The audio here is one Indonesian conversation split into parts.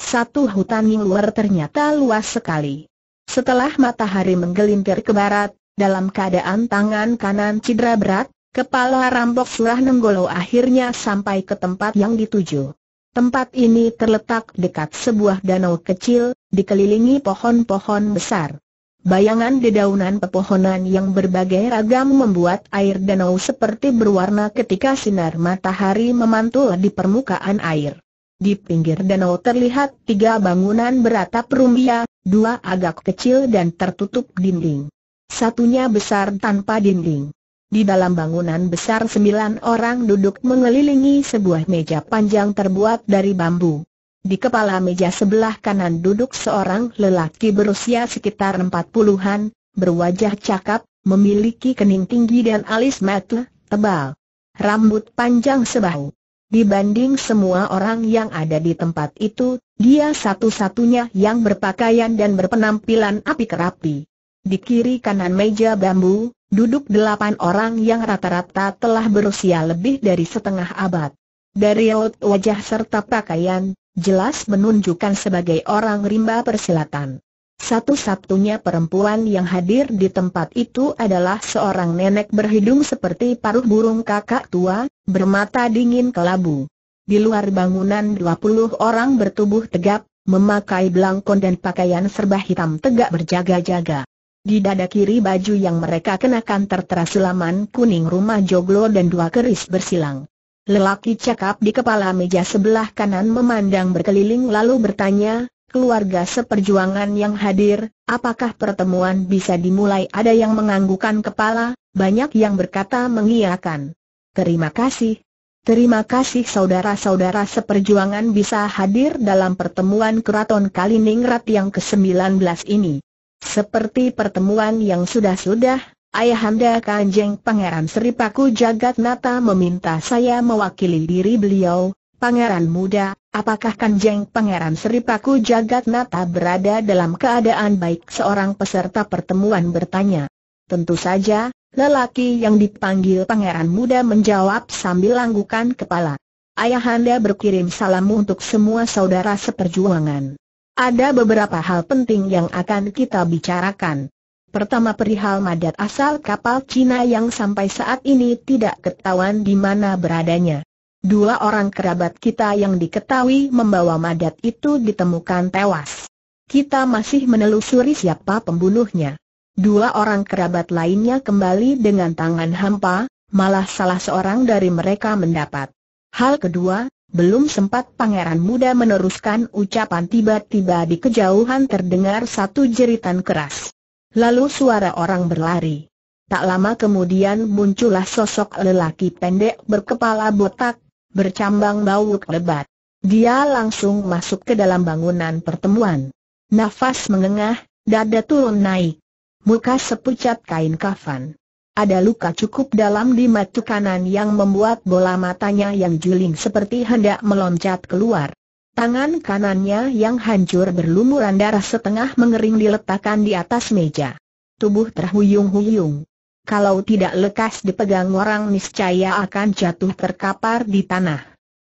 Satu hutan yang luar ternyata luas sekali. Setelah matahari menggelintir ke barat, dalam keadaan tangan kanan cedera berat, kepala rampok Surah Nenggolo akhirnya sampai ke tempat yang dituju. Tempat ini terletak dekat sebuah danau kecil, dikelilingi pohon-pohon besar. Bayangan dedaunan pepohonan yang berbagai ragam membuat air danau seperti berwarna ketika sinar matahari memantul di permukaan air. Di pinggir danau terlihat tiga bangunan beratap rumbia, dua agak kecil dan tertutup dinding. Satunya besar tanpa dinding. Di dalam bangunan besar sembilan orang duduk mengelilingi sebuah meja panjang terbuat dari bambu. Di kepala meja sebelah kanan duduk seorang lelaki berusia sekitar empat puluhan, berwajah cakap, memiliki kening tinggi dan alis mata tebal. Rambut panjang sebahu. Dibanding semua orang yang ada di tempat itu, dia satu-satunya yang berpakaian dan berpenampilan api kerapi. Di kiri kanan meja bambu, duduk delapan orang yang rata-rata telah berusia lebih dari setengah abad. Dari laut wajah serta pakaian, jelas menunjukkan sebagai orang rimba persilatan. Satu-satunya perempuan yang hadir di tempat itu adalah seorang nenek berhidung seperti paruh burung kakak tua, bermata dingin kelabu. Di luar bangunan 20 orang bertubuh tegap, memakai belangkon dan pakaian serba hitam tegak berjaga-jaga. Di dada kiri baju yang mereka kenakan tertera sulaman kuning rumah joglo dan dua keris bersilang. Lelaki cakap di kepala meja sebelah kanan memandang berkeliling lalu bertanya, keluarga seperjuangan yang hadir, apakah pertemuan bisa dimulai? Ada yang menganggukkan kepala, banyak yang berkata mengiyakan. Terima kasih. Terima kasih saudara-saudara seperjuangan bisa hadir dalam pertemuan Keraton Kaliningrat yang ke-19 ini. Seperti pertemuan yang sudah-sudah, Ayahanda Kanjeng Pangeran Sri Paku Jagat Nata meminta saya mewakili diri beliau, Pangeran muda, apakah Kanjeng Pangeran Seripaku Jagat Nata berada dalam keadaan baik seorang peserta pertemuan bertanya. Tentu saja, lelaki yang dipanggil Pangeran muda menjawab sambil langgukan kepala. Ayahanda berkirim salam untuk semua saudara seperjuangan. Ada beberapa hal penting yang akan kita bicarakan. Pertama perihal madat asal kapal Cina yang sampai saat ini tidak ketahuan di mana beradanya. Dua orang kerabat kita yang diketahui membawa madat itu ditemukan tewas. Kita masih menelusuri siapa pembunuhnya. Dua orang kerabat lainnya kembali dengan tangan hampa, malah salah seorang dari mereka mendapat. Hal kedua, belum sempat pangeran muda meneruskan ucapan tiba-tiba di kejauhan terdengar satu jeritan keras. Lalu suara orang berlari. Tak lama kemudian muncullah sosok lelaki pendek berkepala botak, bercambang bau lebat. Dia langsung masuk ke dalam bangunan pertemuan. Nafas mengengah, dada turun naik. Muka sepucat kain kafan. Ada luka cukup dalam di mata kanan yang membuat bola matanya yang juling seperti hendak meloncat keluar. Tangan kanannya yang hancur berlumuran darah setengah mengering diletakkan di atas meja. Tubuh terhuyung-huyung kalau tidak lekas dipegang orang niscaya akan jatuh terkapar di tanah.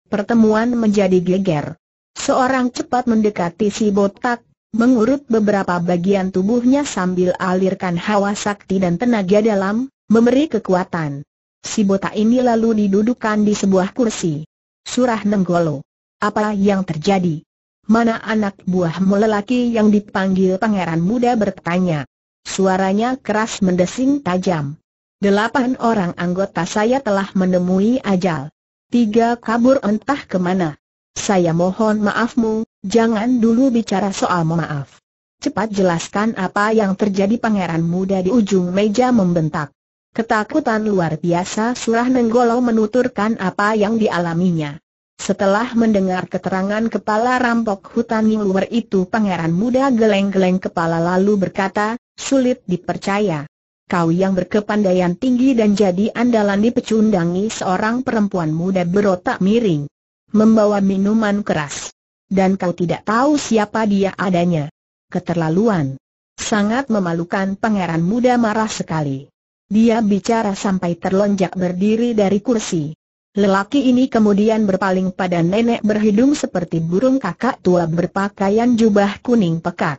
Pertemuan menjadi geger. Seorang cepat mendekati si botak, mengurut beberapa bagian tubuhnya sambil alirkan hawa sakti dan tenaga dalam, memberi kekuatan. Si botak ini lalu didudukan di sebuah kursi. Surah Nenggolo. Apa yang terjadi? Mana anak buahmu lelaki yang dipanggil pangeran muda bertanya. Suaranya keras mendesing tajam. Delapan orang anggota saya telah menemui ajal. Tiga kabur entah kemana. Saya mohon maafmu, jangan dulu bicara soal maaf. Cepat jelaskan apa yang terjadi pangeran muda di ujung meja membentak. Ketakutan luar biasa Surah Nenggolo menuturkan apa yang dialaminya. Setelah mendengar keterangan kepala rampok hutan yang luar itu pangeran muda geleng-geleng kepala lalu berkata, sulit dipercaya kau yang berkepandaian tinggi dan jadi andalan dipecundangi seorang perempuan muda berotak miring. Membawa minuman keras. Dan kau tidak tahu siapa dia adanya. Keterlaluan. Sangat memalukan pangeran muda marah sekali. Dia bicara sampai terlonjak berdiri dari kursi. Lelaki ini kemudian berpaling pada nenek berhidung seperti burung kakak tua berpakaian jubah kuning pekat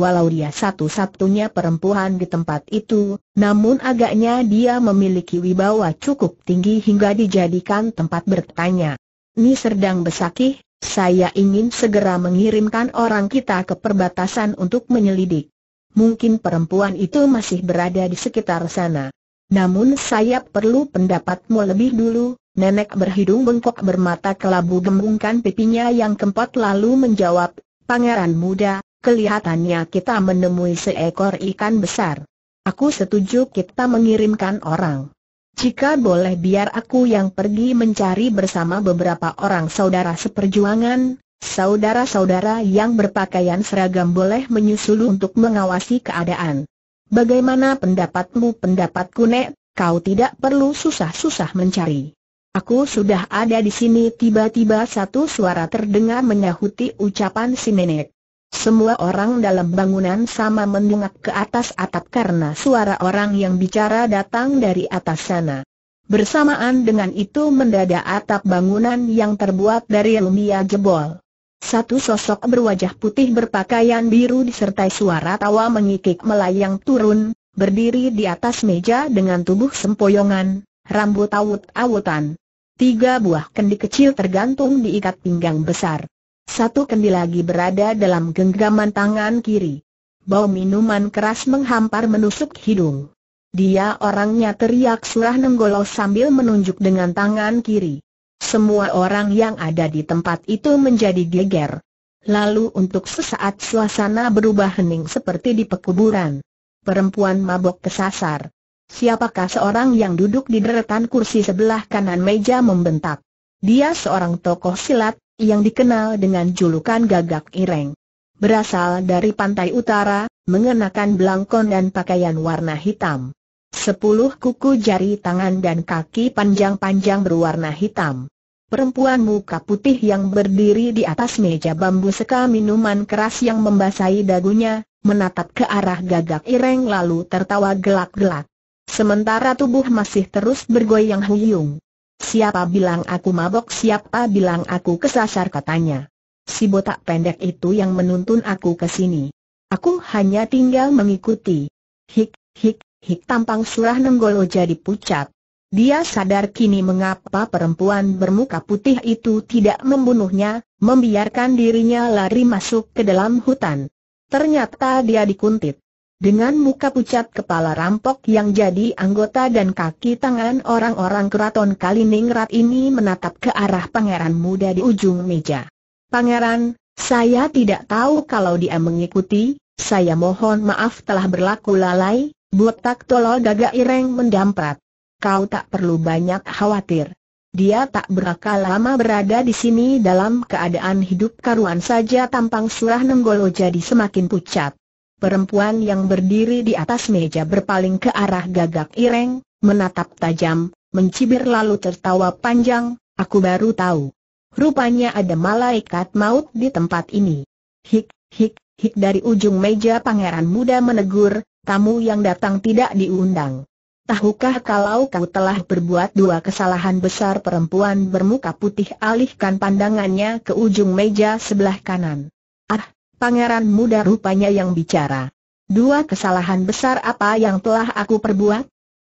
walau dia satu-satunya perempuan di tempat itu, namun agaknya dia memiliki wibawa cukup tinggi hingga dijadikan tempat bertanya. Ni Serdang Besakih, saya ingin segera mengirimkan orang kita ke perbatasan untuk menyelidik. Mungkin perempuan itu masih berada di sekitar sana. Namun saya perlu pendapatmu lebih dulu, nenek berhidung bengkok bermata kelabu gembungkan pipinya yang kempot lalu menjawab, Pangeran muda, kelihatannya kita menemui seekor ikan besar. Aku setuju kita mengirimkan orang. Jika boleh biar aku yang pergi mencari bersama beberapa orang saudara seperjuangan, saudara-saudara yang berpakaian seragam boleh menyusul untuk mengawasi keadaan. Bagaimana pendapatmu pendapatku Nek, kau tidak perlu susah-susah mencari. Aku sudah ada di sini tiba-tiba satu suara terdengar menyahuti ucapan si nenek. Semua orang dalam bangunan sama mendungak ke atas atap karena suara orang yang bicara datang dari atas sana. Bersamaan dengan itu mendadak atap bangunan yang terbuat dari lumia jebol. Satu sosok berwajah putih berpakaian biru disertai suara tawa mengikik melayang turun, berdiri di atas meja dengan tubuh sempoyongan, rambut awut-awutan. Tiga buah kendi kecil tergantung diikat pinggang besar. Satu kendi lagi berada dalam genggaman tangan kiri. Bau minuman keras menghampar menusuk hidung. Dia orangnya teriak surah nenggolo sambil menunjuk dengan tangan kiri. Semua orang yang ada di tempat itu menjadi geger. Lalu untuk sesaat suasana berubah hening seperti di pekuburan. Perempuan mabok kesasar. Siapakah seorang yang duduk di deretan kursi sebelah kanan meja membentak? Dia seorang tokoh silat, yang dikenal dengan julukan Gagak Ireng. Berasal dari pantai utara, mengenakan belangkon dan pakaian warna hitam. Sepuluh kuku jari tangan dan kaki panjang-panjang berwarna hitam. Perempuan muka putih yang berdiri di atas meja bambu seka minuman keras yang membasahi dagunya, menatap ke arah gagak ireng lalu tertawa gelak-gelak. Sementara tubuh masih terus bergoyang huyung. Siapa bilang aku mabok siapa bilang aku kesasar katanya. Si botak pendek itu yang menuntun aku ke sini. Aku hanya tinggal mengikuti. Hik, hik, hik tampang surah nenggolo jadi pucat. Dia sadar kini mengapa perempuan bermuka putih itu tidak membunuhnya, membiarkan dirinya lari masuk ke dalam hutan. Ternyata dia dikuntit. Dengan muka pucat kepala rampok yang jadi anggota dan kaki tangan orang-orang keraton Kaliningrat ini menatap ke arah pangeran muda di ujung meja. Pangeran, saya tidak tahu kalau dia mengikuti, saya mohon maaf telah berlaku lalai, buat tak tolol gagak ireng mendamprat. Kau tak perlu banyak khawatir. Dia tak berakal lama berada di sini dalam keadaan hidup karuan saja tampang surah nenggolo jadi semakin pucat. Perempuan yang berdiri di atas meja berpaling ke arah gagak ireng, menatap tajam, mencibir lalu tertawa panjang, aku baru tahu. Rupanya ada malaikat maut di tempat ini. Hik, hik, hik dari ujung meja pangeran muda menegur, tamu yang datang tidak diundang. Tahukah kalau kau telah berbuat dua kesalahan besar perempuan bermuka putih alihkan pandangannya ke ujung meja sebelah kanan. Ah, pangeran muda rupanya yang bicara. Dua kesalahan besar apa yang telah aku perbuat?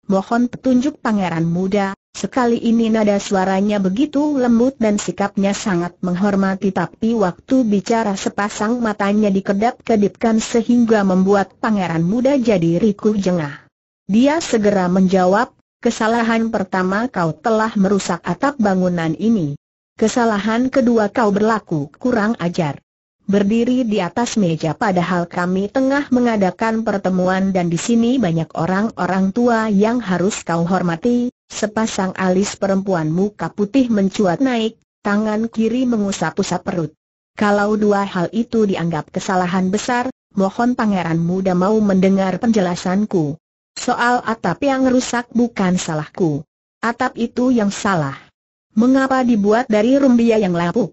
Mohon petunjuk pangeran muda, sekali ini nada suaranya begitu lembut dan sikapnya sangat menghormati tapi waktu bicara sepasang matanya dikedap-kedipkan sehingga membuat pangeran muda jadi riku jengah. Dia segera menjawab, kesalahan pertama kau telah merusak atap bangunan ini. Kesalahan kedua kau berlaku kurang ajar. Berdiri di atas meja padahal kami tengah mengadakan pertemuan dan di sini banyak orang-orang tua yang harus kau hormati, sepasang alis perempuan muka putih mencuat naik, tangan kiri mengusap-usap perut. Kalau dua hal itu dianggap kesalahan besar, mohon pangeran muda mau mendengar penjelasanku. Soal atap yang rusak bukan salahku. Atap itu yang salah. Mengapa dibuat dari rumbia yang lapuk?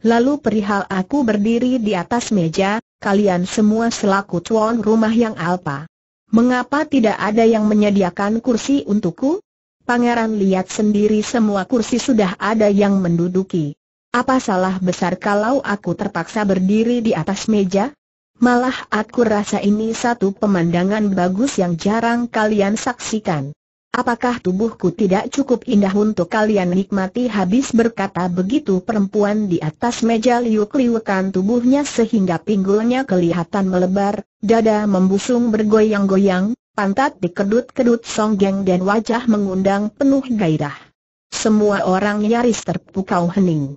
Lalu perihal aku berdiri di atas meja, kalian semua selaku tuan rumah yang alpa. Mengapa tidak ada yang menyediakan kursi untukku? Pangeran lihat sendiri semua kursi sudah ada yang menduduki. Apa salah besar kalau aku terpaksa berdiri di atas meja? Malah aku rasa ini satu pemandangan bagus yang jarang kalian saksikan. Apakah tubuhku tidak cukup indah untuk kalian nikmati habis berkata begitu perempuan di atas meja liuk-liukan tubuhnya sehingga pinggulnya kelihatan melebar, dada membusung bergoyang-goyang, pantat dikedut-kedut songgeng dan wajah mengundang penuh gairah. Semua orang nyaris terpukau hening.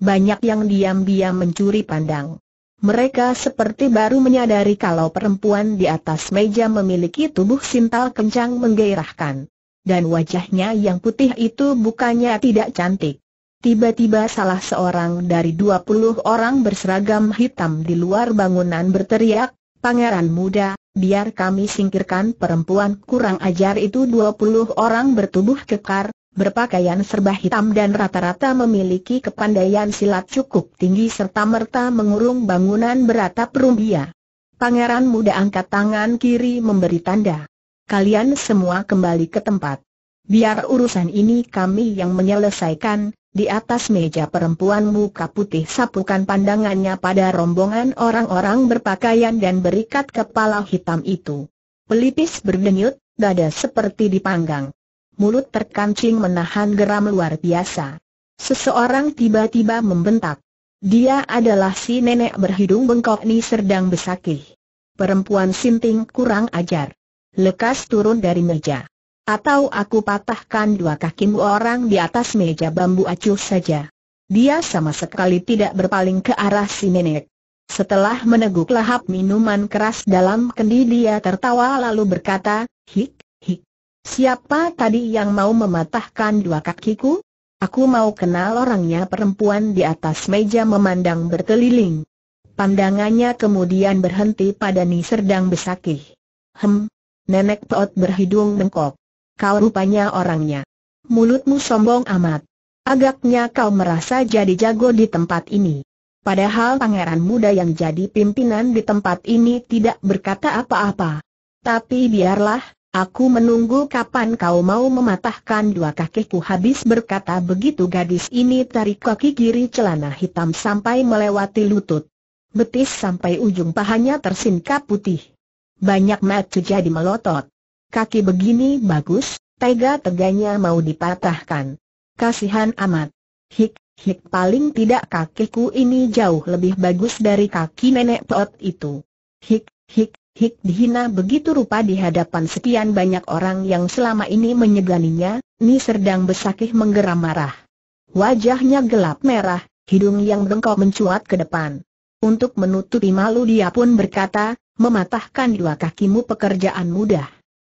Banyak yang diam-diam mencuri pandang. Mereka seperti baru menyadari kalau perempuan di atas meja memiliki tubuh sintal kencang menggairahkan dan wajahnya yang putih itu bukannya tidak cantik. Tiba-tiba salah seorang dari dua puluh orang berseragam hitam di luar bangunan berteriak, Pangeran muda, biar kami singkirkan perempuan kurang ajar itu Dua puluh orang bertubuh kekar, berpakaian serba hitam dan rata-rata memiliki kepandaian silat cukup tinggi serta merta mengurung bangunan beratap rumbia. Pangeran muda angkat tangan kiri memberi tanda kalian semua kembali ke tempat. Biar urusan ini kami yang menyelesaikan, di atas meja perempuan muka putih sapukan pandangannya pada rombongan orang-orang berpakaian dan berikat kepala hitam itu. Pelipis berdenyut, dada seperti dipanggang. Mulut terkancing menahan geram luar biasa. Seseorang tiba-tiba membentak. Dia adalah si nenek berhidung bengkok Ni Serdang Besakih. Perempuan sinting kurang ajar lekas turun dari meja. Atau aku patahkan dua kakimu orang di atas meja bambu acuh saja. Dia sama sekali tidak berpaling ke arah si nenek. Setelah meneguk lahap minuman keras dalam kendi dia tertawa lalu berkata, hik, hik. Siapa tadi yang mau mematahkan dua kakiku? Aku mau kenal orangnya perempuan di atas meja memandang berkeliling. Pandangannya kemudian berhenti pada Niserdang Besakih. Hem, Nenek Peot berhidung bengkok. Kau rupanya orangnya. Mulutmu sombong amat. Agaknya kau merasa jadi jago di tempat ini. Padahal pangeran muda yang jadi pimpinan di tempat ini tidak berkata apa-apa. Tapi biarlah, aku menunggu kapan kau mau mematahkan dua kakiku habis berkata begitu gadis ini tarik kaki kiri celana hitam sampai melewati lutut. Betis sampai ujung pahanya tersingkap putih. Banyak mata jadi melotot. Kaki begini bagus, tega-teganya mau dipatahkan. Kasihan amat. Hik, hik paling tidak kakiku ini jauh lebih bagus dari kaki nenek pot itu. Hik, hik, hik dihina begitu rupa di hadapan sekian banyak orang yang selama ini menyeganinya, Ni Serdang Besakih menggeram marah. Wajahnya gelap merah, hidung yang bengkok mencuat ke depan. Untuk menutupi malu dia pun berkata, mematahkan dua kakimu pekerjaan mudah.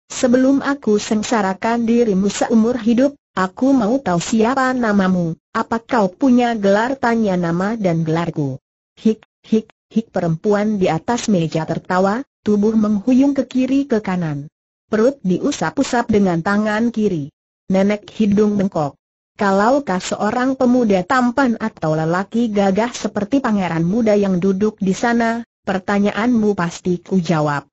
Sebelum aku sengsarakan dirimu seumur hidup, aku mau tahu siapa namamu, apa kau punya gelar tanya nama dan gelarku. Hik, hik, hik perempuan di atas meja tertawa, tubuh menghuyung ke kiri ke kanan. Perut diusap-usap dengan tangan kiri. Nenek hidung bengkok. Kalau Kalaukah seorang pemuda tampan atau lelaki gagah seperti pangeran muda yang duduk di sana, pertanyaanmu pasti ku jawab.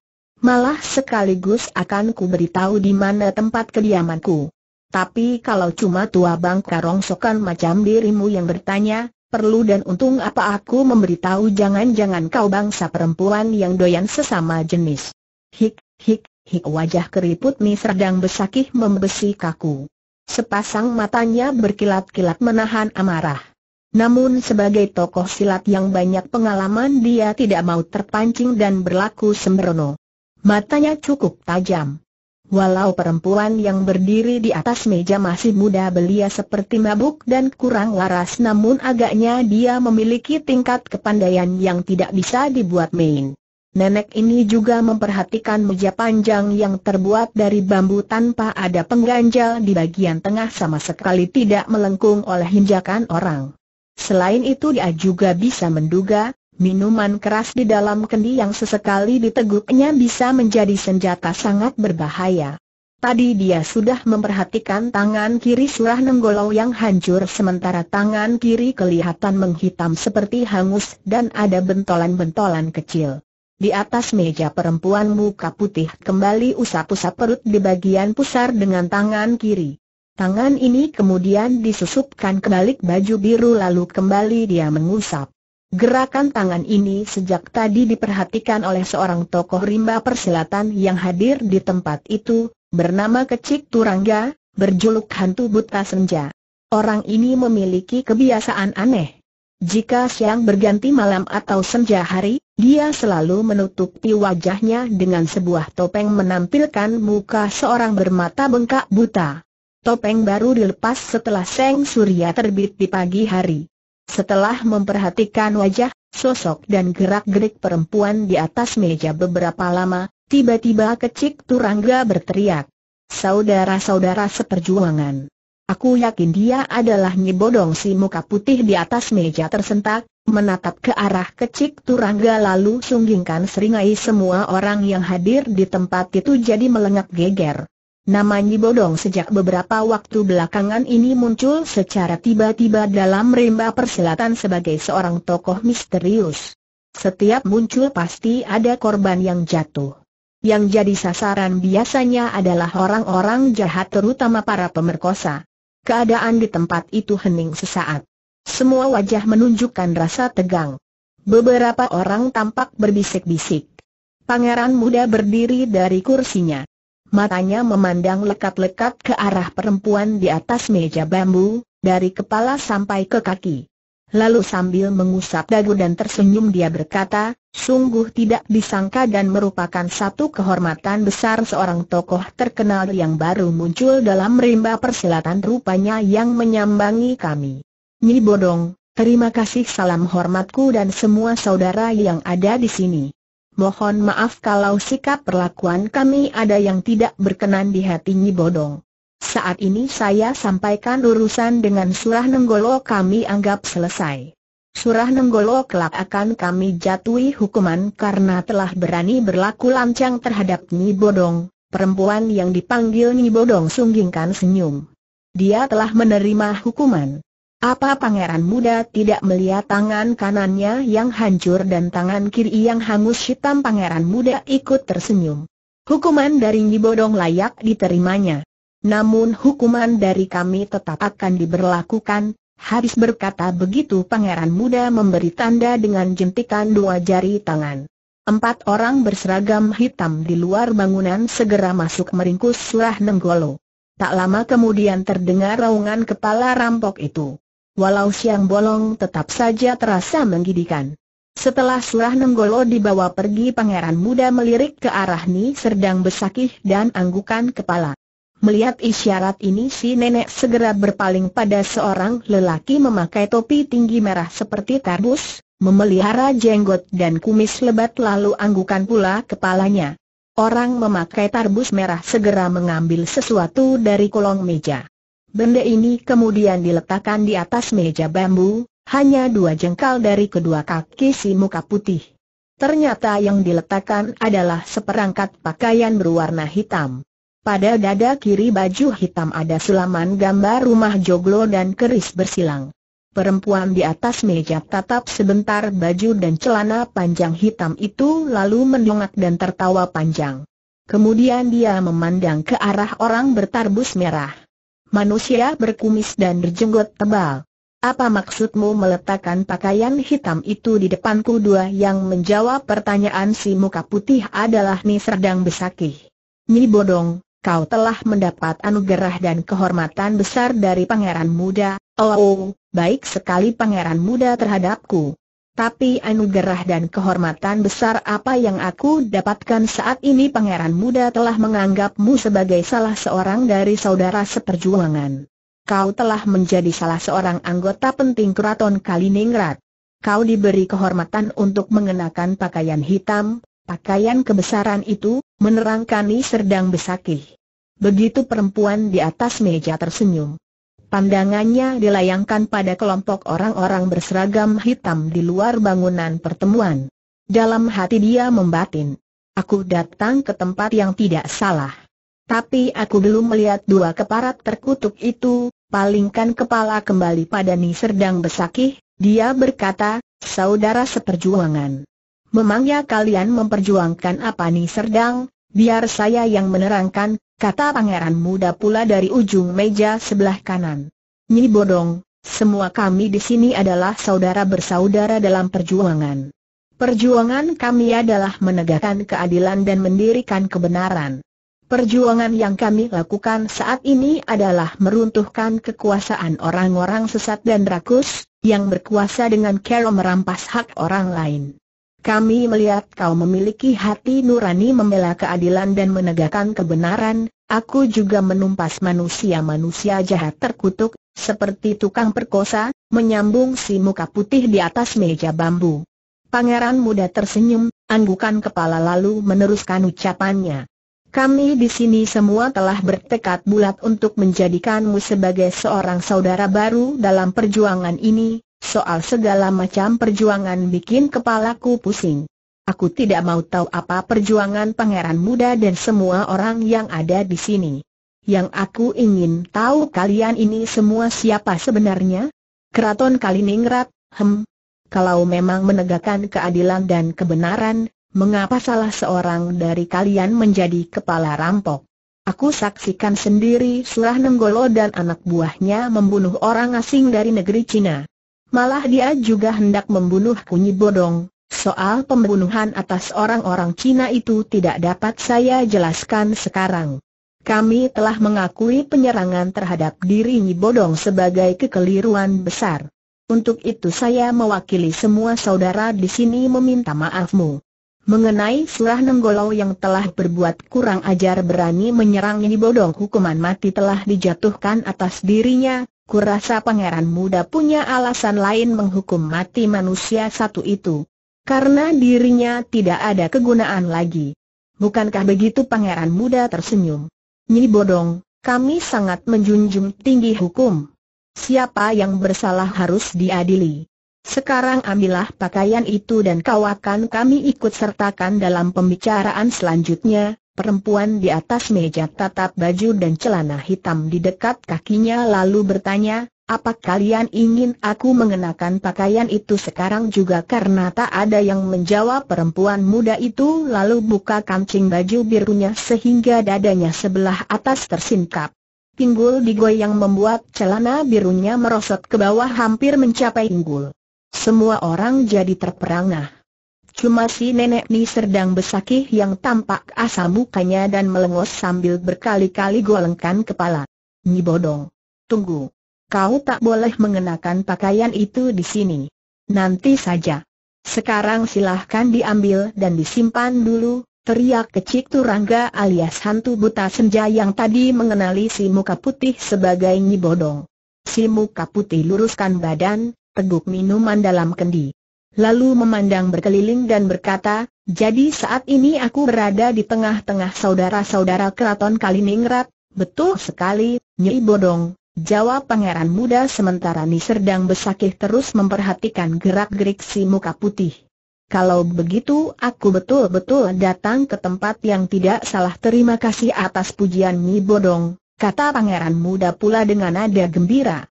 Malah sekaligus akan ku beritahu di mana tempat kediamanku. Tapi kalau cuma tua bangka rongsokan macam dirimu yang bertanya, perlu dan untung apa aku memberitahu jangan-jangan kau bangsa perempuan yang doyan sesama jenis. Hik, hik, hik wajah keriput mi serdang besakih membesi kaku. Sepasang matanya berkilat-kilat menahan amarah. Namun sebagai tokoh silat yang banyak pengalaman dia tidak mau terpancing dan berlaku sembrono. Matanya cukup tajam. Walau perempuan yang berdiri di atas meja masih muda belia seperti mabuk dan kurang waras namun agaknya dia memiliki tingkat kepandaian yang tidak bisa dibuat main. Nenek ini juga memperhatikan meja panjang yang terbuat dari bambu tanpa ada pengganjal di bagian tengah sama sekali tidak melengkung oleh hinjakan orang. Selain itu dia juga bisa menduga, minuman keras di dalam kendi yang sesekali diteguknya bisa menjadi senjata sangat berbahaya. Tadi dia sudah memperhatikan tangan kiri surah Nenggolau yang hancur sementara tangan kiri kelihatan menghitam seperti hangus dan ada bentolan-bentolan kecil. Di atas meja perempuan muka putih kembali usap-usap perut di bagian pusar dengan tangan kiri. Tangan ini kemudian disusupkan ke balik baju biru lalu kembali dia mengusap. Gerakan tangan ini sejak tadi diperhatikan oleh seorang tokoh rimba persilatan yang hadir di tempat itu, bernama Kecik Turangga, berjuluk hantu buta senja. Orang ini memiliki kebiasaan aneh. Jika siang berganti malam atau senja hari, dia selalu menutupi wajahnya dengan sebuah topeng menampilkan muka seorang bermata bengkak buta. Topeng baru dilepas setelah Seng Surya terbit di pagi hari. Setelah memperhatikan wajah, sosok dan gerak-gerik perempuan di atas meja beberapa lama, tiba-tiba kecik Turangga berteriak. Saudara-saudara seperjuangan. Aku yakin dia adalah nyibodong si muka putih di atas meja tersentak, menatap ke arah kecik Turangga lalu sunggingkan seringai semua orang yang hadir di tempat itu jadi melengak geger. Nama Bodong sejak beberapa waktu belakangan ini muncul secara tiba-tiba dalam rimba perselatan sebagai seorang tokoh misterius. Setiap muncul pasti ada korban yang jatuh. Yang jadi sasaran biasanya adalah orang-orang jahat terutama para pemerkosa. Keadaan di tempat itu hening sesaat. Semua wajah menunjukkan rasa tegang. Beberapa orang tampak berbisik-bisik. Pangeran muda berdiri dari kursinya matanya memandang lekat-lekat ke arah perempuan di atas meja bambu, dari kepala sampai ke kaki. Lalu sambil mengusap dagu dan tersenyum dia berkata, sungguh tidak disangka dan merupakan satu kehormatan besar seorang tokoh terkenal yang baru muncul dalam rimba persilatan rupanya yang menyambangi kami. Nyi Bodong, terima kasih salam hormatku dan semua saudara yang ada di sini mohon maaf kalau sikap perlakuan kami ada yang tidak berkenan di hati Nyi Bodong. Saat ini saya sampaikan urusan dengan Surah Nenggolo kami anggap selesai. Surah Nenggolo kelak akan kami jatuhi hukuman karena telah berani berlaku lancang terhadap Nyi Bodong, perempuan yang dipanggil Nyi Bodong sunggingkan senyum. Dia telah menerima hukuman. Apa pangeran muda tidak melihat tangan kanannya yang hancur dan tangan kiri yang hangus hitam pangeran muda ikut tersenyum. Hukuman dari Nibodong layak diterimanya. Namun hukuman dari kami tetap akan diberlakukan, habis berkata begitu pangeran muda memberi tanda dengan jentikan dua jari tangan. Empat orang berseragam hitam di luar bangunan segera masuk meringkus surah Nenggolo. Tak lama kemudian terdengar raungan kepala rampok itu walau siang bolong tetap saja terasa menggidikan. Setelah Surah Nenggolo dibawa pergi pangeran muda melirik ke arah Ni Serdang Besakih dan anggukan kepala. Melihat isyarat ini si nenek segera berpaling pada seorang lelaki memakai topi tinggi merah seperti tarbus, memelihara jenggot dan kumis lebat lalu anggukan pula kepalanya. Orang memakai tarbus merah segera mengambil sesuatu dari kolong meja. Benda ini kemudian diletakkan di atas meja bambu, hanya dua jengkal dari kedua kaki si muka putih. Ternyata yang diletakkan adalah seperangkat pakaian berwarna hitam. Pada dada kiri baju hitam ada sulaman gambar rumah joglo dan keris bersilang. Perempuan di atas meja tatap sebentar baju dan celana panjang hitam itu lalu mendongak dan tertawa panjang. Kemudian dia memandang ke arah orang bertarbus merah manusia berkumis dan berjenggot tebal. Apa maksudmu meletakkan pakaian hitam itu di depanku dua yang menjawab pertanyaan si muka putih adalah Ni Serdang Besakih. Nyi Bodong, kau telah mendapat anugerah dan kehormatan besar dari pangeran muda, oh baik sekali pangeran muda terhadapku. Tapi anugerah dan kehormatan besar apa yang aku dapatkan saat ini pangeran muda telah menganggapmu sebagai salah seorang dari saudara seperjuangan. Kau telah menjadi salah seorang anggota penting keraton Kaliningrad. Kau diberi kehormatan untuk mengenakan pakaian hitam, pakaian kebesaran itu, menerangkan Serdang Besakih. Begitu perempuan di atas meja tersenyum. Pandangannya dilayangkan pada kelompok orang-orang berseragam hitam di luar bangunan pertemuan. Dalam hati dia membatin, aku datang ke tempat yang tidak salah. Tapi aku belum melihat dua keparat terkutuk itu, palingkan kepala kembali pada Ni Serdang Besakih, dia berkata, saudara seperjuangan. Memangnya kalian memperjuangkan apa Ni biar saya yang menerangkan, kata pangeran muda pula dari ujung meja sebelah kanan. Nyi Bodong, semua kami di sini adalah saudara bersaudara dalam perjuangan. Perjuangan kami adalah menegakkan keadilan dan mendirikan kebenaran. Perjuangan yang kami lakukan saat ini adalah meruntuhkan kekuasaan orang-orang sesat dan rakus, yang berkuasa dengan cara merampas hak orang lain. Kami melihat kau memiliki hati nurani membela keadilan dan menegakkan kebenaran, aku juga menumpas manusia-manusia jahat terkutuk, seperti tukang perkosa, menyambung si muka putih di atas meja bambu. Pangeran muda tersenyum, anggukan kepala lalu meneruskan ucapannya. Kami di sini semua telah bertekad bulat untuk menjadikanmu sebagai seorang saudara baru dalam perjuangan ini, Soal segala macam perjuangan bikin kepalaku pusing. Aku tidak mau tahu apa perjuangan pangeran muda dan semua orang yang ada di sini. Yang aku ingin tahu kalian ini semua siapa sebenarnya? Keraton Kaliningrat, hem. Kalau memang menegakkan keadilan dan kebenaran, mengapa salah seorang dari kalian menjadi kepala rampok? Aku saksikan sendiri Surah Nenggolo dan anak buahnya membunuh orang asing dari negeri Cina. Malah dia juga hendak membunuh Kunyi Bodong. Soal pembunuhan atas orang-orang Cina itu tidak dapat saya jelaskan sekarang. Kami telah mengakui penyerangan terhadap diri Nyi Bodong sebagai kekeliruan besar. Untuk itu saya mewakili semua saudara di sini meminta maafmu. Mengenai surah Nenggolau yang telah berbuat kurang ajar berani menyerang Nyi Bodong hukuman mati telah dijatuhkan atas dirinya, kurasa pangeran muda punya alasan lain menghukum mati manusia satu itu. Karena dirinya tidak ada kegunaan lagi. Bukankah begitu pangeran muda tersenyum? Nyi Bodong, kami sangat menjunjung tinggi hukum. Siapa yang bersalah harus diadili. Sekarang ambillah pakaian itu dan kau akan kami ikut sertakan dalam pembicaraan selanjutnya, Perempuan di atas meja tatap baju dan celana hitam di dekat kakinya lalu bertanya, apa kalian ingin aku mengenakan pakaian itu sekarang juga karena tak ada yang menjawab perempuan muda itu lalu buka kancing baju birunya sehingga dadanya sebelah atas tersingkap. Pinggul digoyang membuat celana birunya merosot ke bawah hampir mencapai pinggul. Semua orang jadi terperangah. Cuma si nenek ni serdang besakih yang tampak asal mukanya dan melengos sambil berkali-kali golengkan kepala. Nyi bodong. Tunggu. Kau tak boleh mengenakan pakaian itu di sini. Nanti saja. Sekarang silahkan diambil dan disimpan dulu, teriak kecik Turangga alias hantu buta senja yang tadi mengenali si muka putih sebagai Nyi Bodong. Si muka putih luruskan badan, teguk minuman dalam kendi lalu memandang berkeliling dan berkata, jadi saat ini aku berada di tengah-tengah saudara-saudara keraton Kaliningrat, betul sekali, Nyi Bodong, jawab pangeran muda sementara Ni Serdang Besakih terus memperhatikan gerak-gerik si muka putih. Kalau begitu aku betul-betul datang ke tempat yang tidak salah terima kasih atas pujian Nyi Bodong, kata pangeran muda pula dengan nada gembira.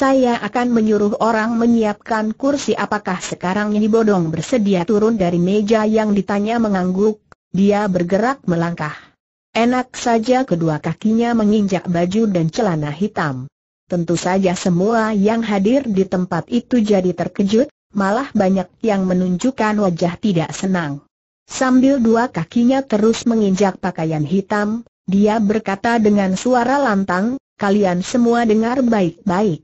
Saya akan menyuruh orang menyiapkan kursi apakah sekarang ini Bodong bersedia turun dari meja yang ditanya mengangguk, dia bergerak melangkah. Enak saja kedua kakinya menginjak baju dan celana hitam. Tentu saja semua yang hadir di tempat itu jadi terkejut, malah banyak yang menunjukkan wajah tidak senang. Sambil dua kakinya terus menginjak pakaian hitam, dia berkata dengan suara lantang, kalian semua dengar baik-baik.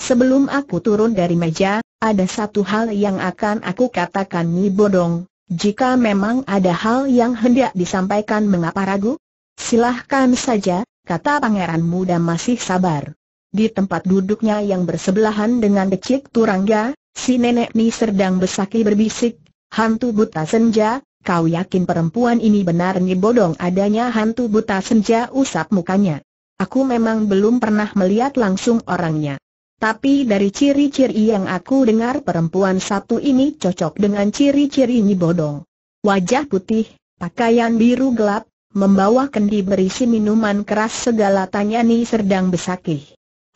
Sebelum aku turun dari meja, ada satu hal yang akan aku katakan Nyi Bodong. Jika memang ada hal yang hendak disampaikan mengapa ragu? Silahkan saja, kata pangeran muda masih sabar. Di tempat duduknya yang bersebelahan dengan decik turangga, si nenek Ni sedang besaki berbisik, hantu buta senja, kau yakin perempuan ini benar Nyi Bodong adanya hantu buta senja usap mukanya. Aku memang belum pernah melihat langsung orangnya. Tapi dari ciri-ciri yang aku dengar perempuan satu ini cocok dengan ciri-ciri bodong. Wajah putih, pakaian biru gelap, membawa kendi berisi minuman keras segala tanya ni serdang besakih.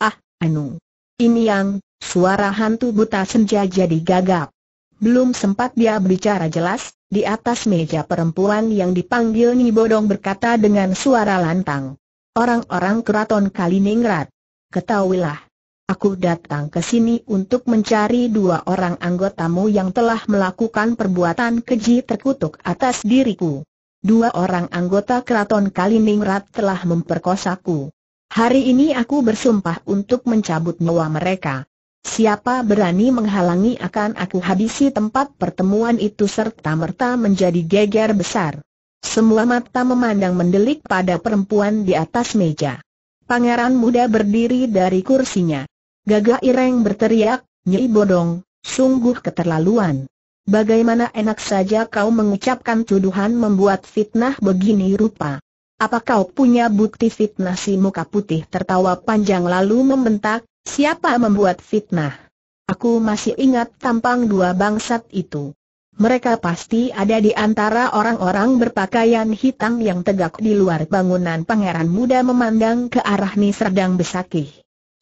Ah, Anu. Ini yang, suara hantu buta senja jadi gagap. Belum sempat dia berbicara jelas, di atas meja perempuan yang dipanggil bodong berkata dengan suara lantang. Orang-orang keraton Kaliningrat. Ketahuilah Aku datang ke sini untuk mencari dua orang anggotamu yang telah melakukan perbuatan keji terkutuk atas diriku. Dua orang anggota keraton Kaliningrat telah memperkosaku. Hari ini aku bersumpah untuk mencabut nyawa mereka. Siapa berani menghalangi akan aku habisi tempat pertemuan itu serta-merta menjadi geger besar. Semua mata memandang mendelik pada perempuan di atas meja. Pangeran muda berdiri dari kursinya. Gagah Ireng berteriak, nyi Bodong, sungguh keterlaluan. Bagaimana enak saja kau mengucapkan tuduhan membuat fitnah begini rupa. Apa kau punya bukti fitnah si muka putih tertawa panjang lalu membentak, siapa membuat fitnah? Aku masih ingat tampang dua bangsat itu. Mereka pasti ada di antara orang-orang berpakaian hitam yang tegak di luar bangunan pangeran muda memandang ke arah Nisredang Besakih.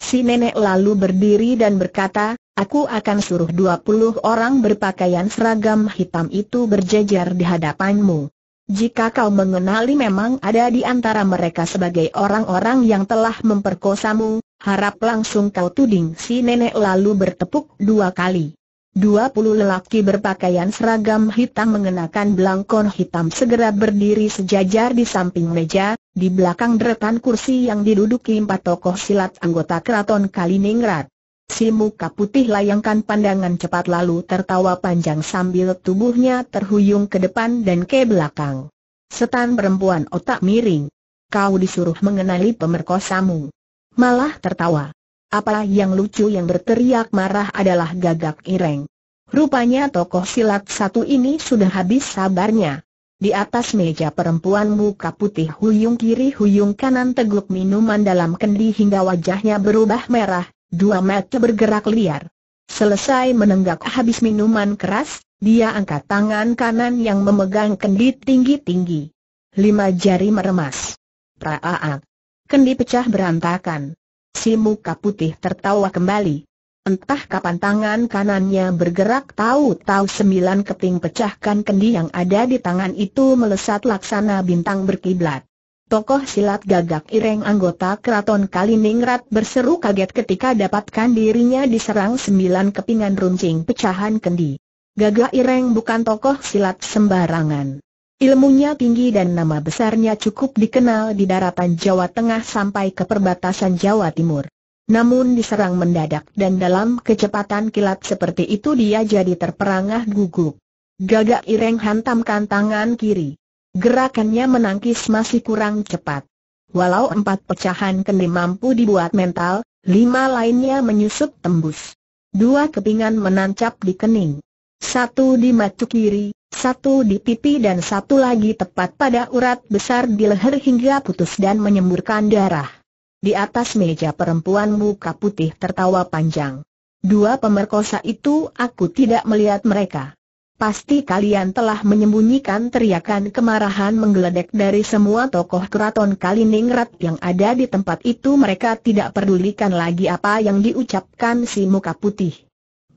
Si nenek lalu berdiri dan berkata, aku akan suruh 20 orang berpakaian seragam hitam itu berjejer di hadapanmu. Jika kau mengenali memang ada di antara mereka sebagai orang-orang yang telah memperkosamu, harap langsung kau tuding si nenek lalu bertepuk dua kali. Dua puluh lelaki berpakaian seragam hitam mengenakan belangkon hitam segera berdiri sejajar di samping meja, di belakang deretan kursi yang diduduki empat tokoh silat anggota keraton Kaliningrad. Si muka putih layangkan pandangan cepat lalu tertawa panjang sambil tubuhnya terhuyung ke depan dan ke belakang. Setan perempuan otak miring. Kau disuruh mengenali pemerkosamu. Malah tertawa. Apa yang lucu yang berteriak marah adalah gagak ireng. Rupanya tokoh silat satu ini sudah habis sabarnya. Di atas meja perempuan muka putih huyung kiri huyung kanan teguk minuman dalam kendi hingga wajahnya berubah merah, dua mata bergerak liar. Selesai menenggak habis minuman keras, dia angkat tangan kanan yang memegang kendi tinggi-tinggi. Lima jari meremas. Praaak. Kendi pecah berantakan. Si muka putih tertawa kembali. Entah kapan tangan kanannya bergerak tahu-tahu sembilan keping pecahkan kendi yang ada di tangan itu melesat laksana bintang berkiblat. Tokoh silat gagak ireng anggota keraton Kaliningrat berseru kaget ketika dapatkan dirinya diserang sembilan kepingan runcing pecahan kendi. Gagak ireng bukan tokoh silat sembarangan. Ilmunya tinggi dan nama besarnya cukup dikenal di daratan Jawa Tengah sampai ke perbatasan Jawa Timur. Namun diserang mendadak dan dalam kecepatan kilat seperti itu dia jadi terperangah gugup. Gagak Ireng hantamkan tangan kiri. Gerakannya menangkis masih kurang cepat. Walau empat pecahan kendi mampu dibuat mental, lima lainnya menyusup tembus. Dua kepingan menancap di kening. Satu di mata kiri, satu di pipi dan satu lagi tepat pada urat besar di leher hingga putus dan menyemburkan darah. Di atas meja perempuan muka putih tertawa panjang. Dua pemerkosa itu aku tidak melihat mereka. Pasti kalian telah menyembunyikan teriakan kemarahan menggeledek dari semua tokoh keraton Kaliningrat yang ada di tempat itu mereka tidak pedulikan lagi apa yang diucapkan si muka putih.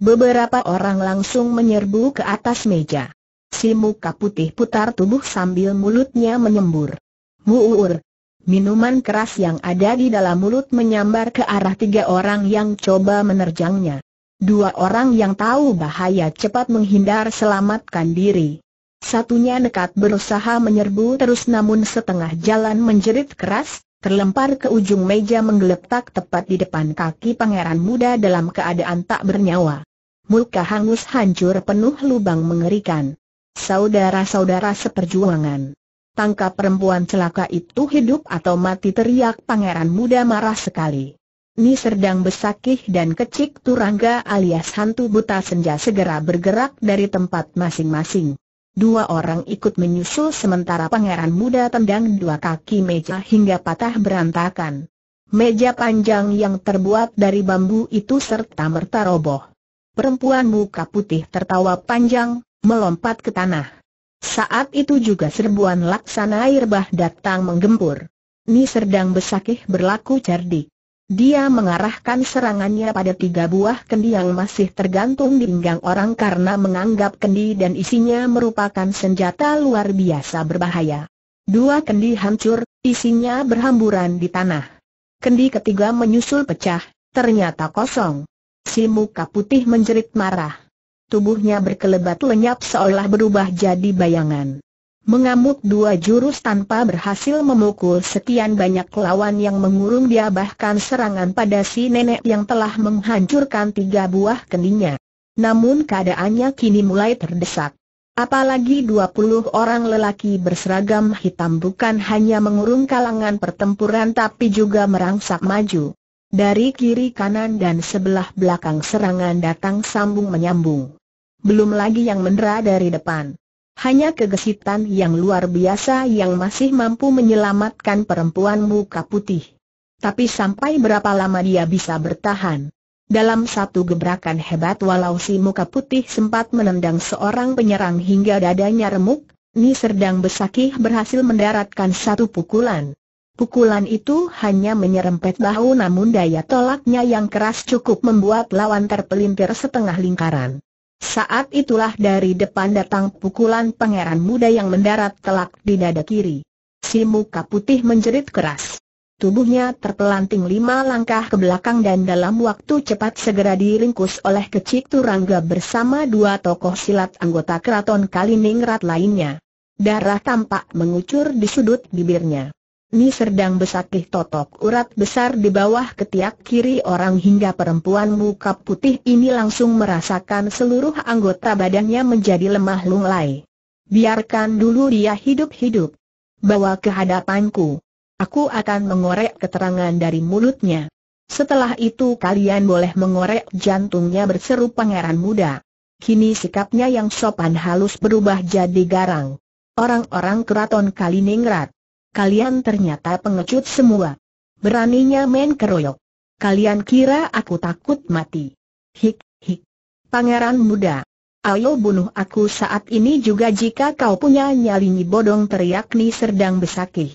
Beberapa orang langsung menyerbu ke atas meja. Si muka putih putar tubuh sambil mulutnya menyembur. Muur, Minuman keras yang ada di dalam mulut menyambar ke arah tiga orang yang coba menerjangnya. Dua orang yang tahu bahaya cepat menghindar selamatkan diri. Satunya nekat berusaha menyerbu terus namun setengah jalan menjerit keras, terlempar ke ujung meja menggeletak tepat di depan kaki pangeran muda dalam keadaan tak bernyawa. Muka hangus hancur penuh lubang mengerikan. Saudara-saudara seperjuangan tangkap perempuan celaka itu hidup atau mati teriak pangeran muda marah sekali. Ni Serdang Besakih dan Kecik Turangga alias hantu buta senja segera bergerak dari tempat masing-masing. Dua orang ikut menyusul sementara pangeran muda tendang dua kaki meja hingga patah berantakan. Meja panjang yang terbuat dari bambu itu serta merta roboh. Perempuan muka putih tertawa panjang, melompat ke tanah. Saat itu juga serbuan laksana air bah datang menggempur. Ni Serdang Besakih berlaku cerdik. Dia mengarahkan serangannya pada tiga buah kendi yang masih tergantung di pinggang orang karena menganggap kendi dan isinya merupakan senjata luar biasa berbahaya. Dua kendi hancur, isinya berhamburan di tanah. Kendi ketiga menyusul pecah, ternyata kosong. Si muka putih menjerit marah tubuhnya berkelebat lenyap seolah berubah jadi bayangan. Mengamuk dua jurus tanpa berhasil memukul sekian banyak lawan yang mengurung dia bahkan serangan pada si nenek yang telah menghancurkan tiga buah keningnya. Namun keadaannya kini mulai terdesak. Apalagi dua puluh orang lelaki berseragam hitam bukan hanya mengurung kalangan pertempuran tapi juga merangsak maju. Dari kiri kanan dan sebelah belakang serangan datang sambung menyambung. Belum lagi yang mendera dari depan. Hanya kegesitan yang luar biasa yang masih mampu menyelamatkan perempuan muka putih. Tapi sampai berapa lama dia bisa bertahan? Dalam satu gebrakan hebat walau si muka putih sempat menendang seorang penyerang hingga dadanya remuk, Ni Serdang Besakih berhasil mendaratkan satu pukulan. Pukulan itu hanya menyerempet bahu namun daya tolaknya yang keras cukup membuat lawan terpelintir setengah lingkaran. Saat itulah dari depan datang pukulan pangeran muda yang mendarat telak di dada kiri. Si muka putih menjerit keras. Tubuhnya terpelanting lima langkah ke belakang dan dalam waktu cepat segera diringkus oleh kecik Turangga bersama dua tokoh silat anggota keraton Kaliningrat lainnya. Darah tampak mengucur di sudut bibirnya. Ni Serdang besakih totok urat besar di bawah ketiak kiri orang hingga perempuan muka putih ini langsung merasakan seluruh anggota badannya menjadi lemah lunglai. Biarkan dulu dia hidup-hidup. Bawa ke hadapanku. Aku akan mengorek keterangan dari mulutnya. Setelah itu kalian boleh mengorek jantungnya berseru pangeran muda. Kini sikapnya yang sopan halus berubah jadi garang. Orang-orang keraton Kaliningrat Kalian ternyata pengecut semua. Beraninya main keroyok. Kalian kira aku takut mati. Hik, hik. Pangeran muda. Ayo bunuh aku saat ini juga jika kau punya nyali bodong teriak Ni Serdang Besakih.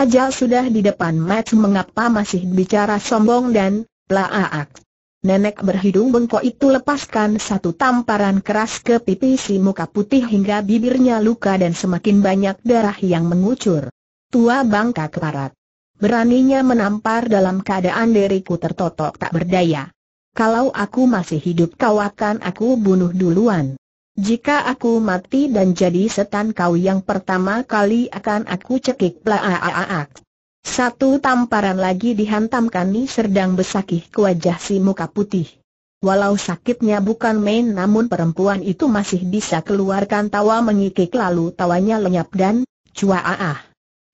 Ajal sudah di depan match mengapa masih bicara sombong dan plaaak. Nenek berhidung bengkok itu lepaskan satu tamparan keras ke pipi si muka putih hingga bibirnya luka dan semakin banyak darah yang mengucur. Tua bangka keparat. Beraninya menampar dalam keadaan diriku tertotok tak berdaya. Kalau aku masih hidup kau akan aku bunuh duluan. Jika aku mati dan jadi setan kau yang pertama kali akan aku cekik plaaaaak. Satu tamparan lagi dihantamkan Ni Serdang besakih ke wajah si muka putih. Walau sakitnya bukan main namun perempuan itu masih bisa keluarkan tawa mengikik lalu tawanya lenyap dan cuaaah.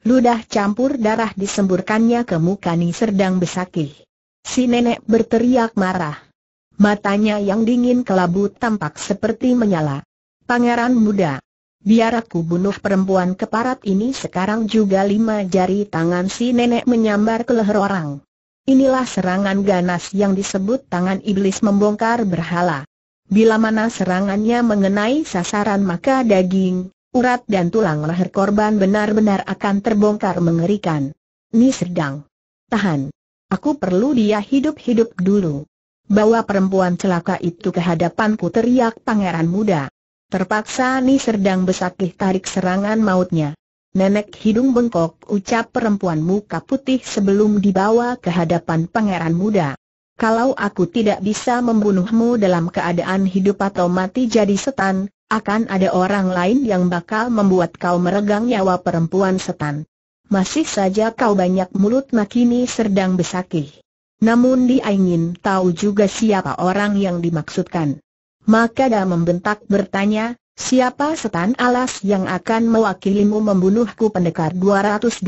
Ludah campur darah disemburkannya ke muka Ni Serdang Besakih. Si nenek berteriak marah. Matanya yang dingin kelabu tampak seperti menyala. Pangeran muda, biar aku bunuh perempuan keparat ini sekarang juga lima jari tangan si nenek menyambar ke leher orang. Inilah serangan ganas yang disebut tangan iblis membongkar berhala. Bila mana serangannya mengenai sasaran maka daging, urat dan tulang leher korban benar-benar akan terbongkar mengerikan. Ni sedang. Tahan. Aku perlu dia hidup-hidup dulu. Bawa perempuan celaka itu ke hadapanku teriak pangeran muda. Terpaksa Ni Serdang besakih tarik serangan mautnya. Nenek hidung bengkok ucap perempuan muka putih sebelum dibawa ke hadapan pangeran muda. Kalau aku tidak bisa membunuhmu dalam keadaan hidup atau mati jadi setan, akan ada orang lain yang bakal membuat kau meregang nyawa perempuan setan. Masih saja kau banyak mulut makini serdang besakih. Namun dia ingin tahu juga siapa orang yang dimaksudkan. Maka dia membentak bertanya, siapa setan alas yang akan mewakilimu membunuhku pendekar 212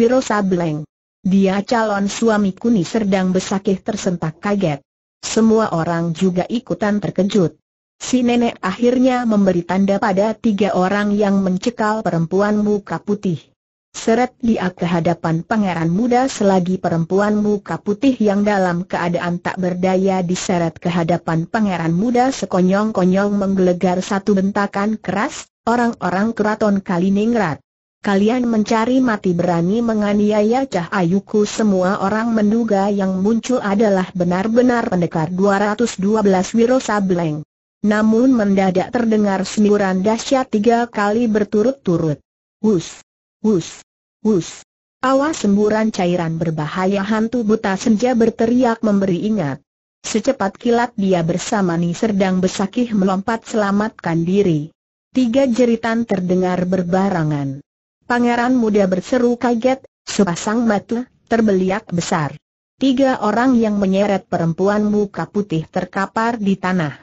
Wiro Sableng. Dia calon suami kuni serdang besakih tersentak kaget. Semua orang juga ikutan terkejut. Si nenek akhirnya memberi tanda pada tiga orang yang mencekal perempuan muka putih. Seret dia ke hadapan pangeran muda selagi perempuan muka putih yang dalam keadaan tak berdaya diseret ke hadapan pangeran muda sekonyong-konyong menggelegar satu bentakan keras, orang-orang keraton Kaliningrad. Kalian mencari mati berani menganiaya cahayuku semua orang menduga yang muncul adalah benar-benar pendekar 212 Wiro Sableng namun mendadak terdengar semburan dahsyat tiga kali berturut-turut. Wus, wus, wus. Awas semburan cairan berbahaya hantu buta senja berteriak memberi ingat. Secepat kilat dia bersama Ni Serdang Besakih melompat selamatkan diri. Tiga jeritan terdengar berbarangan. Pangeran muda berseru kaget, sepasang mata, terbeliak besar. Tiga orang yang menyeret perempuan muka putih terkapar di tanah.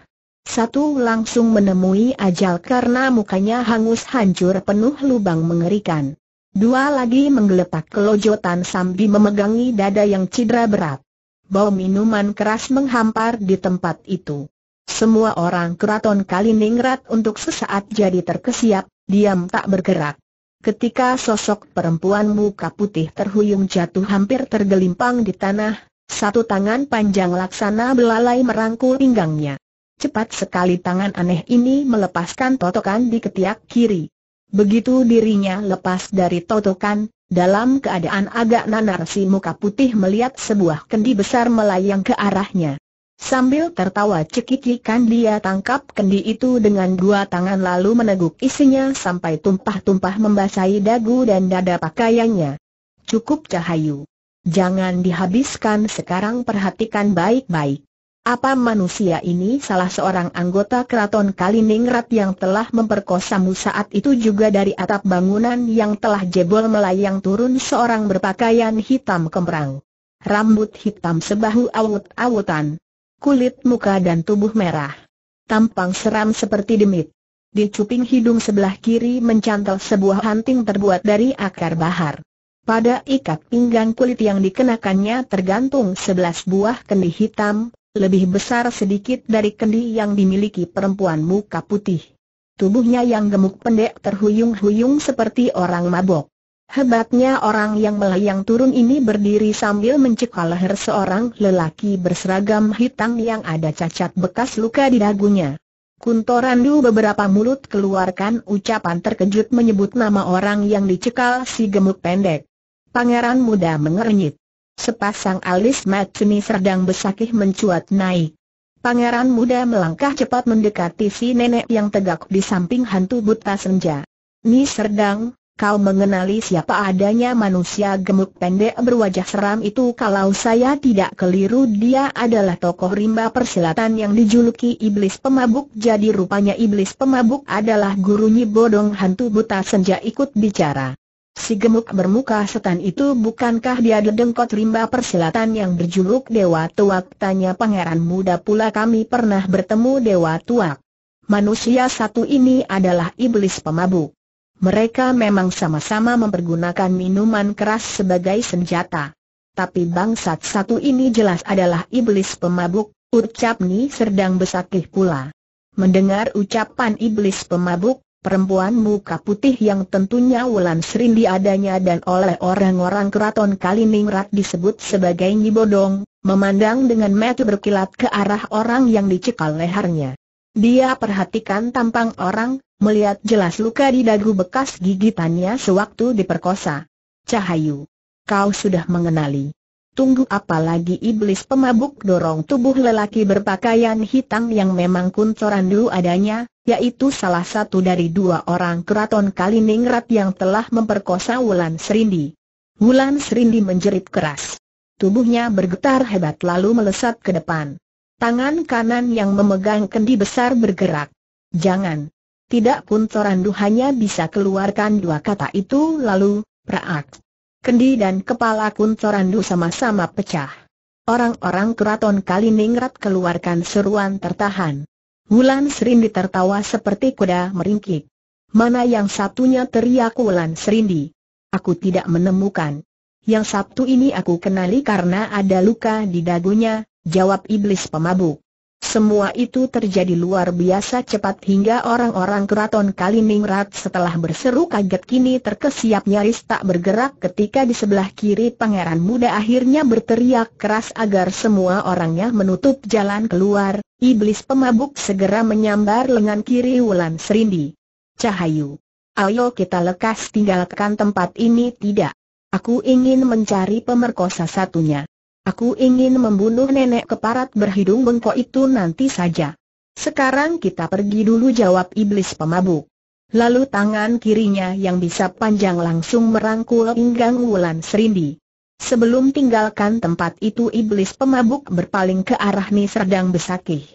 Satu langsung menemui ajal karena mukanya hangus hancur penuh lubang mengerikan. Dua lagi menggeletak kelojotan sambil memegangi dada yang cedera berat. Bau minuman keras menghampar di tempat itu. Semua orang keraton Kaliningrat untuk sesaat jadi terkesiap, diam tak bergerak. Ketika sosok perempuan muka putih terhuyung jatuh hampir tergelimpang di tanah, satu tangan panjang laksana belalai merangkul pinggangnya. Cepat sekali tangan aneh ini melepaskan totokan di ketiak kiri. Begitu dirinya lepas dari totokan, dalam keadaan agak nanar si muka putih melihat sebuah kendi besar melayang ke arahnya. Sambil tertawa cekikikan dia tangkap kendi itu dengan dua tangan lalu meneguk isinya sampai tumpah-tumpah membasahi dagu dan dada pakaiannya. Cukup cahayu. Jangan dihabiskan sekarang perhatikan baik-baik. Apa manusia ini salah seorang anggota keraton Kaliningrat yang telah memperkosamu saat itu juga dari atap bangunan yang telah jebol melayang turun seorang berpakaian hitam kemerang, Rambut hitam sebahu awut-awutan. Kulit muka dan tubuh merah. Tampang seram seperti demit. Di cuping hidung sebelah kiri mencantel sebuah hanting terbuat dari akar bahar. Pada ikat pinggang kulit yang dikenakannya tergantung sebelas buah kendi hitam, lebih besar sedikit dari kendi yang dimiliki perempuan muka putih. Tubuhnya yang gemuk pendek terhuyung-huyung seperti orang mabok. Hebatnya orang yang melayang turun ini berdiri sambil mencekal leher seorang lelaki berseragam hitam yang ada cacat bekas luka di dagunya. Randu beberapa mulut keluarkan ucapan terkejut menyebut nama orang yang dicekal si gemuk pendek. Pangeran muda mengernyit. Sepasang alis Matsuni serdang besakih mencuat naik. Pangeran muda melangkah cepat mendekati si nenek yang tegak di samping hantu buta senja. Ni Serdang, kau mengenali siapa adanya manusia gemuk pendek berwajah seram itu kalau saya tidak keliru dia adalah tokoh rimba persilatan yang dijuluki iblis pemabuk jadi rupanya iblis pemabuk adalah gurunya bodong hantu buta senja ikut bicara. Si gemuk bermuka setan itu bukankah dia dedengkot rimba persilatan yang berjuluk Dewa Tuak? Tanya pangeran muda pula kami pernah bertemu Dewa Tuak. Manusia satu ini adalah iblis pemabuk. Mereka memang sama-sama mempergunakan minuman keras sebagai senjata. Tapi bangsat satu ini jelas adalah iblis pemabuk, ucap Ni Serdang Besakih pula. Mendengar ucapan iblis pemabuk, perempuan muka putih yang tentunya Wulan sering diadanya dan oleh orang-orang keraton Kaliningrat disebut sebagai Nyibodong, memandang dengan mata berkilat ke arah orang yang dicekal lehernya. Dia perhatikan tampang orang, melihat jelas luka di dagu bekas gigitannya sewaktu diperkosa. Cahayu, kau sudah mengenali. Tunggu apa lagi iblis pemabuk dorong tubuh lelaki berpakaian hitam yang memang kuncoran dulu adanya, yaitu salah satu dari dua orang keraton Kaliningrat yang telah memperkosa Wulan Serindi. Wulan Serindi menjerit keras. Tubuhnya bergetar hebat lalu melesat ke depan. Tangan kanan yang memegang kendi besar bergerak. Jangan. Tidak kuncoran hanya bisa keluarkan dua kata itu lalu, praak kendi dan kepala Kuncorandu sama-sama pecah. Orang-orang keraton Kaliningrat keluarkan seruan tertahan. Wulan Serindi tertawa seperti kuda meringkik. Mana yang satunya teriak Wulan Serindi. Aku tidak menemukan. Yang Sabtu ini aku kenali karena ada luka di dagunya, jawab iblis pemabuk. Semua itu terjadi luar biasa cepat hingga orang-orang keraton Kaliningrad setelah berseru kaget kini terkesiap nyaris tak bergerak ketika di sebelah kiri pangeran muda akhirnya berteriak keras agar semua orangnya menutup jalan keluar, iblis pemabuk segera menyambar lengan kiri Wulan Serindi. Cahayu. Ayo kita lekas tinggalkan tempat ini tidak. Aku ingin mencari pemerkosa satunya. Aku ingin membunuh nenek keparat berhidung bengkok itu nanti saja. Sekarang kita pergi dulu jawab iblis pemabuk. Lalu tangan kirinya yang bisa panjang langsung merangkul pinggang Wulan Serindi. Sebelum tinggalkan tempat itu iblis pemabuk berpaling ke arah Nisardang Besakih.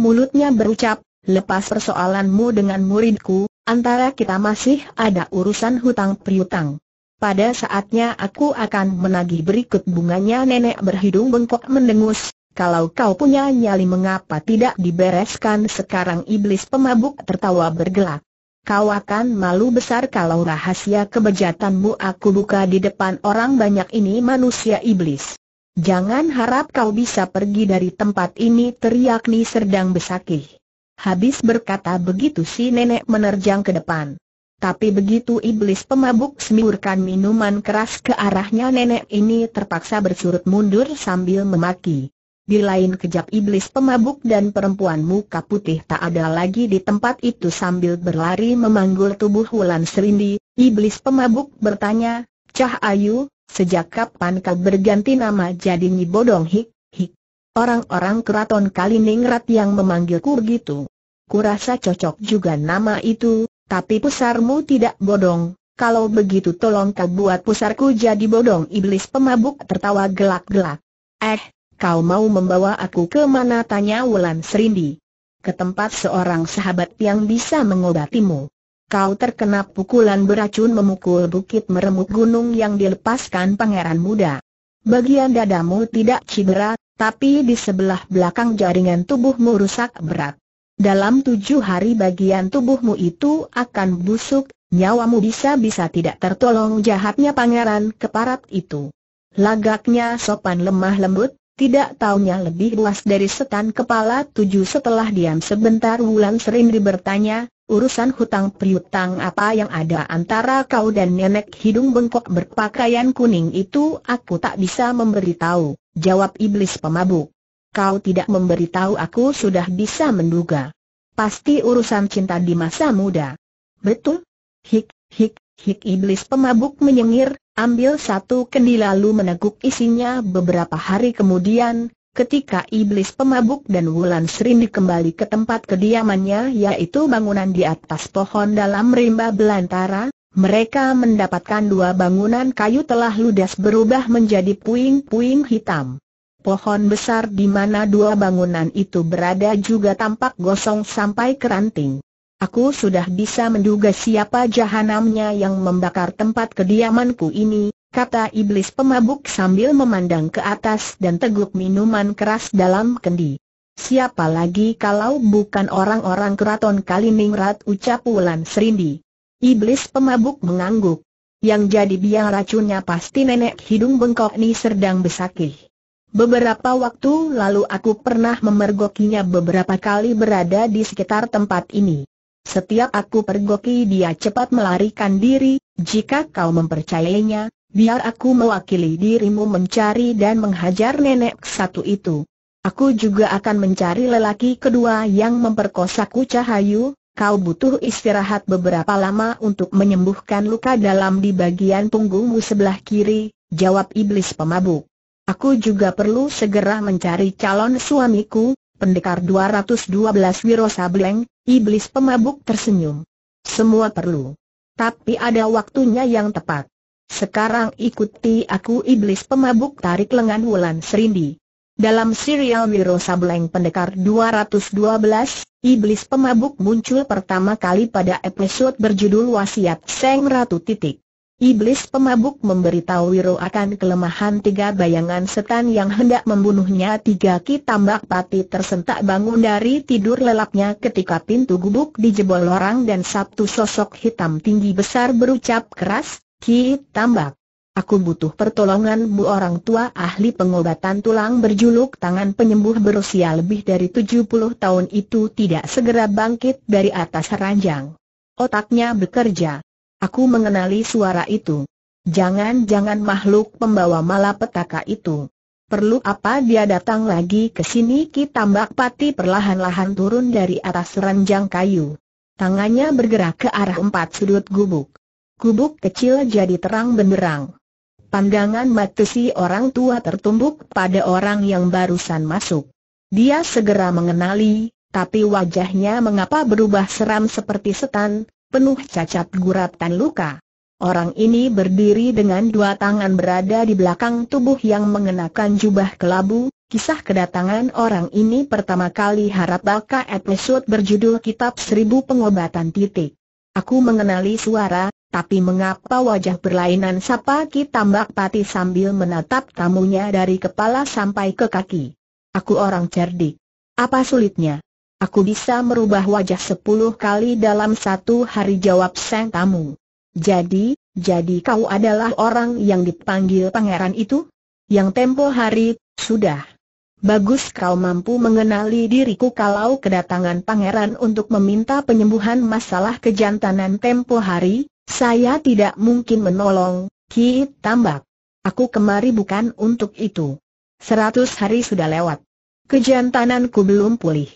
Mulutnya berucap, lepas persoalanmu dengan muridku, antara kita masih ada urusan hutang priutang. Pada saatnya aku akan menagih berikut bunganya nenek berhidung bengkok mendengus. Kalau kau punya nyali mengapa tidak dibereskan sekarang iblis pemabuk tertawa bergelak. Kau akan malu besar kalau rahasia kebejatanmu aku buka di depan orang banyak ini manusia iblis. Jangan harap kau bisa pergi dari tempat ini teriak Ni Serdang Besakih. Habis berkata begitu si nenek menerjang ke depan. Tapi begitu iblis pemabuk semburkan minuman keras ke arahnya nenek ini terpaksa bersurut mundur sambil memaki. Di lain kejap iblis pemabuk dan perempuan muka putih tak ada lagi di tempat itu sambil berlari memanggul tubuh Wulan Serindi, iblis pemabuk bertanya, Cah Ayu, sejak kapan kau berganti nama jadi Nyi Bodong Hik, Hik? Orang-orang keraton Kaliningrat yang memanggilku begitu. Kurasa cocok juga nama itu, tapi pusarmu tidak bodong, kalau begitu tolong kau buat pusarku jadi bodong iblis pemabuk tertawa gelak-gelak. Eh, kau mau membawa aku ke mana tanya Wulan Serindi. Ke tempat seorang sahabat yang bisa mengobatimu. Kau terkena pukulan beracun memukul bukit meremuk gunung yang dilepaskan pangeran muda. Bagian dadamu tidak cedera, tapi di sebelah belakang jaringan tubuhmu rusak berat. Dalam tujuh hari bagian tubuhmu itu akan busuk, nyawamu bisa-bisa tidak tertolong jahatnya pangeran keparat itu. Lagaknya sopan lemah lembut, tidak taunya lebih luas dari setan kepala tujuh setelah diam sebentar Wulan sering bertanya, urusan hutang piutang apa yang ada antara kau dan nenek hidung bengkok berpakaian kuning itu aku tak bisa memberitahu, jawab iblis pemabuk kau tidak memberitahu aku sudah bisa menduga. Pasti urusan cinta di masa muda. Betul? Hik, hik, hik iblis pemabuk menyengir, ambil satu kendi lalu meneguk isinya beberapa hari kemudian, Ketika iblis pemabuk dan Wulan sering kembali ke tempat kediamannya yaitu bangunan di atas pohon dalam rimba belantara, mereka mendapatkan dua bangunan kayu telah ludas berubah menjadi puing-puing hitam pohon besar di mana dua bangunan itu berada juga tampak gosong sampai keranting. Aku sudah bisa menduga siapa jahanamnya yang membakar tempat kediamanku ini, kata iblis pemabuk sambil memandang ke atas dan teguk minuman keras dalam kendi. Siapa lagi kalau bukan orang-orang keraton Kaliningrat ucap Wulan Serindi. Iblis pemabuk mengangguk. Yang jadi biang racunnya pasti nenek hidung bengkok ini sedang besakih. Beberapa waktu lalu aku pernah memergokinya beberapa kali berada di sekitar tempat ini. Setiap aku pergoki dia cepat melarikan diri, jika kau mempercayainya, biar aku mewakili dirimu mencari dan menghajar nenek satu itu. Aku juga akan mencari lelaki kedua yang memperkosaku Cahayu, kau butuh istirahat beberapa lama untuk menyembuhkan luka dalam di bagian punggungmu sebelah kiri, jawab iblis pemabuk. Aku juga perlu segera mencari calon suamiku, pendekar 212 Wiro Sableng, iblis pemabuk tersenyum. Semua perlu. Tapi ada waktunya yang tepat. Sekarang ikuti aku iblis pemabuk tarik lengan Wulan Serindi. Dalam serial Wiro Sableng pendekar 212, iblis pemabuk muncul pertama kali pada episode berjudul Wasiat Seng Ratu Titik. Iblis pemabuk memberitahu Wiro akan kelemahan tiga bayangan setan yang hendak membunuhnya tiga ki tambak pati tersentak bangun dari tidur lelapnya ketika pintu gubuk dijebol orang dan satu sosok hitam tinggi besar berucap keras, ki tambak. Aku butuh pertolongan bu orang tua ahli pengobatan tulang berjuluk tangan penyembuh berusia lebih dari 70 tahun itu tidak segera bangkit dari atas ranjang. Otaknya bekerja Aku mengenali suara itu. Jangan-jangan makhluk pembawa malapetaka itu. Perlu apa dia datang lagi ke sini? Ki tambak pati perlahan-lahan turun dari atas ranjang kayu. Tangannya bergerak ke arah empat sudut gubuk. Gubuk kecil jadi terang benderang. Pandangan mata si orang tua tertumbuk pada orang yang barusan masuk. Dia segera mengenali, tapi wajahnya mengapa berubah seram seperti setan, penuh cacat guratan luka. Orang ini berdiri dengan dua tangan berada di belakang tubuh yang mengenakan jubah kelabu. Kisah kedatangan orang ini pertama kali harap baca episode berjudul Kitab Seribu Pengobatan Titik. Aku mengenali suara, tapi mengapa wajah berlainan sapa Ki Tambak Pati sambil menatap tamunya dari kepala sampai ke kaki? Aku orang cerdik. Apa sulitnya? Aku bisa merubah wajah sepuluh kali dalam satu hari jawab sang tamu. Jadi, jadi kau adalah orang yang dipanggil pangeran itu? Yang tempo hari, sudah. Bagus kau mampu mengenali diriku kalau kedatangan pangeran untuk meminta penyembuhan masalah kejantanan tempo hari, saya tidak mungkin menolong, Ki Tambak. Aku kemari bukan untuk itu. Seratus hari sudah lewat. Kejantananku belum pulih.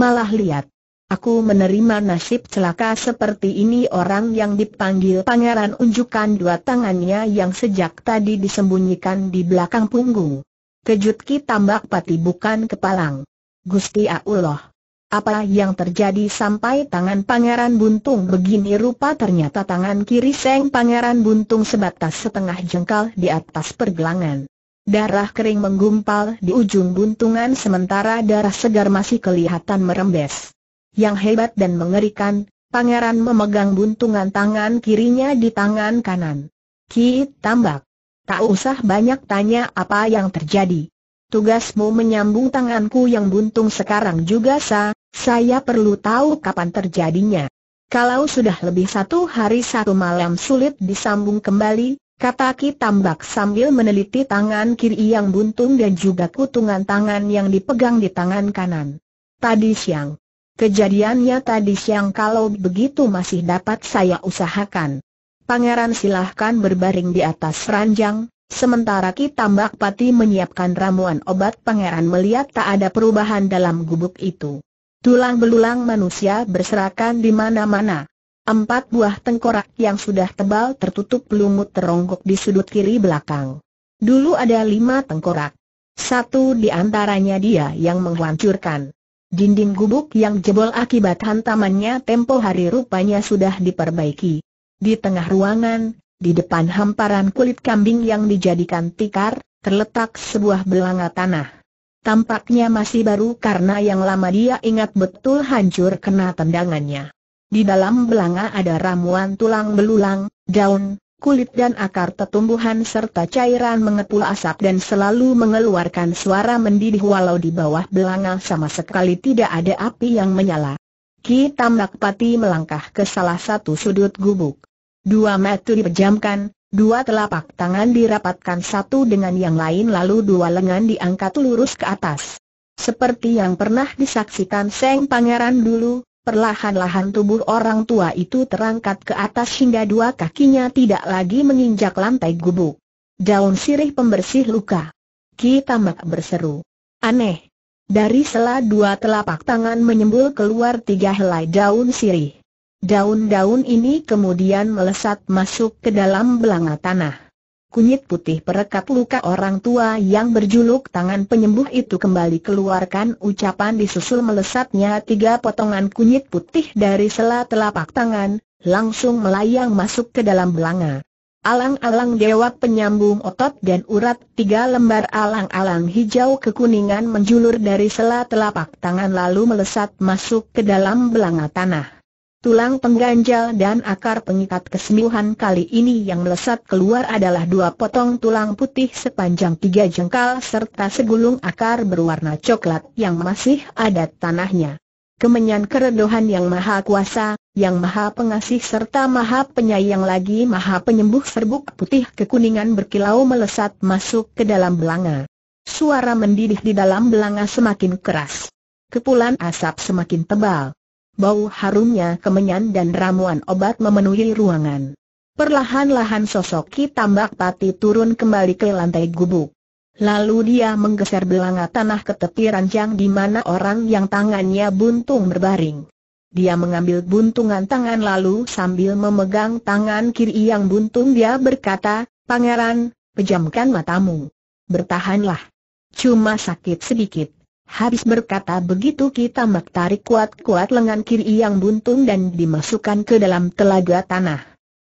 Malah lihat. Aku menerima nasib celaka seperti ini orang yang dipanggil pangeran unjukkan dua tangannya yang sejak tadi disembunyikan di belakang punggung. Kejut ki tambak pati bukan kepalang. Gusti Allah. Apa yang terjadi sampai tangan pangeran buntung begini rupa ternyata tangan kiri seng pangeran buntung sebatas setengah jengkal di atas pergelangan. Darah kering menggumpal di ujung buntungan sementara darah segar masih kelihatan merembes. Yang hebat dan mengerikan, pangeran memegang buntungan tangan kirinya di tangan kanan. Ki tambak. Tak usah banyak tanya apa yang terjadi. Tugasmu menyambung tanganku yang buntung sekarang juga sa, saya perlu tahu kapan terjadinya. Kalau sudah lebih satu hari satu malam sulit disambung kembali, Kata Ki Tambak sambil meneliti tangan kiri yang buntung dan juga kutungan tangan yang dipegang di tangan kanan. Tadi siang. Kejadiannya tadi siang kalau begitu masih dapat saya usahakan. Pangeran silahkan berbaring di atas ranjang, sementara Ki Tambak Pati menyiapkan ramuan obat pangeran melihat tak ada perubahan dalam gubuk itu. Tulang belulang manusia berserakan di mana-mana. Empat buah tengkorak yang sudah tebal tertutup lumut teronggok di sudut kiri belakang. Dulu ada lima tengkorak. Satu di antaranya dia yang menghancurkan. Dinding gubuk yang jebol akibat hantamannya tempo hari rupanya sudah diperbaiki. Di tengah ruangan, di depan hamparan kulit kambing yang dijadikan tikar, terletak sebuah belanga tanah. Tampaknya masih baru karena yang lama dia ingat betul hancur kena tendangannya. Di dalam belanga ada ramuan tulang belulang, daun, kulit dan akar tetumbuhan serta cairan mengepul asap dan selalu mengeluarkan suara mendidih walau di bawah belanga sama sekali tidak ada api yang menyala. Ki Tamlak melangkah ke salah satu sudut gubuk. Dua mata dipejamkan, dua telapak tangan dirapatkan satu dengan yang lain lalu dua lengan diangkat lurus ke atas. Seperti yang pernah disaksikan Seng Pangeran dulu, Perlahan-lahan tubuh orang tua itu terangkat ke atas hingga dua kakinya tidak lagi menginjak lantai gubuk. Daun sirih pembersih luka. Ki Tamak berseru. Aneh. Dari sela dua telapak tangan menyembul keluar tiga helai daun sirih. Daun-daun ini kemudian melesat masuk ke dalam belanga tanah kunyit putih perekat luka orang tua yang berjuluk tangan penyembuh itu kembali keluarkan ucapan disusul melesatnya tiga potongan kunyit putih dari sela telapak tangan, langsung melayang masuk ke dalam belanga. Alang-alang dewa penyambung otot dan urat tiga lembar alang-alang hijau kekuningan menjulur dari sela telapak tangan lalu melesat masuk ke dalam belanga tanah. Tulang pengganjal dan akar pengikat kesembuhan kali ini yang melesat keluar adalah dua potong tulang putih sepanjang tiga jengkal serta segulung akar berwarna coklat yang masih ada tanahnya. Kemenyan keredohan yang maha kuasa, yang maha pengasih serta maha penyayang lagi maha penyembuh serbuk putih kekuningan berkilau melesat masuk ke dalam belanga. Suara mendidih di dalam belanga semakin keras. Kepulan asap semakin tebal bau harumnya kemenyan dan ramuan obat memenuhi ruangan. Perlahan-lahan sosok Ki Tambak Pati turun kembali ke lantai gubuk. Lalu dia menggeser belanga tanah ke tepi ranjang di mana orang yang tangannya buntung berbaring. Dia mengambil buntungan tangan lalu sambil memegang tangan kiri yang buntung dia berkata, Pangeran, pejamkan matamu. Bertahanlah. Cuma sakit sedikit. Habis berkata begitu kita Mak tarik kuat-kuat lengan kiri yang buntung dan dimasukkan ke dalam telaga tanah.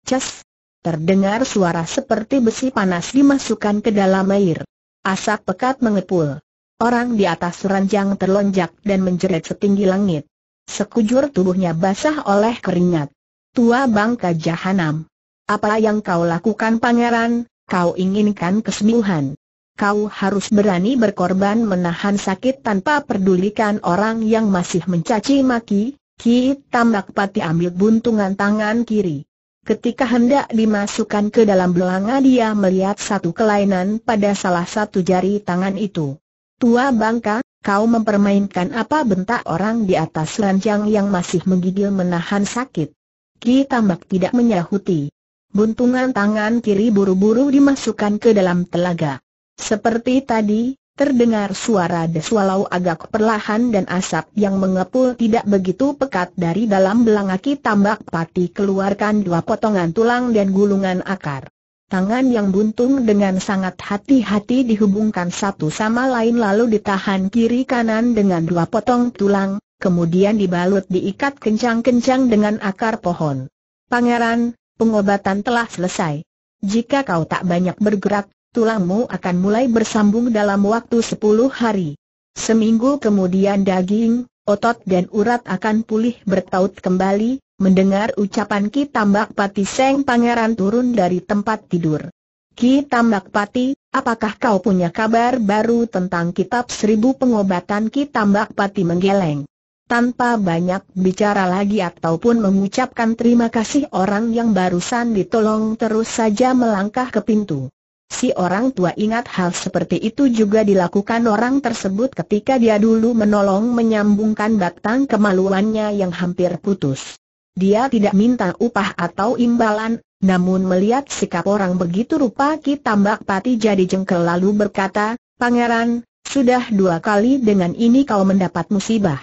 Ces! Terdengar suara seperti besi panas dimasukkan ke dalam air. Asap pekat mengepul. Orang di atas ranjang terlonjak dan menjerit setinggi langit. Sekujur tubuhnya basah oleh keringat. Tua bangka jahanam. Apa yang kau lakukan pangeran, kau inginkan kesembuhan kau harus berani berkorban menahan sakit tanpa pedulikan orang yang masih mencaci maki. Ki Tambak Pati ambil buntungan tangan kiri. Ketika hendak dimasukkan ke dalam belanga dia melihat satu kelainan pada salah satu jari tangan itu. Tua bangka, kau mempermainkan apa bentak orang di atas ranjang yang masih menggigil menahan sakit. Ki Tambak tidak menyahuti. Buntungan tangan kiri buru-buru dimasukkan ke dalam telaga. Seperti tadi, terdengar suara des agak perlahan dan asap yang mengepul tidak begitu pekat dari dalam belangaki tambak pati keluarkan dua potongan tulang dan gulungan akar. Tangan yang buntung dengan sangat hati-hati dihubungkan satu sama lain lalu ditahan kiri kanan dengan dua potong tulang, kemudian dibalut diikat kencang-kencang dengan akar pohon. Pangeran, pengobatan telah selesai. Jika kau tak banyak bergerak, tulangmu akan mulai bersambung dalam waktu sepuluh hari. Seminggu kemudian daging, otot dan urat akan pulih bertaut kembali, mendengar ucapan Ki Tambak Pati Seng Pangeran turun dari tempat tidur. Ki Tambak Pati, apakah kau punya kabar baru tentang kitab seribu pengobatan Ki Tambak Pati menggeleng? Tanpa banyak bicara lagi ataupun mengucapkan terima kasih orang yang barusan ditolong terus saja melangkah ke pintu. Si orang tua ingat hal seperti itu juga dilakukan orang tersebut ketika dia dulu menolong menyambungkan batang kemaluannya yang hampir putus. Dia tidak minta upah atau imbalan, namun melihat sikap orang begitu rupa Ki Tambak Pati jadi jengkel lalu berkata, Pangeran, sudah dua kali dengan ini kau mendapat musibah.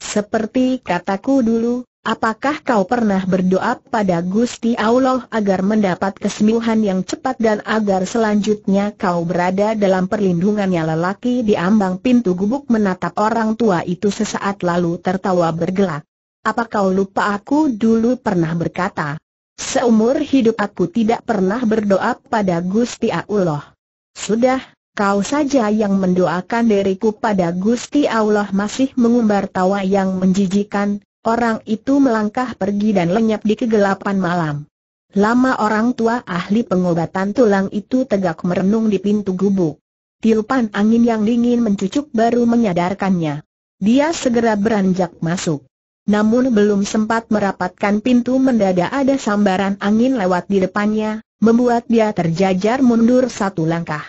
Seperti kataku dulu, Apakah kau pernah berdoa pada Gusti Allah agar mendapat kesembuhan yang cepat dan agar selanjutnya kau berada dalam perlindungannya lelaki di ambang pintu gubuk menatap orang tua itu sesaat lalu tertawa bergelak. Apa kau lupa aku dulu pernah berkata, seumur hidup aku tidak pernah berdoa pada Gusti Allah. Sudah, Kau saja yang mendoakan diriku pada Gusti Allah masih mengumbar tawa yang menjijikan, Orang itu melangkah pergi dan lenyap di kegelapan malam. Lama orang tua ahli pengobatan tulang itu tegak merenung di pintu gubuk. Tiupan angin yang dingin mencucuk baru menyadarkannya. Dia segera beranjak masuk. Namun belum sempat merapatkan pintu mendadak ada sambaran angin lewat di depannya, membuat dia terjajar mundur satu langkah.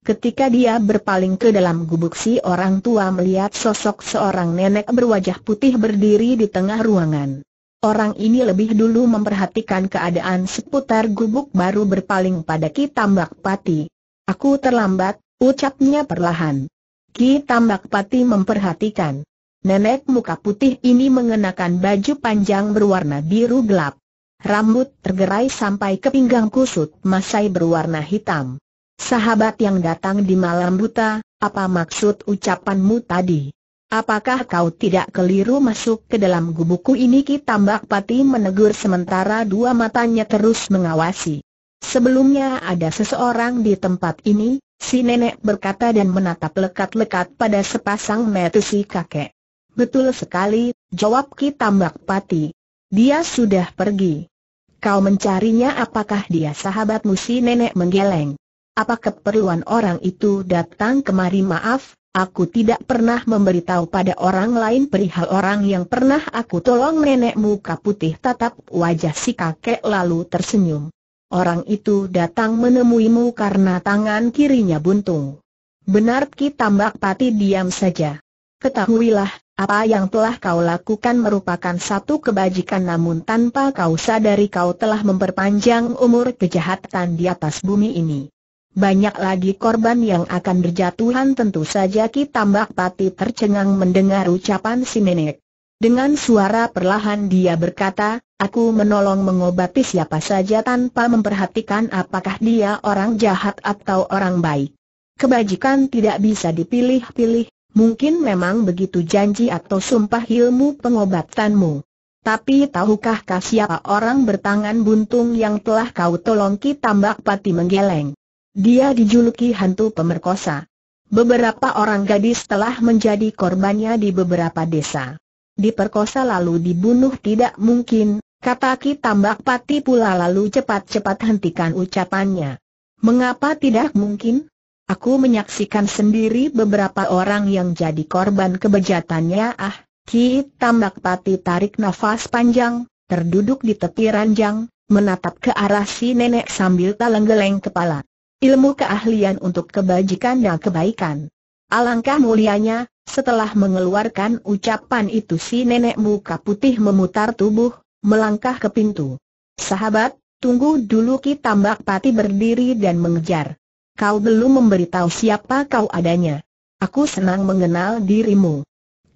Ketika dia berpaling ke dalam gubuk si orang tua melihat sosok seorang nenek berwajah putih berdiri di tengah ruangan. Orang ini lebih dulu memperhatikan keadaan seputar gubuk baru berpaling pada Ki Tambak Pati. Aku terlambat, ucapnya perlahan. Ki Tambak Pati memperhatikan. Nenek muka putih ini mengenakan baju panjang berwarna biru gelap. Rambut tergerai sampai ke pinggang kusut masai berwarna hitam. Sahabat yang datang di malam buta, apa maksud ucapanmu tadi? Apakah kau tidak keliru masuk ke dalam gubukku ini? Tambak Pati menegur sementara dua matanya terus mengawasi. Sebelumnya ada seseorang di tempat ini, si nenek berkata dan menatap lekat-lekat pada sepasang mata si kakek. Betul sekali, jawab Ki Tambak Pati. Dia sudah pergi. Kau mencarinya apakah dia sahabatmu si nenek menggeleng? apa keperluan orang itu datang kemari maaf, Aku tidak pernah memberitahu pada orang lain perihal orang yang pernah aku tolong nenek muka putih tatap wajah si kakek lalu tersenyum. Orang itu datang menemuimu karena tangan kirinya buntung. Benar Ki Tambak Pati diam saja. Ketahuilah, apa yang telah kau lakukan merupakan satu kebajikan namun tanpa kau sadari kau telah memperpanjang umur kejahatan di atas bumi ini. Banyak lagi korban yang akan berjatuhan tentu saja Ki Tambak Pati tercengang mendengar ucapan si nenek. Dengan suara perlahan dia berkata, aku menolong mengobati siapa saja tanpa memperhatikan apakah dia orang jahat atau orang baik. Kebajikan tidak bisa dipilih-pilih, mungkin memang begitu janji atau sumpah ilmu pengobatanmu. Tapi tahukah siapa orang bertangan buntung yang telah kau tolong Ki Tambak Pati menggeleng? Dia dijuluki hantu pemerkosa. Beberapa orang gadis telah menjadi korbannya di beberapa desa. Diperkosa lalu dibunuh tidak mungkin, kata Ki Tambak Pati pula lalu cepat-cepat hentikan ucapannya. Mengapa tidak mungkin? Aku menyaksikan sendiri beberapa orang yang jadi korban kebejatannya ah. Ki Tambak Pati tarik nafas panjang, terduduk di tepi ranjang, menatap ke arah si nenek sambil talenggeleng kepala ilmu keahlian untuk kebajikan dan kebaikan. Alangkah mulianya, setelah mengeluarkan ucapan itu si nenek muka putih memutar tubuh, melangkah ke pintu. Sahabat, tunggu dulu Ki Tambak Pati berdiri dan mengejar. Kau belum memberitahu siapa kau adanya. Aku senang mengenal dirimu.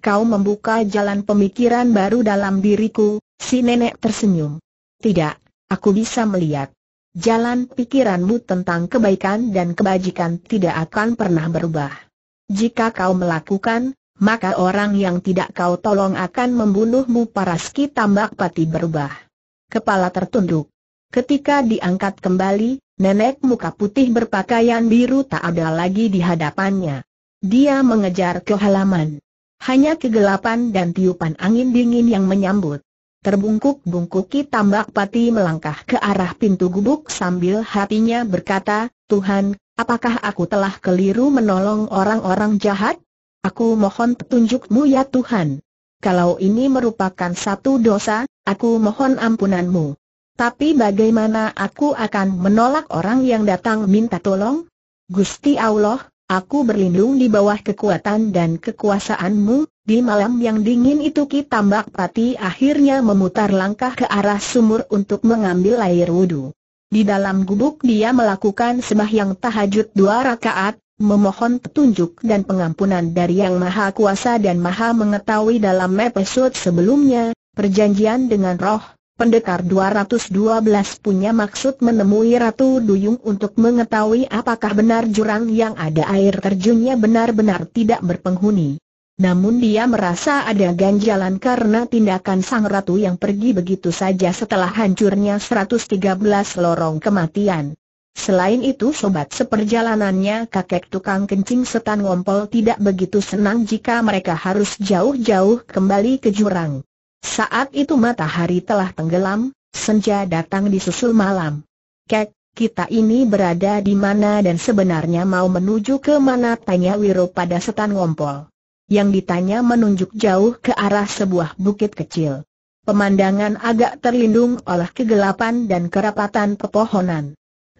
Kau membuka jalan pemikiran baru dalam diriku, si nenek tersenyum. Tidak, aku bisa melihat jalan pikiranmu tentang kebaikan dan kebajikan tidak akan pernah berubah. Jika kau melakukan, maka orang yang tidak kau tolong akan membunuhmu Paraski tambak pati berubah. Kepala tertunduk. Ketika diangkat kembali, nenek muka putih berpakaian biru tak ada lagi di hadapannya. Dia mengejar ke halaman. Hanya kegelapan dan tiupan angin dingin yang menyambut. Terbungkuk-bungkuki tambak pati melangkah ke arah pintu gubuk sambil hatinya berkata, Tuhan, apakah aku telah keliru menolong orang-orang jahat? Aku mohon petunjukmu ya Tuhan. Kalau ini merupakan satu dosa, aku mohon ampunanmu. Tapi bagaimana aku akan menolak orang yang datang minta tolong? Gusti Allah, Aku berlindung di bawah kekuatan dan kekuasaanmu, di malam yang dingin itu Ki Tambak Pati akhirnya memutar langkah ke arah sumur untuk mengambil air wudhu. Di dalam gubuk dia melakukan sembahyang tahajud dua rakaat, memohon petunjuk dan pengampunan dari Yang Maha Kuasa dan Maha Mengetahui dalam episode sebelumnya, perjanjian dengan roh, Pendekar 212 punya maksud menemui Ratu Duyung untuk mengetahui apakah benar jurang yang ada air terjunnya benar-benar tidak berpenghuni. Namun dia merasa ada ganjalan karena tindakan sang ratu yang pergi begitu saja setelah hancurnya 113 lorong kematian. Selain itu sobat seperjalanannya kakek tukang kencing setan ngompol tidak begitu senang jika mereka harus jauh-jauh kembali ke jurang. Saat itu matahari telah tenggelam, senja datang di susul malam. Kek, kita ini berada di mana dan sebenarnya mau menuju ke mana tanya Wiro pada setan ngompol. Yang ditanya menunjuk jauh ke arah sebuah bukit kecil. Pemandangan agak terlindung oleh kegelapan dan kerapatan pepohonan.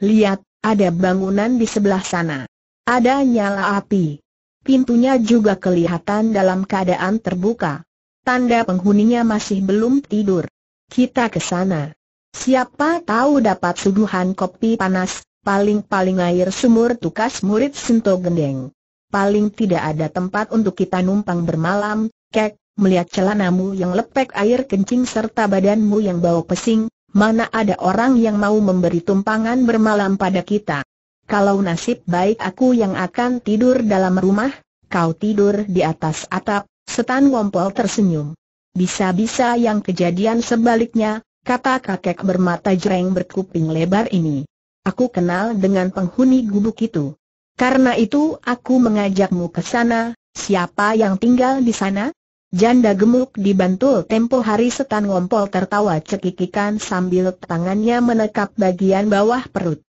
Lihat, ada bangunan di sebelah sana. Ada nyala api. Pintunya juga kelihatan dalam keadaan terbuka. Tanda penghuninya masih belum tidur. Kita ke sana. Siapa tahu dapat suduhan kopi panas, paling-paling air sumur tukas murid Sinto Gendeng. Paling tidak ada tempat untuk kita numpang bermalam, kek, melihat celanamu yang lepek air kencing serta badanmu yang bau pesing, mana ada orang yang mau memberi tumpangan bermalam pada kita. Kalau nasib baik aku yang akan tidur dalam rumah, kau tidur di atas atap, Setan Wompol tersenyum. Bisa-bisa yang kejadian sebaliknya, kata kakek bermata jereng berkuping lebar ini. Aku kenal dengan penghuni gubuk itu. Karena itu aku mengajakmu ke sana, siapa yang tinggal di sana? Janda gemuk dibantul tempo hari setan ngompol tertawa cekikikan sambil tangannya menekap bagian bawah perut.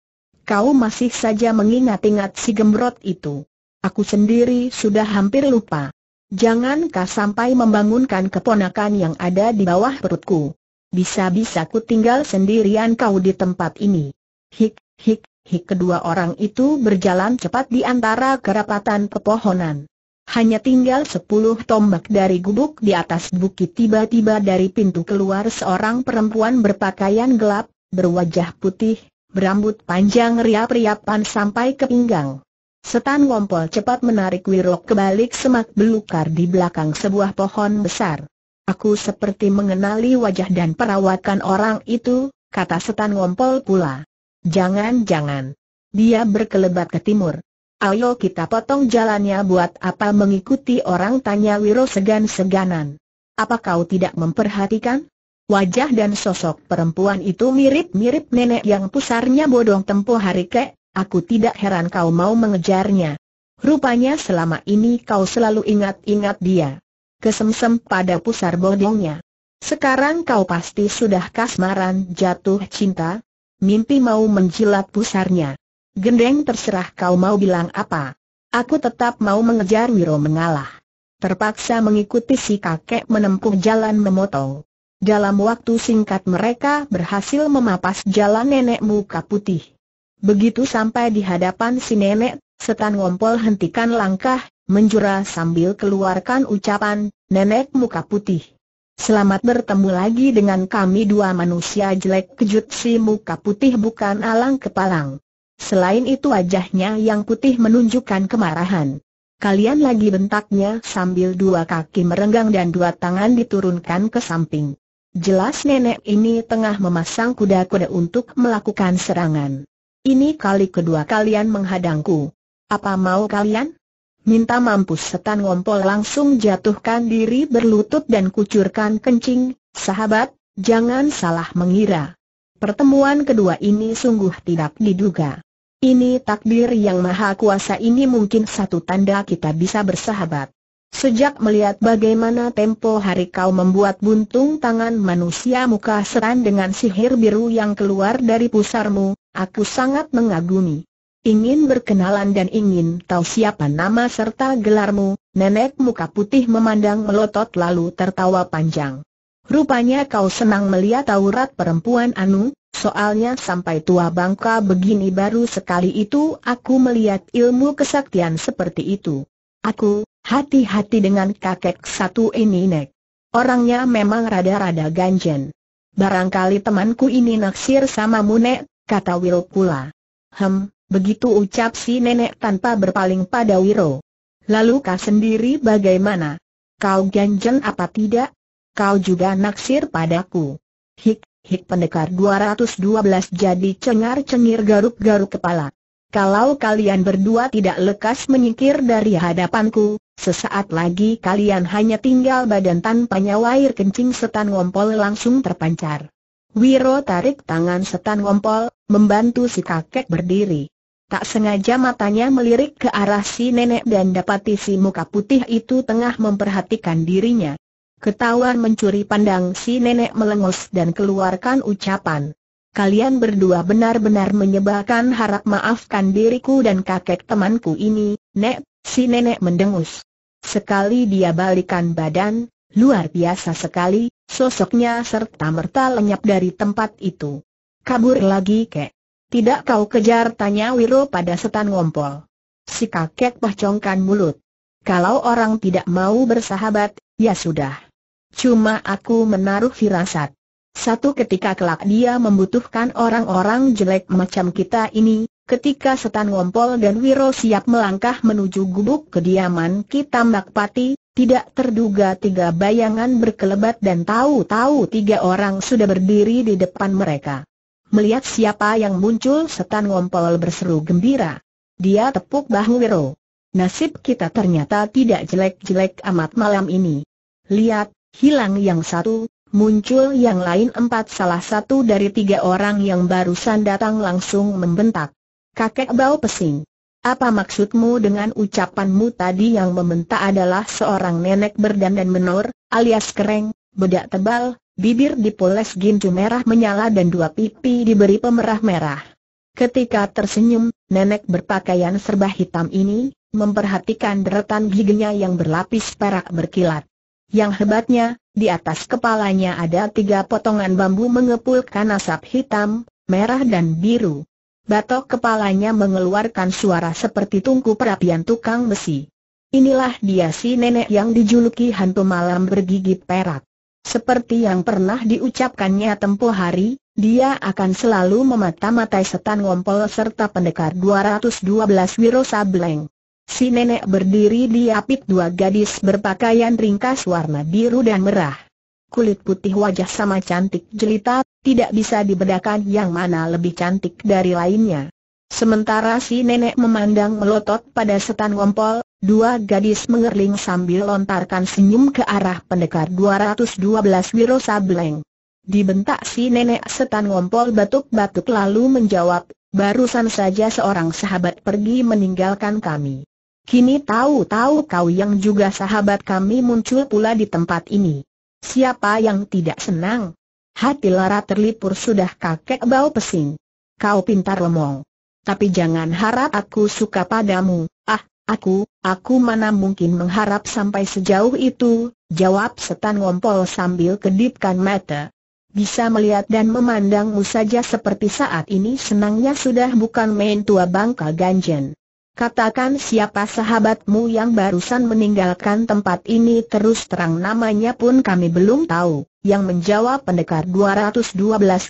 Kau masih saja mengingat-ingat si gembrot itu. Aku sendiri sudah hampir lupa. Jangan Jangankah sampai membangunkan keponakan yang ada di bawah perutku. Bisa-bisa ku tinggal sendirian kau di tempat ini. Hik, hik, hik kedua orang itu berjalan cepat di antara kerapatan pepohonan. Hanya tinggal sepuluh tombak dari gubuk di atas bukit tiba-tiba dari pintu keluar seorang perempuan berpakaian gelap, berwajah putih, berambut panjang riap-riapan sampai ke pinggang. Setan ngompol cepat menarik Wirok kebalik semak belukar di belakang sebuah pohon besar. Aku seperti mengenali wajah dan perawatan orang itu, kata setan ngompol pula. Jangan-jangan. Dia berkelebat ke timur. Ayo kita potong jalannya buat apa mengikuti orang tanya Wiro segan-seganan. Apa kau tidak memperhatikan? Wajah dan sosok perempuan itu mirip-mirip nenek yang pusarnya bodong tempo hari kek, Aku tidak heran kau mau mengejarnya. Rupanya selama ini kau selalu ingat-ingat dia. Kesemsem pada pusar bodongnya. Sekarang kau pasti sudah kasmaran jatuh cinta. Mimpi mau menjilat pusarnya. Gendeng terserah kau mau bilang apa. Aku tetap mau mengejar Wiro mengalah. Terpaksa mengikuti si kakek menempuh jalan memotong. Dalam waktu singkat mereka berhasil memapas jalan nenek muka putih. Begitu sampai di hadapan si nenek, setan ngompol hentikan langkah, menjura sambil keluarkan ucapan, nenek muka putih. Selamat bertemu lagi dengan kami dua manusia jelek kejut si muka putih bukan alang kepalang. Selain itu wajahnya yang putih menunjukkan kemarahan. Kalian lagi bentaknya sambil dua kaki merenggang dan dua tangan diturunkan ke samping. Jelas nenek ini tengah memasang kuda-kuda untuk melakukan serangan. Ini kali kedua kalian menghadangku. Apa mau kalian? Minta mampus setan ngompol langsung jatuhkan diri berlutut dan kucurkan kencing, sahabat, jangan salah mengira. Pertemuan kedua ini sungguh tidak diduga. Ini takdir yang maha kuasa ini mungkin satu tanda kita bisa bersahabat. Sejak melihat bagaimana tempo hari kau membuat buntung tangan manusia muka setan dengan sihir biru yang keluar dari pusarmu, Aku sangat mengagumi. Ingin berkenalan dan ingin tahu siapa nama serta gelarmu, nenek muka putih memandang melotot lalu tertawa panjang. Rupanya kau senang melihat aurat perempuan Anu, soalnya sampai tua bangka begini baru sekali itu aku melihat ilmu kesaktian seperti itu. Aku, hati-hati dengan kakek satu ini nek. Orangnya memang rada-rada ganjen. Barangkali temanku ini naksir sama mu nek kata Wiro pula. Hem, begitu ucap si nenek tanpa berpaling pada Wiro. Lalu kau sendiri bagaimana? Kau ganjen apa tidak? Kau juga naksir padaku. Hik, hik pendekar 212 jadi cengar-cengir garuk-garuk kepala. Kalau kalian berdua tidak lekas menyingkir dari hadapanku, sesaat lagi kalian hanya tinggal badan tanpa nyawa air kencing setan ngompol langsung terpancar. Wiro tarik tangan setan ngompol, membantu si kakek berdiri. Tak sengaja matanya melirik ke arah si nenek dan dapati si muka putih itu tengah memperhatikan dirinya. Ketahuan mencuri pandang si nenek melengus dan keluarkan ucapan. Kalian berdua benar-benar menyebalkan harap maafkan diriku dan kakek temanku ini, Nek, si nenek mendengus. Sekali dia balikan badan, luar biasa sekali, Sosoknya serta merta lenyap dari tempat itu. Kabur lagi kek. Tidak kau kejar tanya Wiro pada setan ngompol. Si kakek pahcongkan mulut. Kalau orang tidak mau bersahabat, ya sudah. Cuma aku menaruh firasat. Satu ketika kelak dia membutuhkan orang-orang jelek macam kita ini, ketika setan ngompol dan Wiro siap melangkah menuju gubuk kediaman kita Pati, tidak terduga tiga bayangan berkelebat dan tahu-tahu tiga orang sudah berdiri di depan mereka. Melihat siapa yang muncul setan ngompol berseru gembira. Dia tepuk bahu Wiro. Nasib kita ternyata tidak jelek-jelek amat malam ini. Lihat, hilang yang satu, muncul yang lain empat salah satu dari tiga orang yang barusan datang langsung membentak. Kakek bau pesing. Apa maksudmu dengan ucapanmu tadi yang membentak adalah seorang nenek berdandan menor, alias kereng, bedak tebal, bibir dipoles gincu merah menyala dan dua pipi diberi pemerah merah. Ketika tersenyum, nenek berpakaian serba hitam ini, memperhatikan deretan giginya yang berlapis perak berkilat. Yang hebatnya, di atas kepalanya ada tiga potongan bambu mengepulkan asap hitam, merah dan biru batok kepalanya mengeluarkan suara seperti tungku perapian tukang besi. Inilah dia si nenek yang dijuluki hantu malam bergigi perak. Seperti yang pernah diucapkannya tempo hari, dia akan selalu memata-matai setan ngompol serta pendekar 212 Wiro Sableng. Si nenek berdiri di apit dua gadis berpakaian ringkas warna biru dan merah. Kulit putih wajah sama cantik jelita tidak bisa dibedakan yang mana lebih cantik dari lainnya. Sementara si nenek memandang melotot pada setan ngompol, dua gadis mengerling sambil lontarkan senyum ke arah pendekar 212 Wiro Sableng. Dibentak si nenek setan ngompol batuk-batuk lalu menjawab, barusan saja seorang sahabat pergi meninggalkan kami. Kini tahu-tahu kau yang juga sahabat kami muncul pula di tempat ini. Siapa yang tidak senang? Hati Lara terlipur sudah kakek bau pesing. Kau pintar lemong. Tapi jangan harap aku suka padamu. Ah, aku, aku mana mungkin mengharap sampai sejauh itu, jawab setan ngompol sambil kedipkan mata. Bisa melihat dan memandangmu saja seperti saat ini senangnya sudah bukan main tua bangka ganjen. Katakan siapa sahabatmu yang barusan meninggalkan tempat ini terus terang namanya pun kami belum tahu, yang menjawab pendekar 212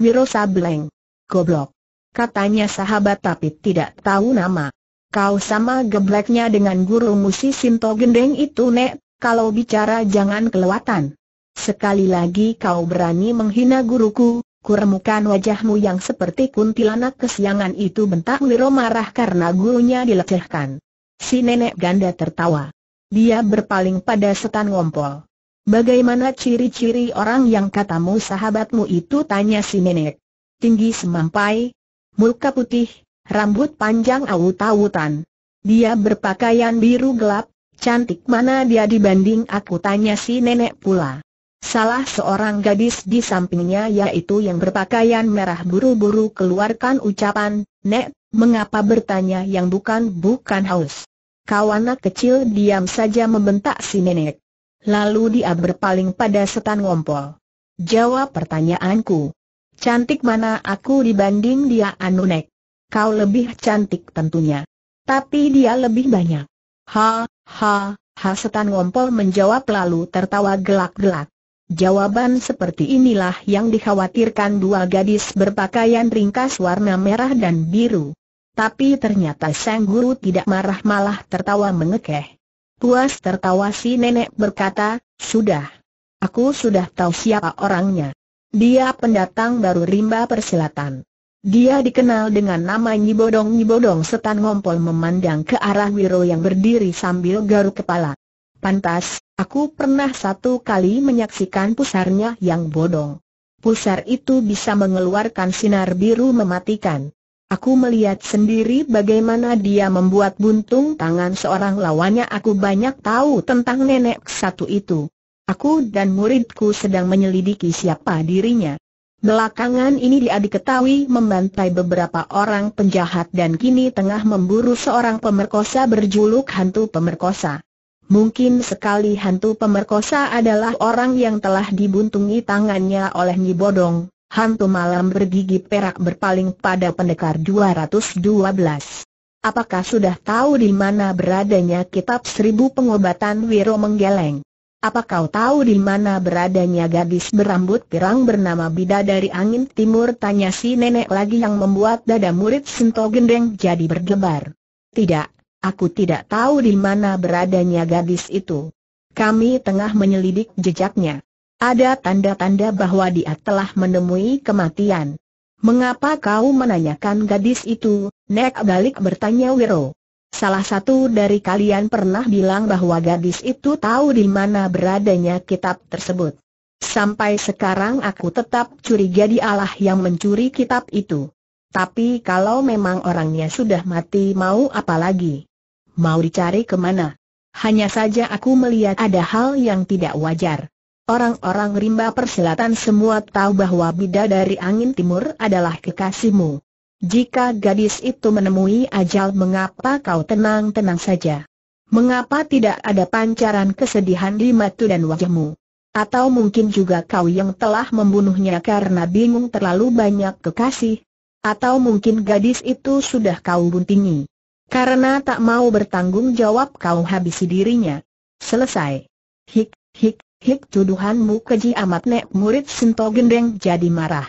Wiro Sableng. Goblok. Katanya sahabat tapi tidak tahu nama. Kau sama gebleknya dengan guru musisi Sinto Gendeng itu nek, kalau bicara jangan kelewatan. Sekali lagi kau berani menghina guruku, Kuremukan wajahmu yang seperti kuntilanak kesiangan itu bentak Wiro marah karena gurunya dilecehkan. Si nenek ganda tertawa. Dia berpaling pada setan ngompol. Bagaimana ciri-ciri orang yang katamu sahabatmu itu tanya si nenek. Tinggi semampai, muka putih, rambut panjang awut-awutan. Dia berpakaian biru gelap, cantik mana dia dibanding aku tanya si nenek pula. Salah seorang gadis di sampingnya yaitu yang berpakaian merah buru-buru keluarkan ucapan, Nek, mengapa bertanya yang bukan-bukan haus? Kau kecil diam saja membentak si nenek. Lalu dia berpaling pada setan ngompol. Jawab pertanyaanku. Cantik mana aku dibanding dia anu nek? Kau lebih cantik tentunya. Tapi dia lebih banyak. Ha, ha, ha setan ngompol menjawab lalu tertawa gelak-gelak. Jawaban seperti inilah yang dikhawatirkan dua gadis berpakaian ringkas warna merah dan biru. Tapi ternyata sang guru tidak marah malah tertawa mengekeh. Puas tertawa si nenek berkata, sudah. Aku sudah tahu siapa orangnya. Dia pendatang baru rimba persilatan. Dia dikenal dengan nama Nyibodong Nyibodong setan ngompol memandang ke arah Wiro yang berdiri sambil garuk kepala. Pantas, aku pernah satu kali menyaksikan pusarnya yang bodong. Pusar itu bisa mengeluarkan sinar biru mematikan. Aku melihat sendiri bagaimana dia membuat buntung tangan seorang lawannya Aku banyak tahu tentang nenek satu itu Aku dan muridku sedang menyelidiki siapa dirinya Belakangan ini dia diketahui membantai beberapa orang penjahat dan kini tengah memburu seorang pemerkosa berjuluk hantu pemerkosa Mungkin sekali hantu pemerkosa adalah orang yang telah dibuntungi tangannya oleh Nyi Bodong, hantu malam bergigi perak berpaling pada pendekar 212. Apakah sudah tahu di mana beradanya kitab seribu pengobatan Wiro Menggeleng? Apa kau tahu di mana beradanya gadis berambut pirang bernama Bida dari angin timur? Tanya si nenek lagi yang membuat dada murid Sinto Gendeng jadi berdebar. Tidak, Aku tidak tahu di mana beradanya gadis itu. Kami tengah menyelidik jejaknya. Ada tanda-tanda bahwa dia telah menemui kematian. Mengapa kau menanyakan gadis itu? Nek balik bertanya Wiro. Salah satu dari kalian pernah bilang bahwa gadis itu tahu di mana beradanya kitab tersebut. Sampai sekarang aku tetap curiga di Allah yang mencuri kitab itu. Tapi kalau memang orangnya sudah mati mau apa lagi? mau dicari kemana? Hanya saja aku melihat ada hal yang tidak wajar. Orang-orang rimba persilatan semua tahu bahwa bida dari angin timur adalah kekasihmu. Jika gadis itu menemui ajal mengapa kau tenang-tenang saja? Mengapa tidak ada pancaran kesedihan di matu dan wajahmu? Atau mungkin juga kau yang telah membunuhnya karena bingung terlalu banyak kekasih? Atau mungkin gadis itu sudah kau buntingi? Karena tak mau bertanggung jawab kau habisi dirinya. Selesai. Hik, hik, hik tuduhanmu keji amat nek murid Sinto Gendeng jadi marah.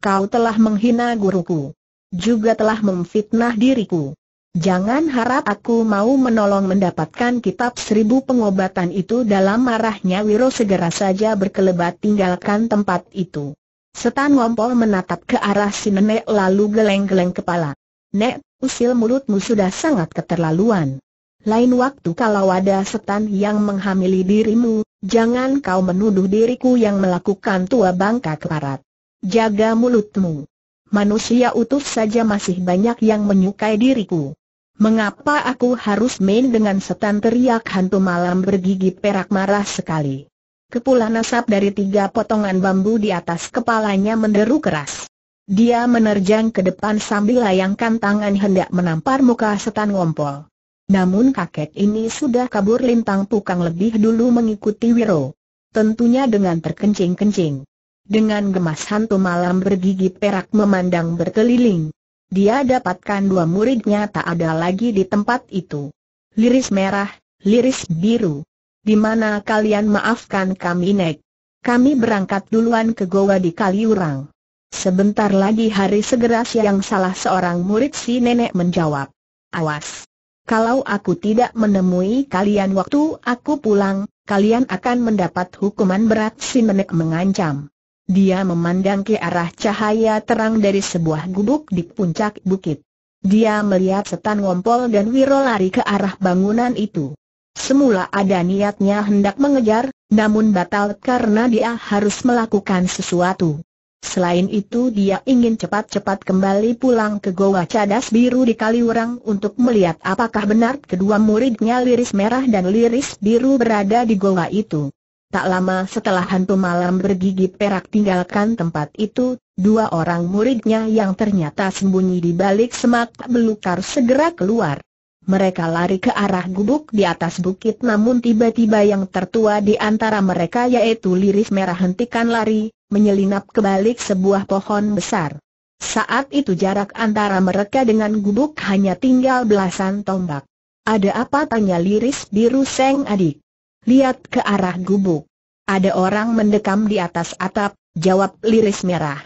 Kau telah menghina guruku. Juga telah memfitnah diriku. Jangan harap aku mau menolong mendapatkan kitab seribu pengobatan itu dalam marahnya Wiro segera saja berkelebat tinggalkan tempat itu. Setan Ngompol menatap ke arah si nenek lalu geleng-geleng kepala. Nek, usil mulutmu sudah sangat keterlaluan. Lain waktu kalau ada setan yang menghamili dirimu, jangan kau menuduh diriku yang melakukan tua bangka kelarat. Jaga mulutmu. Manusia utuh saja masih banyak yang menyukai diriku. Mengapa aku harus main dengan setan teriak hantu malam bergigi perak marah sekali. Kepulan asap dari tiga potongan bambu di atas kepalanya menderu keras. Dia menerjang ke depan sambil layangkan tangan hendak menampar muka setan ngompol. Namun kakek ini sudah kabur lintang pukang lebih dulu mengikuti Wiro. Tentunya dengan terkencing-kencing. Dengan gemas hantu malam bergigi perak memandang berkeliling. Dia dapatkan dua muridnya tak ada lagi di tempat itu. Liris merah, liris biru. Di mana kalian maafkan kami, Nek? Kami berangkat duluan ke goa di Kaliurang. Sebentar lagi hari segera siang salah seorang murid si nenek menjawab. Awas! Kalau aku tidak menemui kalian waktu aku pulang, kalian akan mendapat hukuman berat si nenek mengancam. Dia memandang ke arah cahaya terang dari sebuah gubuk di puncak bukit. Dia melihat setan ngompol dan wiro lari ke arah bangunan itu. Semula ada niatnya hendak mengejar, namun batal karena dia harus melakukan sesuatu. Selain itu dia ingin cepat-cepat kembali pulang ke Goa Cadas Biru di Kaliurang untuk melihat apakah benar kedua muridnya Liris Merah dan Liris Biru berada di Goa itu. Tak lama setelah hantu malam bergigi perak tinggalkan tempat itu, dua orang muridnya yang ternyata sembunyi di balik semak belukar segera keluar. Mereka lari ke arah gubuk di atas bukit namun tiba-tiba yang tertua di antara mereka yaitu Liris Merah hentikan lari, menyelinap ke balik sebuah pohon besar. Saat itu jarak antara mereka dengan gubuk hanya tinggal belasan tombak. Ada apa tanya liris biru seng adik? Lihat ke arah gubuk. Ada orang mendekam di atas atap, jawab liris merah.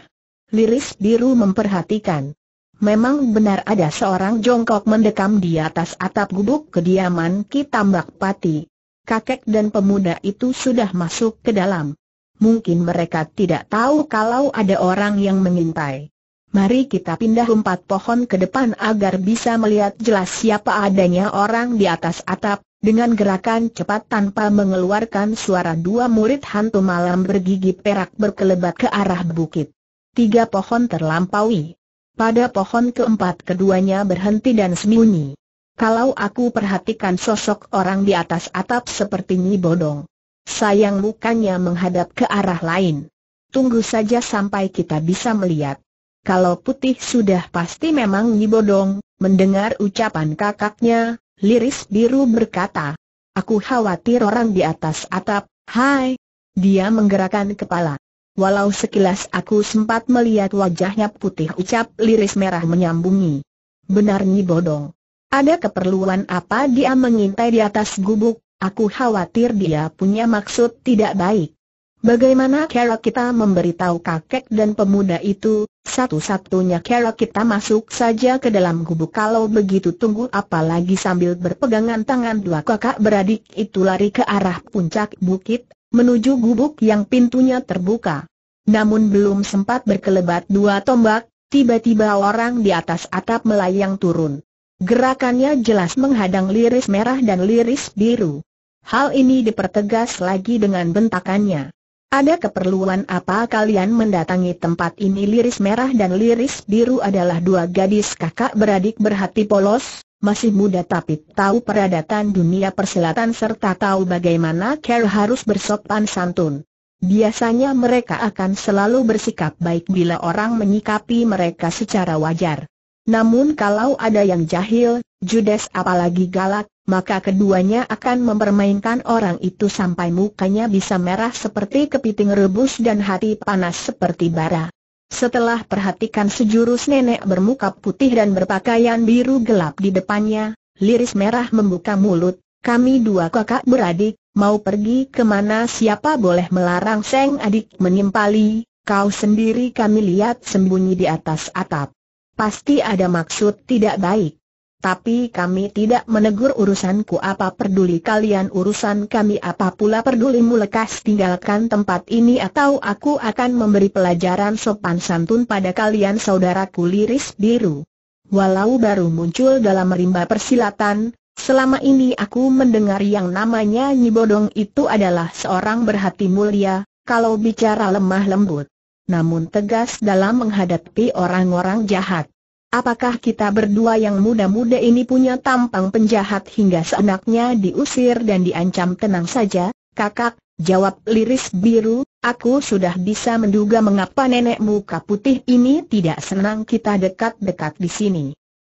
Liris biru memperhatikan. Memang benar ada seorang jongkok mendekam di atas atap gubuk kediaman Ki Tambak Pati. Kakek dan pemuda itu sudah masuk ke dalam mungkin mereka tidak tahu kalau ada orang yang mengintai. Mari kita pindah empat pohon ke depan agar bisa melihat jelas siapa adanya orang di atas atap. Dengan gerakan cepat tanpa mengeluarkan suara dua murid hantu malam bergigi perak berkelebat ke arah bukit. Tiga pohon terlampaui. Pada pohon keempat keduanya berhenti dan sembunyi. Kalau aku perhatikan sosok orang di atas atap seperti Nyi Bodong sayang mukanya menghadap ke arah lain. Tunggu saja sampai kita bisa melihat. Kalau putih sudah pasti memang nyibodong, mendengar ucapan kakaknya, liris biru berkata. Aku khawatir orang di atas atap, hai. Dia menggerakkan kepala. Walau sekilas aku sempat melihat wajahnya putih ucap liris merah menyambungi. Benar nyibodong. Ada keperluan apa dia mengintai di atas gubuk? Aku khawatir dia punya maksud tidak baik. Bagaimana cara kita memberitahu kakek dan pemuda itu, satu-satunya cara kita masuk saja ke dalam gubuk kalau begitu tunggu apalagi sambil berpegangan tangan dua kakak beradik itu lari ke arah puncak bukit, menuju gubuk yang pintunya terbuka. Namun belum sempat berkelebat dua tombak, tiba-tiba orang di atas atap melayang turun. Gerakannya jelas menghadang liris merah dan liris biru. Hal ini dipertegas lagi dengan bentakannya. Ada keperluan apa kalian mendatangi tempat ini Liris Merah dan Liris Biru adalah dua gadis kakak beradik berhati polos, masih muda tapi tahu peradatan dunia perselatan serta tahu bagaimana care harus bersopan santun. Biasanya mereka akan selalu bersikap baik bila orang menyikapi mereka secara wajar. Namun kalau ada yang jahil, judes apalagi galak, maka keduanya akan mempermainkan orang itu sampai mukanya bisa merah seperti kepiting rebus dan hati panas seperti bara. Setelah perhatikan sejurus nenek bermuka putih dan berpakaian biru gelap di depannya, liris merah membuka mulut, kami dua kakak beradik, mau pergi kemana siapa boleh melarang seng adik menimpali, kau sendiri kami lihat sembunyi di atas atap. Pasti ada maksud tidak baik tapi kami tidak menegur urusanku apa peduli kalian urusan kami apa pula peduli pedulimu lekas tinggalkan tempat ini atau aku akan memberi pelajaran sopan santun pada kalian saudaraku liris biru. Walau baru muncul dalam rimba persilatan, selama ini aku mendengar yang namanya Nyibodong itu adalah seorang berhati mulia, kalau bicara lemah lembut. Namun tegas dalam menghadapi orang-orang jahat. Apakah kita berdua yang muda-muda ini punya tampang penjahat hingga seenaknya diusir dan diancam tenang saja, kakak? Jawab liris biru, aku sudah bisa menduga mengapa nenek muka putih ini tidak senang kita dekat-dekat di sini.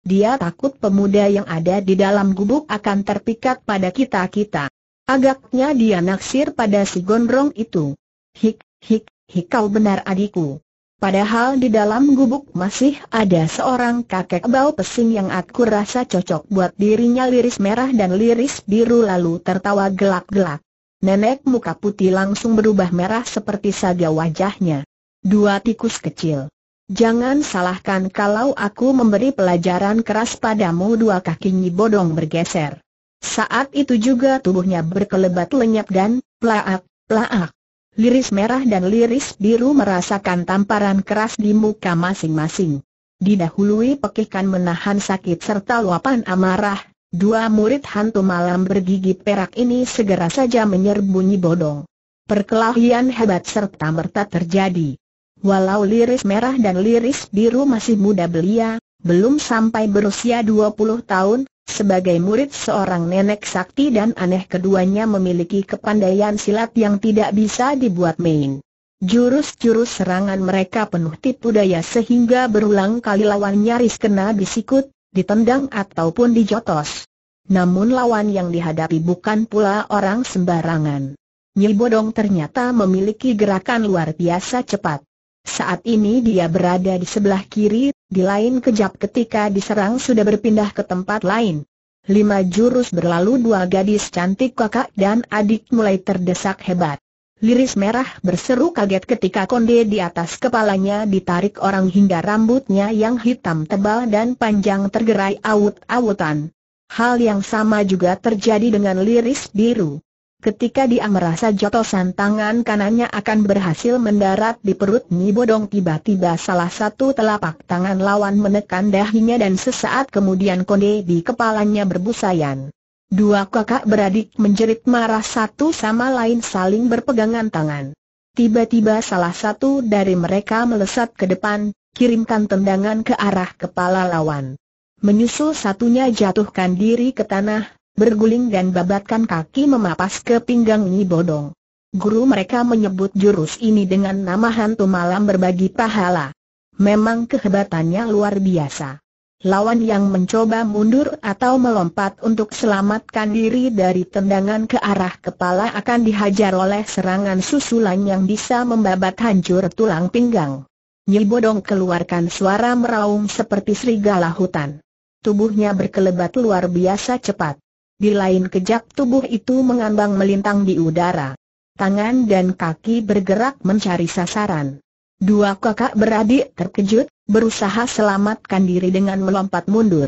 Dia takut pemuda yang ada di dalam gubuk akan terpikat pada kita-kita. Agaknya dia naksir pada si gondrong itu. Hik, hik, hik kau benar adikku. Padahal di dalam gubuk masih ada seorang kakek bau pesing yang aku rasa cocok buat dirinya liris merah dan liris biru lalu tertawa gelak-gelak. Nenek muka putih langsung berubah merah seperti saga wajahnya. Dua tikus kecil. Jangan salahkan kalau aku memberi pelajaran keras padamu dua kakinya bodong bergeser. Saat itu juga tubuhnya berkelebat lenyap dan, plaak, plaak. Liris merah dan liris biru merasakan tamparan keras di muka masing-masing. Didahului pekihkan menahan sakit serta luapan amarah, dua murid hantu malam bergigi perak ini segera saja menyerbunyi bodong. Perkelahian hebat serta merta terjadi. Walau liris merah dan liris biru masih muda belia, belum sampai berusia 20 tahun, sebagai murid seorang nenek sakti dan aneh keduanya memiliki kepandaian silat yang tidak bisa dibuat main. Jurus-jurus serangan mereka penuh tipu daya sehingga berulang kali lawan nyaris kena disikut, ditendang ataupun dijotos. Namun lawan yang dihadapi bukan pula orang sembarangan. Nyi Bodong ternyata memiliki gerakan luar biasa cepat. Saat ini dia berada di sebelah kiri, di lain kejap ketika diserang sudah berpindah ke tempat lain. Lima jurus berlalu dua gadis cantik kakak dan adik mulai terdesak hebat. Liris merah berseru kaget ketika konde di atas kepalanya ditarik orang hingga rambutnya yang hitam tebal dan panjang tergerai awut-awutan. Hal yang sama juga terjadi dengan liris biru. Ketika dia merasa jotosan tangan kanannya akan berhasil mendarat di perut Nibodong Bodong tiba-tiba salah satu telapak tangan lawan menekan dahinya dan sesaat kemudian konde di kepalanya berbusayan. Dua kakak beradik menjerit marah satu sama lain saling berpegangan tangan. Tiba-tiba salah satu dari mereka melesat ke depan, kirimkan tendangan ke arah kepala lawan. Menyusul satunya jatuhkan diri ke tanah, berguling dan babatkan kaki memapas ke pinggang Nyi Bodong. Guru mereka menyebut jurus ini dengan nama hantu malam berbagi pahala. Memang kehebatannya luar biasa. Lawan yang mencoba mundur atau melompat untuk selamatkan diri dari tendangan ke arah kepala akan dihajar oleh serangan susulan yang bisa membabat hancur tulang pinggang. Nyi Bodong keluarkan suara meraung seperti serigala hutan. Tubuhnya berkelebat luar biasa cepat. Di lain kejap tubuh itu mengambang melintang di udara. Tangan dan kaki bergerak mencari sasaran. Dua kakak beradik terkejut, berusaha selamatkan diri dengan melompat mundur.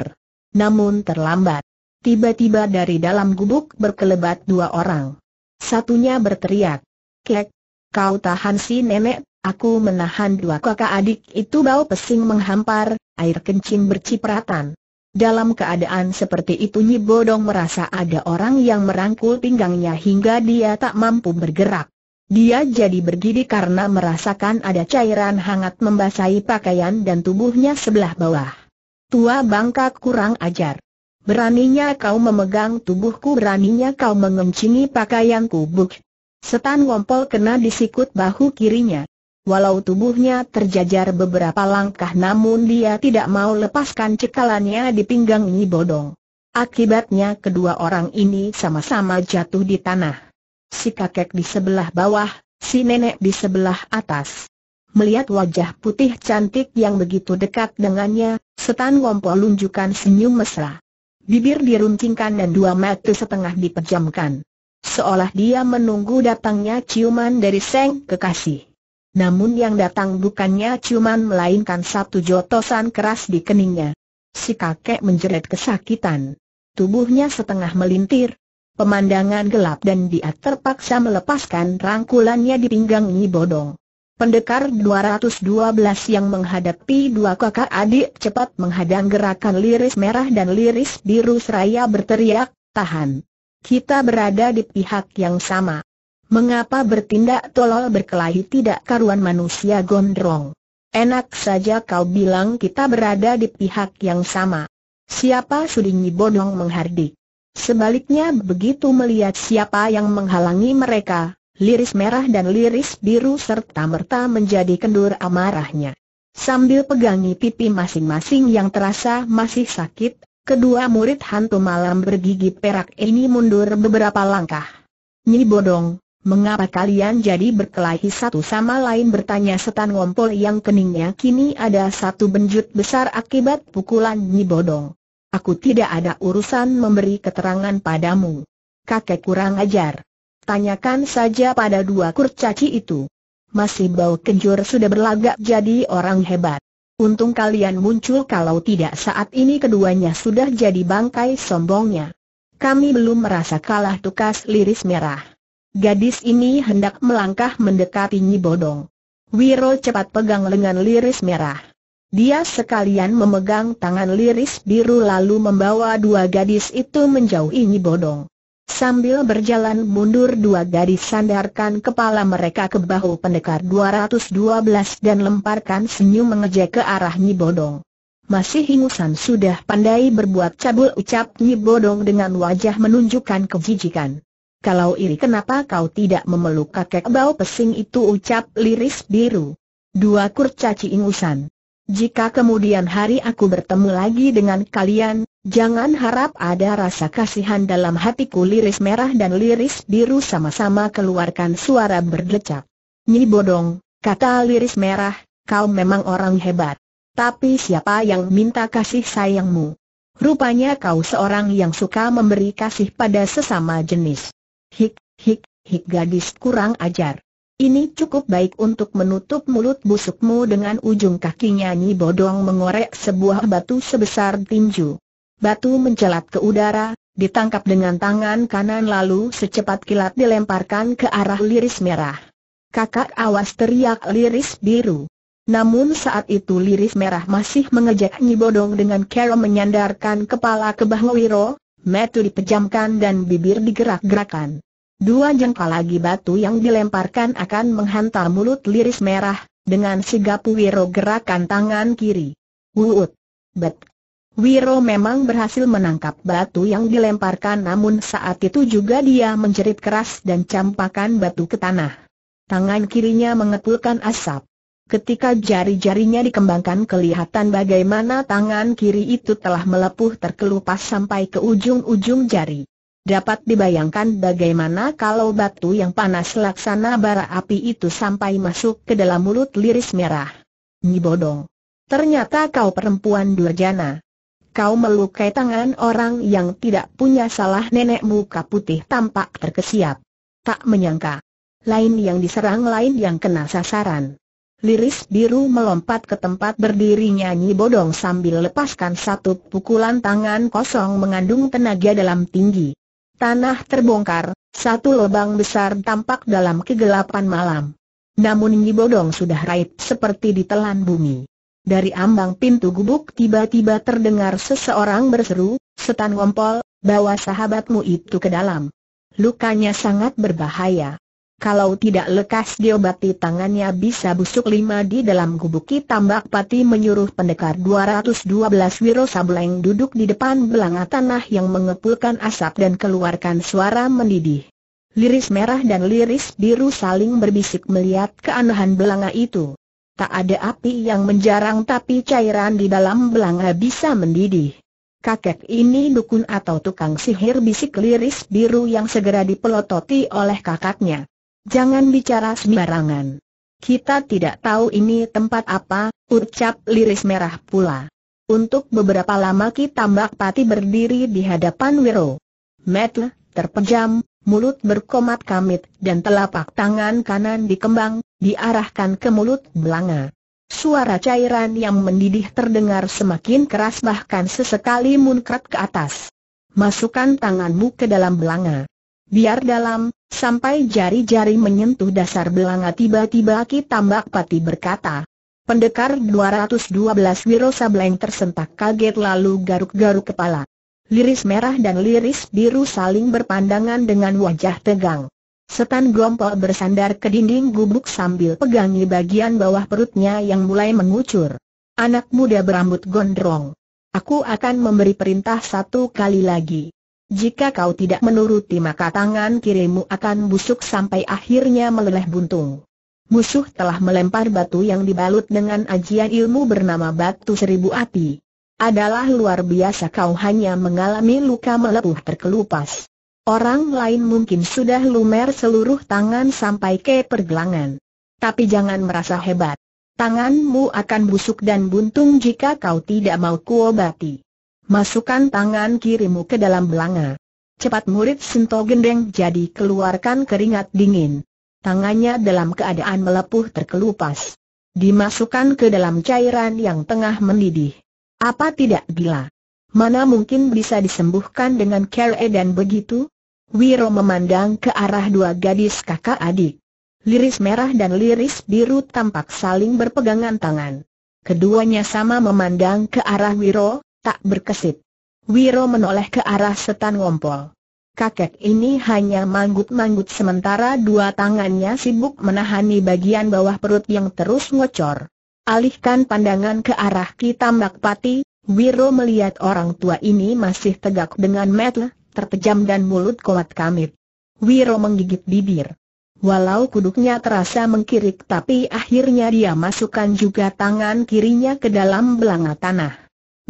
Namun terlambat. Tiba-tiba dari dalam gubuk berkelebat dua orang. Satunya berteriak, Kek, kau tahan si nenek, aku menahan dua kakak adik itu bau pesing menghampar, air kencing bercipratan. Dalam keadaan seperti itu Nyi Bodong merasa ada orang yang merangkul pinggangnya hingga dia tak mampu bergerak. Dia jadi berdiri karena merasakan ada cairan hangat membasahi pakaian dan tubuhnya sebelah bawah. Tua bangka kurang ajar. Beraninya kau memegang tubuhku, beraninya kau mengencingi pakaianku, Buk. Setan ngompol kena di sikut bahu kirinya. Walau tubuhnya terjajar beberapa langkah namun dia tidak mau lepaskan cekalannya di pinggang Nyi Bodong. Akibatnya kedua orang ini sama-sama jatuh di tanah. Si kakek di sebelah bawah, si nenek di sebelah atas. Melihat wajah putih cantik yang begitu dekat dengannya, setan wampol lunjukkan senyum mesra. Bibir diruncingkan dan dua mata setengah dipejamkan. Seolah dia menunggu datangnya ciuman dari seng kekasih. Namun yang datang bukannya cuman melainkan satu jotosan keras di keningnya. Si kakek menjerit kesakitan. Tubuhnya setengah melintir. Pemandangan gelap dan dia terpaksa melepaskan rangkulannya di pinggang Nyi Bodong. Pendekar 212 yang menghadapi dua kakak adik cepat menghadang gerakan liris merah dan liris biru seraya berteriak, tahan. Kita berada di pihak yang sama. Mengapa bertindak tolol berkelahi tidak karuan manusia gondrong? Enak saja kau bilang kita berada di pihak yang sama. Siapa sudingi bodong menghardik? Sebaliknya begitu melihat siapa yang menghalangi mereka, liris merah dan liris biru serta merta menjadi kendur amarahnya. Sambil pegangi pipi masing-masing yang terasa masih sakit, kedua murid hantu malam bergigi perak ini mundur beberapa langkah. Nyi Bodong, Mengapa kalian jadi berkelahi satu sama lain bertanya setan ngompol yang keningnya kini ada satu benjut besar akibat pukulan Nyi Bodong. Aku tidak ada urusan memberi keterangan padamu. Kakek kurang ajar. Tanyakan saja pada dua kurcaci itu. Masih bau kenjur sudah berlagak jadi orang hebat. Untung kalian muncul kalau tidak saat ini keduanya sudah jadi bangkai sombongnya. Kami belum merasa kalah tukas liris merah. Gadis ini hendak melangkah mendekati Nyi Bodong. Wiro cepat pegang lengan liris merah. Dia sekalian memegang tangan liris biru lalu membawa dua gadis itu menjauhi Nyi Bodong. Sambil berjalan mundur dua gadis sandarkan kepala mereka ke bahu pendekar 212 dan lemparkan senyum mengejek ke arah Nyi Bodong. Masih hingusan sudah pandai berbuat cabul ucap Nyi Bodong dengan wajah menunjukkan kejijikan. Kalau iri kenapa kau tidak memeluk kakek bau pesing itu ucap liris biru. Dua kurcaci ingusan. Jika kemudian hari aku bertemu lagi dengan kalian, jangan harap ada rasa kasihan dalam hatiku liris merah dan liris biru sama-sama keluarkan suara berdecak. Nyi bodong, kata liris merah, kau memang orang hebat. Tapi siapa yang minta kasih sayangmu? Rupanya kau seorang yang suka memberi kasih pada sesama jenis. Hik, hik, hik gadis kurang ajar. Ini cukup baik untuk menutup mulut busukmu dengan ujung kakinya Nyi Bodong mengorek sebuah batu sebesar tinju. Batu mencelat ke udara, ditangkap dengan tangan kanan lalu secepat kilat dilemparkan ke arah liris merah. Kakak awas teriak liris biru. Namun saat itu liris merah masih mengejek Nyi Bodong dengan kera menyandarkan kepala ke Bahwiro, metu dipejamkan dan bibir digerak-gerakan. Dua jengkal lagi batu yang dilemparkan akan menghantar mulut liris merah, dengan sigap Wiro gerakan tangan kiri. Wuut. Bet. Wiro memang berhasil menangkap batu yang dilemparkan namun saat itu juga dia menjerit keras dan campakan batu ke tanah. Tangan kirinya mengepulkan asap. Ketika jari-jarinya dikembangkan kelihatan bagaimana tangan kiri itu telah melepuh terkelupas sampai ke ujung-ujung jari. Dapat dibayangkan bagaimana kalau batu yang panas laksana bara api itu sampai masuk ke dalam mulut liris merah. Nyibodong. Ternyata kau perempuan durjana. Kau melukai tangan orang yang tidak punya salah nenek muka putih tampak terkesiap. Tak menyangka. Lain yang diserang lain yang kena sasaran. Liris biru melompat ke tempat berdirinya Nyi Bodong sambil lepaskan satu pukulan tangan kosong mengandung tenaga dalam tinggi. Tanah terbongkar, satu lubang besar tampak dalam kegelapan malam. Namun Nyi Bodong sudah raib seperti ditelan bumi. Dari ambang pintu gubuk tiba-tiba terdengar seseorang berseru, Setan Ngompol, bawa sahabatmu itu ke dalam. Lukanya sangat berbahaya. Kalau tidak lekas diobati tangannya bisa busuk lima di dalam gubuk Tambak Pati menyuruh pendekar 212 Wiro Sableng duduk di depan belanga tanah yang mengepulkan asap dan keluarkan suara mendidih. Liris merah dan liris biru saling berbisik melihat keanehan belanga itu. Tak ada api yang menjarang tapi cairan di dalam belanga bisa mendidih. Kakek ini dukun atau tukang sihir bisik liris biru yang segera dipelototi oleh kakaknya. Jangan bicara sembarangan. Kita tidak tahu ini tempat apa, ucap Liris Merah pula. Untuk beberapa lama kita mbak Pati berdiri di hadapan Wiro. Metle, terpejam, mulut berkomat kamit dan telapak tangan kanan dikembang, diarahkan ke mulut belanga. Suara cairan yang mendidih terdengar semakin keras bahkan sesekali munkrat ke atas. Masukkan tanganmu ke dalam belanga. Biar dalam, Sampai jari-jari menyentuh dasar belanga tiba-tiba Ki Tambak Pati berkata. Pendekar 212 Wirosableng tersentak kaget lalu garuk-garuk kepala. Liris merah dan liris biru saling berpandangan dengan wajah tegang. Setan Gompol bersandar ke dinding gubuk sambil pegangi bagian bawah perutnya yang mulai mengucur. Anak muda berambut gondrong. Aku akan memberi perintah satu kali lagi. Jika kau tidak menuruti maka tangan kirimu akan busuk sampai akhirnya meleleh buntung. Musuh telah melempar batu yang dibalut dengan ajian ilmu bernama batu seribu api. Adalah luar biasa kau hanya mengalami luka melepuh terkelupas. Orang lain mungkin sudah lumer seluruh tangan sampai ke pergelangan. Tapi jangan merasa hebat. Tanganmu akan busuk dan buntung jika kau tidak mau kuobati. Masukkan tangan kirimu ke dalam belanga. Cepat murid Sinto gendeng jadi keluarkan keringat dingin. Tangannya dalam keadaan melepuh terkelupas. Dimasukkan ke dalam cairan yang tengah mendidih. Apa tidak gila? Mana mungkin bisa disembuhkan dengan care e dan begitu? Wiro memandang ke arah dua gadis kakak adik. Liris merah dan liris biru tampak saling berpegangan tangan. Keduanya sama memandang ke arah Wiro, tak berkesit. Wiro menoleh ke arah setan ngompol. Kakek ini hanya manggut-manggut sementara dua tangannya sibuk menahani bagian bawah perut yang terus ngocor. Alihkan pandangan ke arah Kitambak Pati, Wiro melihat orang tua ini masih tegak dengan metel, terpejam dan mulut kuat kamit. Wiro menggigit bibir. Walau kuduknya terasa mengkirik tapi akhirnya dia masukkan juga tangan kirinya ke dalam belanga tanah.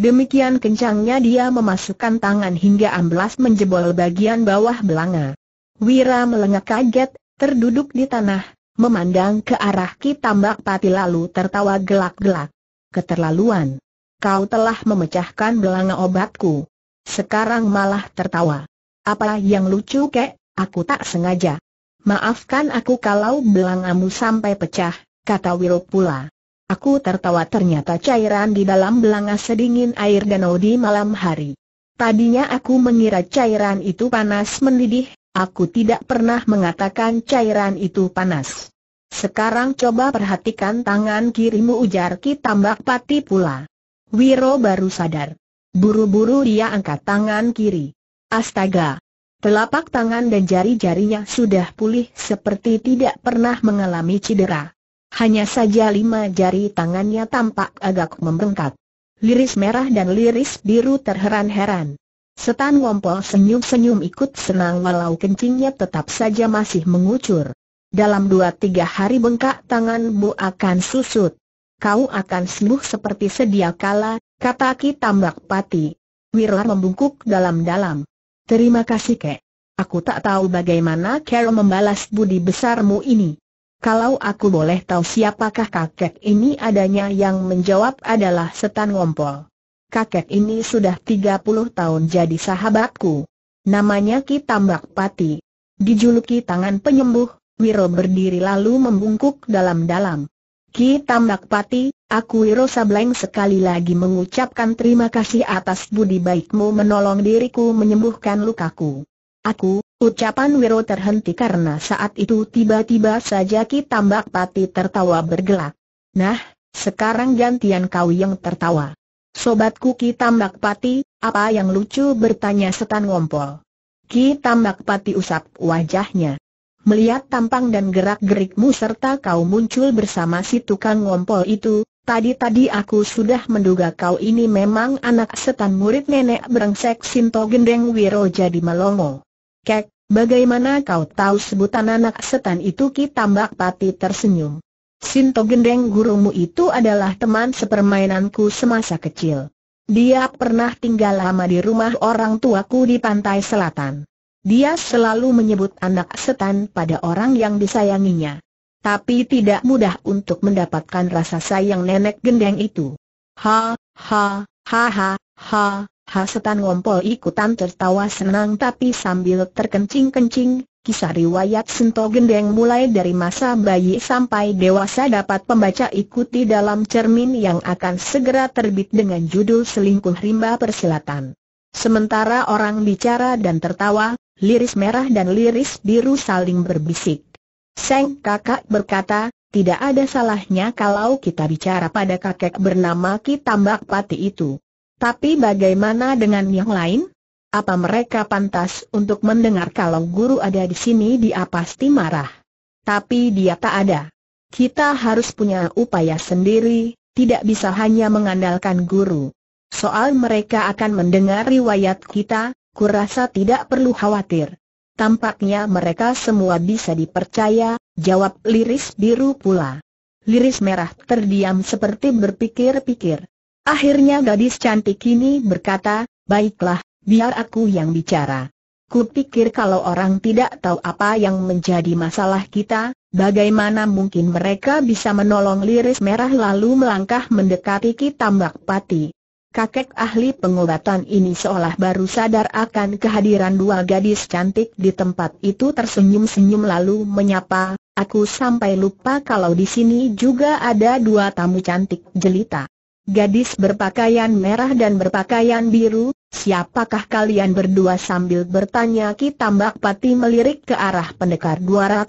Demikian kencangnya dia memasukkan tangan hingga amblas menjebol bagian bawah belanga. Wira melengak kaget, terduduk di tanah, memandang ke arah Ki Tambak Pati lalu tertawa gelak-gelak. Keterlaluan. Kau telah memecahkan belanga obatku. Sekarang malah tertawa. Apa yang lucu kek, aku tak sengaja. Maafkan aku kalau belangamu sampai pecah, kata Wiro pula. Aku tertawa ternyata cairan di dalam belanga sedingin air danau di malam hari. Tadinya aku mengira cairan itu panas mendidih, aku tidak pernah mengatakan cairan itu panas. Sekarang coba perhatikan tangan kirimu ujar Ki Tambak Pati pula. Wiro baru sadar. Buru-buru dia angkat tangan kiri. Astaga! Telapak tangan dan jari-jarinya sudah pulih seperti tidak pernah mengalami cedera. Hanya saja lima jari tangannya tampak agak membengkak. Liris merah dan liris biru terheran-heran. Setan Ngompol senyum-senyum ikut senang walau kencingnya tetap saja masih mengucur. Dalam dua tiga hari bengkak tanganmu akan susut. Kau akan sembuh seperti sedia kala, kata Ki Tambak Pati. Wirar membungkuk dalam-dalam. Terima kasih kek. Aku tak tahu bagaimana Carol membalas budi besarmu ini. Kalau aku boleh tahu siapakah kakek ini adanya yang menjawab adalah setan ngompol. Kakek ini sudah 30 tahun jadi sahabatku. Namanya Ki Tambak Pati. Dijuluki tangan penyembuh, Wiro berdiri lalu membungkuk dalam-dalam. Ki Tambak Pati, aku Wiro Sableng sekali lagi mengucapkan terima kasih atas budi baikmu menolong diriku menyembuhkan lukaku. Aku, ucapan Wiro terhenti karena saat itu tiba-tiba saja Ki Tambak Pati tertawa bergelak. Nah, sekarang gantian kau yang tertawa. Sobatku Ki Tambak Pati, apa yang lucu bertanya setan ngompol. Ki Tambak Pati usap wajahnya. Melihat tampang dan gerak-gerikmu serta kau muncul bersama si tukang ngompol itu, tadi-tadi aku sudah menduga kau ini memang anak setan murid nenek berengsek Sinto Gendeng Wiro jadi melongo. Kek, bagaimana kau tahu sebutan anak setan itu Ki Tambak Pati tersenyum. Sinto Gendeng gurumu itu adalah teman sepermainanku semasa kecil. Dia pernah tinggal lama di rumah orang tuaku di pantai selatan. Dia selalu menyebut anak setan pada orang yang disayanginya. Tapi tidak mudah untuk mendapatkan rasa sayang nenek gendeng itu. Ha, ha, ha, ha, ha, Hasutan Ngompol ikutan tertawa senang tapi sambil terkencing-kencing, kisah riwayat Sento Gendeng mulai dari masa bayi sampai dewasa dapat pembaca ikuti dalam cermin yang akan segera terbit dengan judul Selingkuh Rimba Persilatan. Sementara orang bicara dan tertawa, liris merah dan liris biru saling berbisik. Seng kakak berkata, tidak ada salahnya kalau kita bicara pada kakek bernama Ki Tambak Pati itu. Tapi bagaimana dengan yang lain? Apa mereka pantas untuk mendengar kalau guru ada di sini dia pasti marah? Tapi dia tak ada. Kita harus punya upaya sendiri, tidak bisa hanya mengandalkan guru. Soal mereka akan mendengar riwayat kita, kurasa tidak perlu khawatir. Tampaknya mereka semua bisa dipercaya, jawab liris biru pula. Liris merah terdiam seperti berpikir-pikir. Akhirnya gadis cantik ini berkata, baiklah, biar aku yang bicara. Kupikir kalau orang tidak tahu apa yang menjadi masalah kita, bagaimana mungkin mereka bisa menolong liris merah lalu melangkah mendekati Mbak Pati. Kakek ahli pengobatan ini seolah baru sadar akan kehadiran dua gadis cantik di tempat itu tersenyum-senyum lalu menyapa, aku sampai lupa kalau di sini juga ada dua tamu cantik jelita. Gadis berpakaian merah dan berpakaian biru, siapakah kalian berdua sambil bertanya Ki Tambak Pati melirik ke arah pendekar 212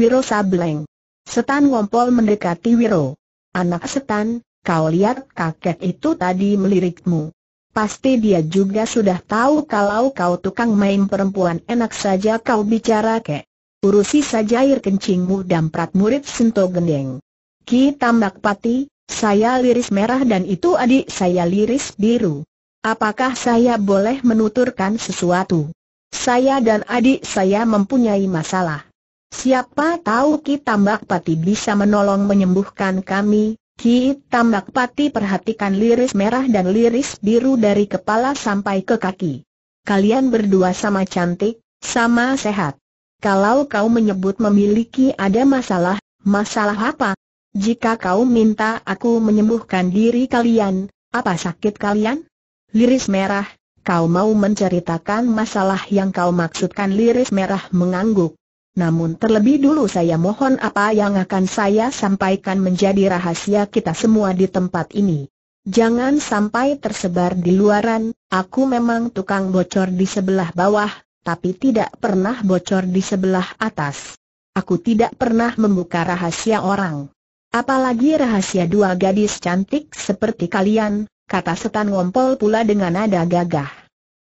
Wiro Sableng. Setan Wompol mendekati Wiro. Anak setan, kau lihat kakek itu tadi melirikmu. Pasti dia juga sudah tahu kalau kau tukang main perempuan enak saja kau bicara kek. Urusi saja air kencingmu dan prat murid Sento Gendeng. Ki Tambak Pati, saya liris merah dan itu adik saya liris biru. Apakah saya boleh menuturkan sesuatu? Saya dan adik saya mempunyai masalah. Siapa tahu Ki Tambak Pati bisa menolong menyembuhkan kami. Ki Tambak Pati perhatikan liris merah dan liris biru dari kepala sampai ke kaki. Kalian berdua sama cantik, sama sehat. Kalau kau menyebut memiliki ada masalah, masalah apa? Jika kau minta aku menyembuhkan diri kalian, apa sakit kalian? Liris merah, kau mau menceritakan masalah yang kau maksudkan liris merah mengangguk. Namun terlebih dulu saya mohon apa yang akan saya sampaikan menjadi rahasia kita semua di tempat ini. Jangan sampai tersebar di luaran, aku memang tukang bocor di sebelah bawah, tapi tidak pernah bocor di sebelah atas. Aku tidak pernah membuka rahasia orang. Apalagi rahasia dua gadis cantik seperti kalian, kata setan ngompol pula dengan nada gagah.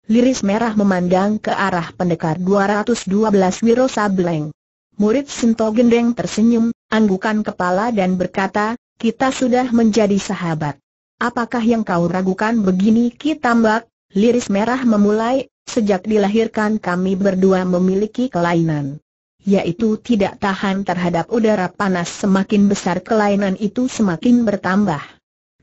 Liris merah memandang ke arah pendekar 212 Wiro Sableng. Murid Sinto Gendeng tersenyum, anggukan kepala dan berkata, kita sudah menjadi sahabat. Apakah yang kau ragukan begini kitambak? Liris merah memulai, sejak dilahirkan kami berdua memiliki kelainan yaitu tidak tahan terhadap udara panas semakin besar kelainan itu semakin bertambah.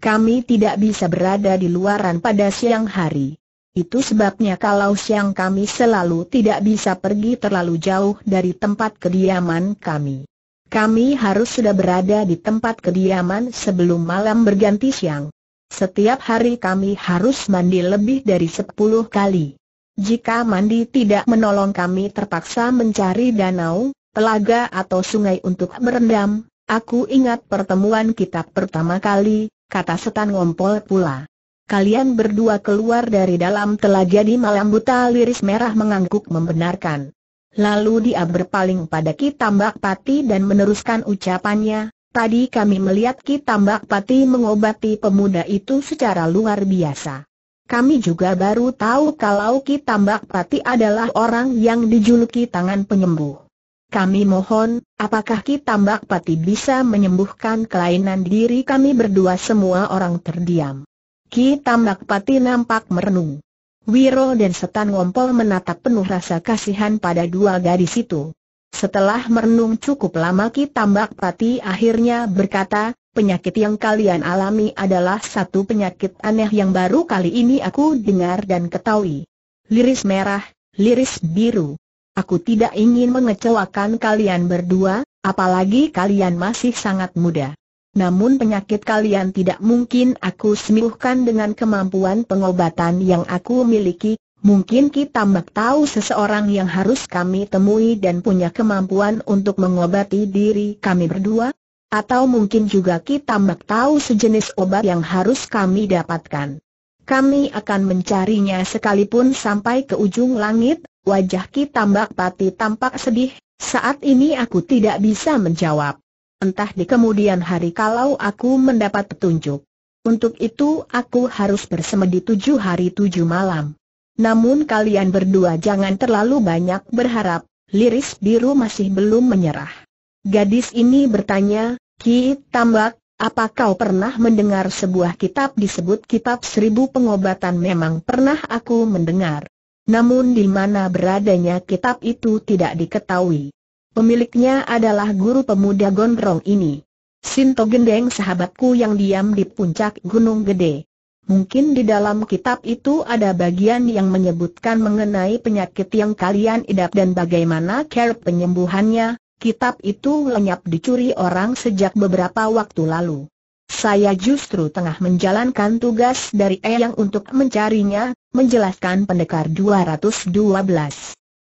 Kami tidak bisa berada di luaran pada siang hari. Itu sebabnya kalau siang kami selalu tidak bisa pergi terlalu jauh dari tempat kediaman kami. Kami harus sudah berada di tempat kediaman sebelum malam berganti siang. Setiap hari kami harus mandi lebih dari 10 kali. Jika mandi tidak menolong kami terpaksa mencari danau, telaga atau sungai untuk berendam, aku ingat pertemuan kita pertama kali, kata setan ngompol pula. Kalian berdua keluar dari dalam telaga di malam buta liris merah mengangguk membenarkan. Lalu dia berpaling pada Kitambak Pati dan meneruskan ucapannya, tadi kami melihat Kitambak Pati mengobati pemuda itu secara luar biasa. Kami juga baru tahu kalau Ki Tambak Pati adalah orang yang dijuluki tangan penyembuh. Kami mohon, apakah Ki Tambak Pati bisa menyembuhkan kelainan diri kami berdua semua orang terdiam. Ki Tambak Pati nampak merenung. Wiro dan Setan Ngompol menatap penuh rasa kasihan pada dua gadis itu. Setelah merenung cukup lama Ki Tambak Pati akhirnya berkata, penyakit yang kalian alami adalah satu penyakit aneh yang baru kali ini aku dengar dan ketahui. Liris merah, liris biru. Aku tidak ingin mengecewakan kalian berdua, apalagi kalian masih sangat muda. Namun penyakit kalian tidak mungkin aku sembuhkan dengan kemampuan pengobatan yang aku miliki, Mungkin kita mbak tahu seseorang yang harus kami temui dan punya kemampuan untuk mengobati diri kami berdua? Atau mungkin juga kita mak tahu sejenis obat yang harus kami dapatkan. Kami akan mencarinya sekalipun sampai ke ujung langit, wajah kita mak pati tampak sedih, saat ini aku tidak bisa menjawab. Entah di kemudian hari kalau aku mendapat petunjuk. Untuk itu aku harus bersemedi tujuh hari tujuh malam. Namun kalian berdua jangan terlalu banyak berharap, liris biru masih belum menyerah. Gadis ini bertanya, Ki Tambak, apa kau pernah mendengar sebuah kitab disebut Kitab Seribu Pengobatan? Memang pernah aku mendengar. Namun di mana beradanya kitab itu tidak diketahui. Pemiliknya adalah guru pemuda gondrong ini. Sinto Gendeng sahabatku yang diam di puncak Gunung Gede. Mungkin di dalam kitab itu ada bagian yang menyebutkan mengenai penyakit yang kalian idap dan bagaimana cara penyembuhannya, kitab itu lenyap dicuri orang sejak beberapa waktu lalu. Saya justru tengah menjalankan tugas dari Eyang untuk mencarinya, menjelaskan pendekar 212.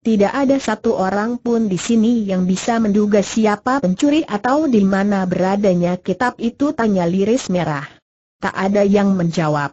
Tidak ada satu orang pun di sini yang bisa menduga siapa pencuri atau di mana beradanya kitab itu tanya liris merah. Tak ada yang menjawab.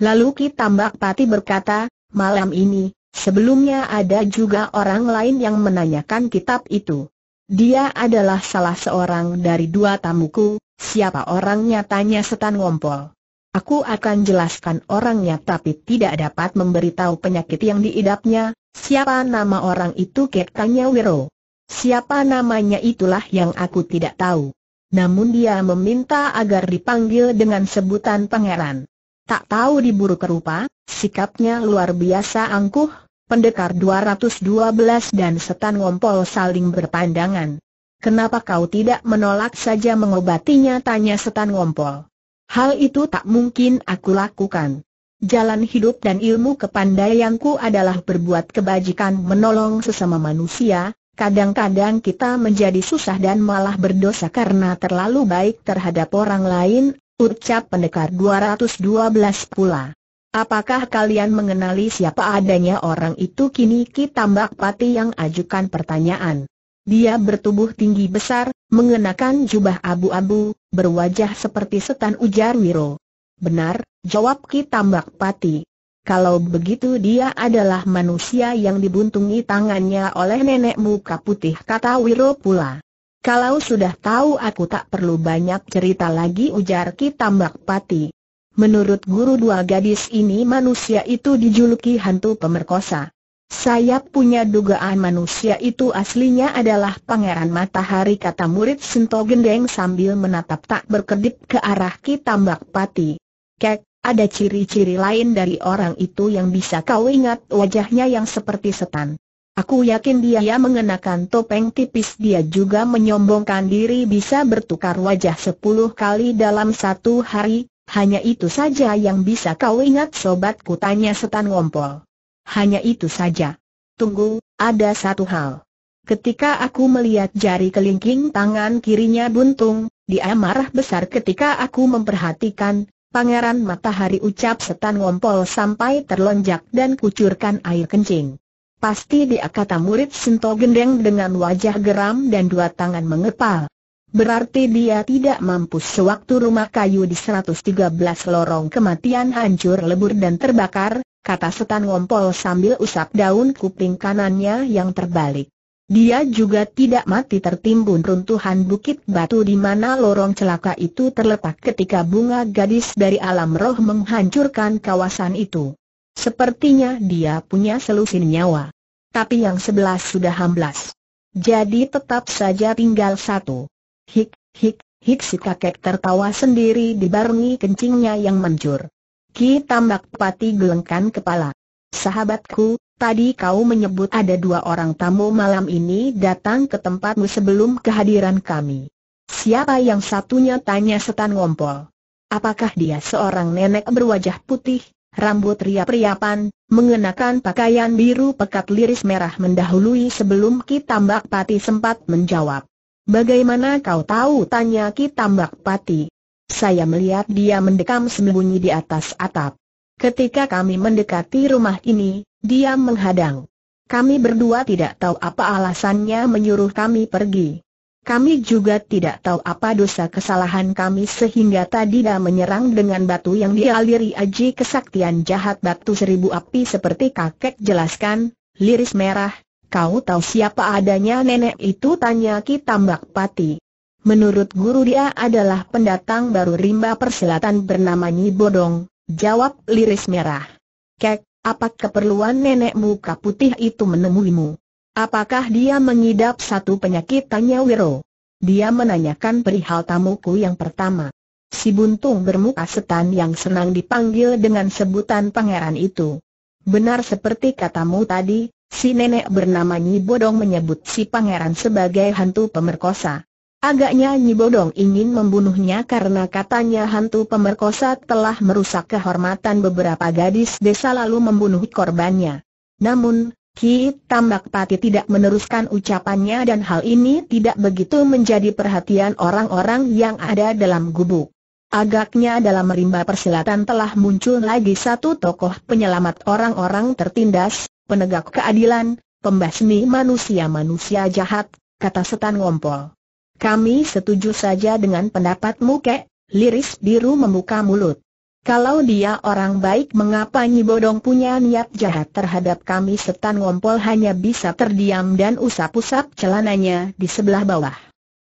Lalu Ki Tambak Pati berkata, malam ini, sebelumnya ada juga orang lain yang menanyakan kitab itu. Dia adalah salah seorang dari dua tamuku, siapa orangnya tanya setan ngompol. Aku akan jelaskan orangnya tapi tidak dapat memberitahu penyakit yang diidapnya, siapa nama orang itu ketanya Wiro. Siapa namanya itulah yang aku tidak tahu. Namun dia meminta agar dipanggil dengan sebutan pangeran. Tak tahu diburu kerupa, sikapnya luar biasa angkuh, Pendekar 212 dan Setan Ngompol saling berpandangan. Kenapa kau tidak menolak saja mengobatinya tanya Setan Ngompol. Hal itu tak mungkin aku lakukan. Jalan hidup dan ilmu kepandaianku adalah berbuat kebajikan menolong sesama manusia, kadang-kadang kita menjadi susah dan malah berdosa karena terlalu baik terhadap orang lain, ucap pendekar 212 pula. Apakah kalian mengenali siapa adanya orang itu kini Ki Tambak Pati yang ajukan pertanyaan. Dia bertubuh tinggi besar, mengenakan jubah abu-abu, berwajah seperti setan ujar Wiro. Benar, jawab Ki Tambak Pati. Kalau begitu dia adalah manusia yang dibuntungi tangannya oleh nenek muka putih kata Wiro pula. Kalau sudah tahu aku tak perlu banyak cerita lagi ujar Ki Tambak Pati. Menurut guru dua gadis ini manusia itu dijuluki hantu pemerkosa. Saya punya dugaan manusia itu aslinya adalah Pangeran Matahari kata murid Sento Gendeng sambil menatap tak berkedip ke arah Kitambak Pati. Kek, ada ciri-ciri lain dari orang itu yang bisa kau ingat wajahnya yang seperti setan. Aku yakin dia mengenakan topeng tipis dia juga menyombongkan diri bisa bertukar wajah sepuluh kali dalam satu hari, hanya itu saja yang bisa kau ingat sobatku tanya setan ngompol. Hanya itu saja. Tunggu, ada satu hal. Ketika aku melihat jari kelingking tangan kirinya buntung, dia marah besar ketika aku memperhatikan, Pangeran Matahari ucap setan ngompol sampai terlonjak dan kucurkan air kencing. Pasti dia kata murid sentuh Gendeng dengan wajah geram dan dua tangan mengepal. Berarti dia tidak mampu sewaktu rumah kayu di 113 lorong kematian hancur lebur dan terbakar, kata setan ngompol sambil usap daun kuping kanannya yang terbalik. Dia juga tidak mati tertimbun runtuhan bukit batu di mana lorong celaka itu terletak ketika bunga gadis dari alam roh menghancurkan kawasan itu. Sepertinya dia punya selusin nyawa. Tapi yang sebelas sudah hamblas. Jadi tetap saja tinggal satu. Hik, hik, hik si kakek tertawa sendiri dibarengi kencingnya yang mencur. Ki tambak pati gelengkan kepala. Sahabatku, tadi kau menyebut ada dua orang tamu malam ini datang ke tempatmu sebelum kehadiran kami. Siapa yang satunya tanya setan ngompol. Apakah dia seorang nenek berwajah putih, rambut riap-riapan, mengenakan pakaian biru pekat liris merah mendahului sebelum Ki Tambak Pati sempat menjawab. Bagaimana kau tahu? Tanya Ki Tambak Pati. Saya melihat dia mendekam sembunyi di atas atap. Ketika kami mendekati rumah ini, dia menghadang. Kami berdua tidak tahu apa alasannya menyuruh kami pergi. Kami juga tidak tahu apa dosa kesalahan kami sehingga tadi dia menyerang dengan batu yang dialiri aji kesaktian jahat batu seribu api seperti kakek jelaskan, liris merah, Kau tahu siapa adanya nenek itu tanya Ki Tambak Pati. Menurut guru dia adalah pendatang baru rimba perselatan bernama Nyi Bodong, jawab Liris Merah. Kek, apa keperluan nenek muka putih itu menemuimu? Apakah dia mengidap satu penyakit tanya Wiro? Dia menanyakan perihal tamuku yang pertama. Si buntung bermuka setan yang senang dipanggil dengan sebutan pangeran itu. Benar seperti katamu tadi, Si nenek bernama Nyi Bodong menyebut si pangeran sebagai hantu pemerkosa. Agaknya Nyi Bodong ingin membunuhnya karena katanya hantu pemerkosa telah merusak kehormatan beberapa gadis desa lalu membunuh korbannya. Namun, Ki Tambak Pati tidak meneruskan ucapannya dan hal ini tidak begitu menjadi perhatian orang-orang yang ada dalam gubuk. Agaknya dalam rimba persilatan telah muncul lagi satu tokoh penyelamat orang-orang tertindas, penegak keadilan, pembasmi manusia-manusia jahat, kata setan ngompol. Kami setuju saja dengan pendapatmu kek, liris biru membuka mulut. Kalau dia orang baik mengapa Nyibodong punya niat jahat terhadap kami setan ngompol hanya bisa terdiam dan usap-usap celananya di sebelah bawah.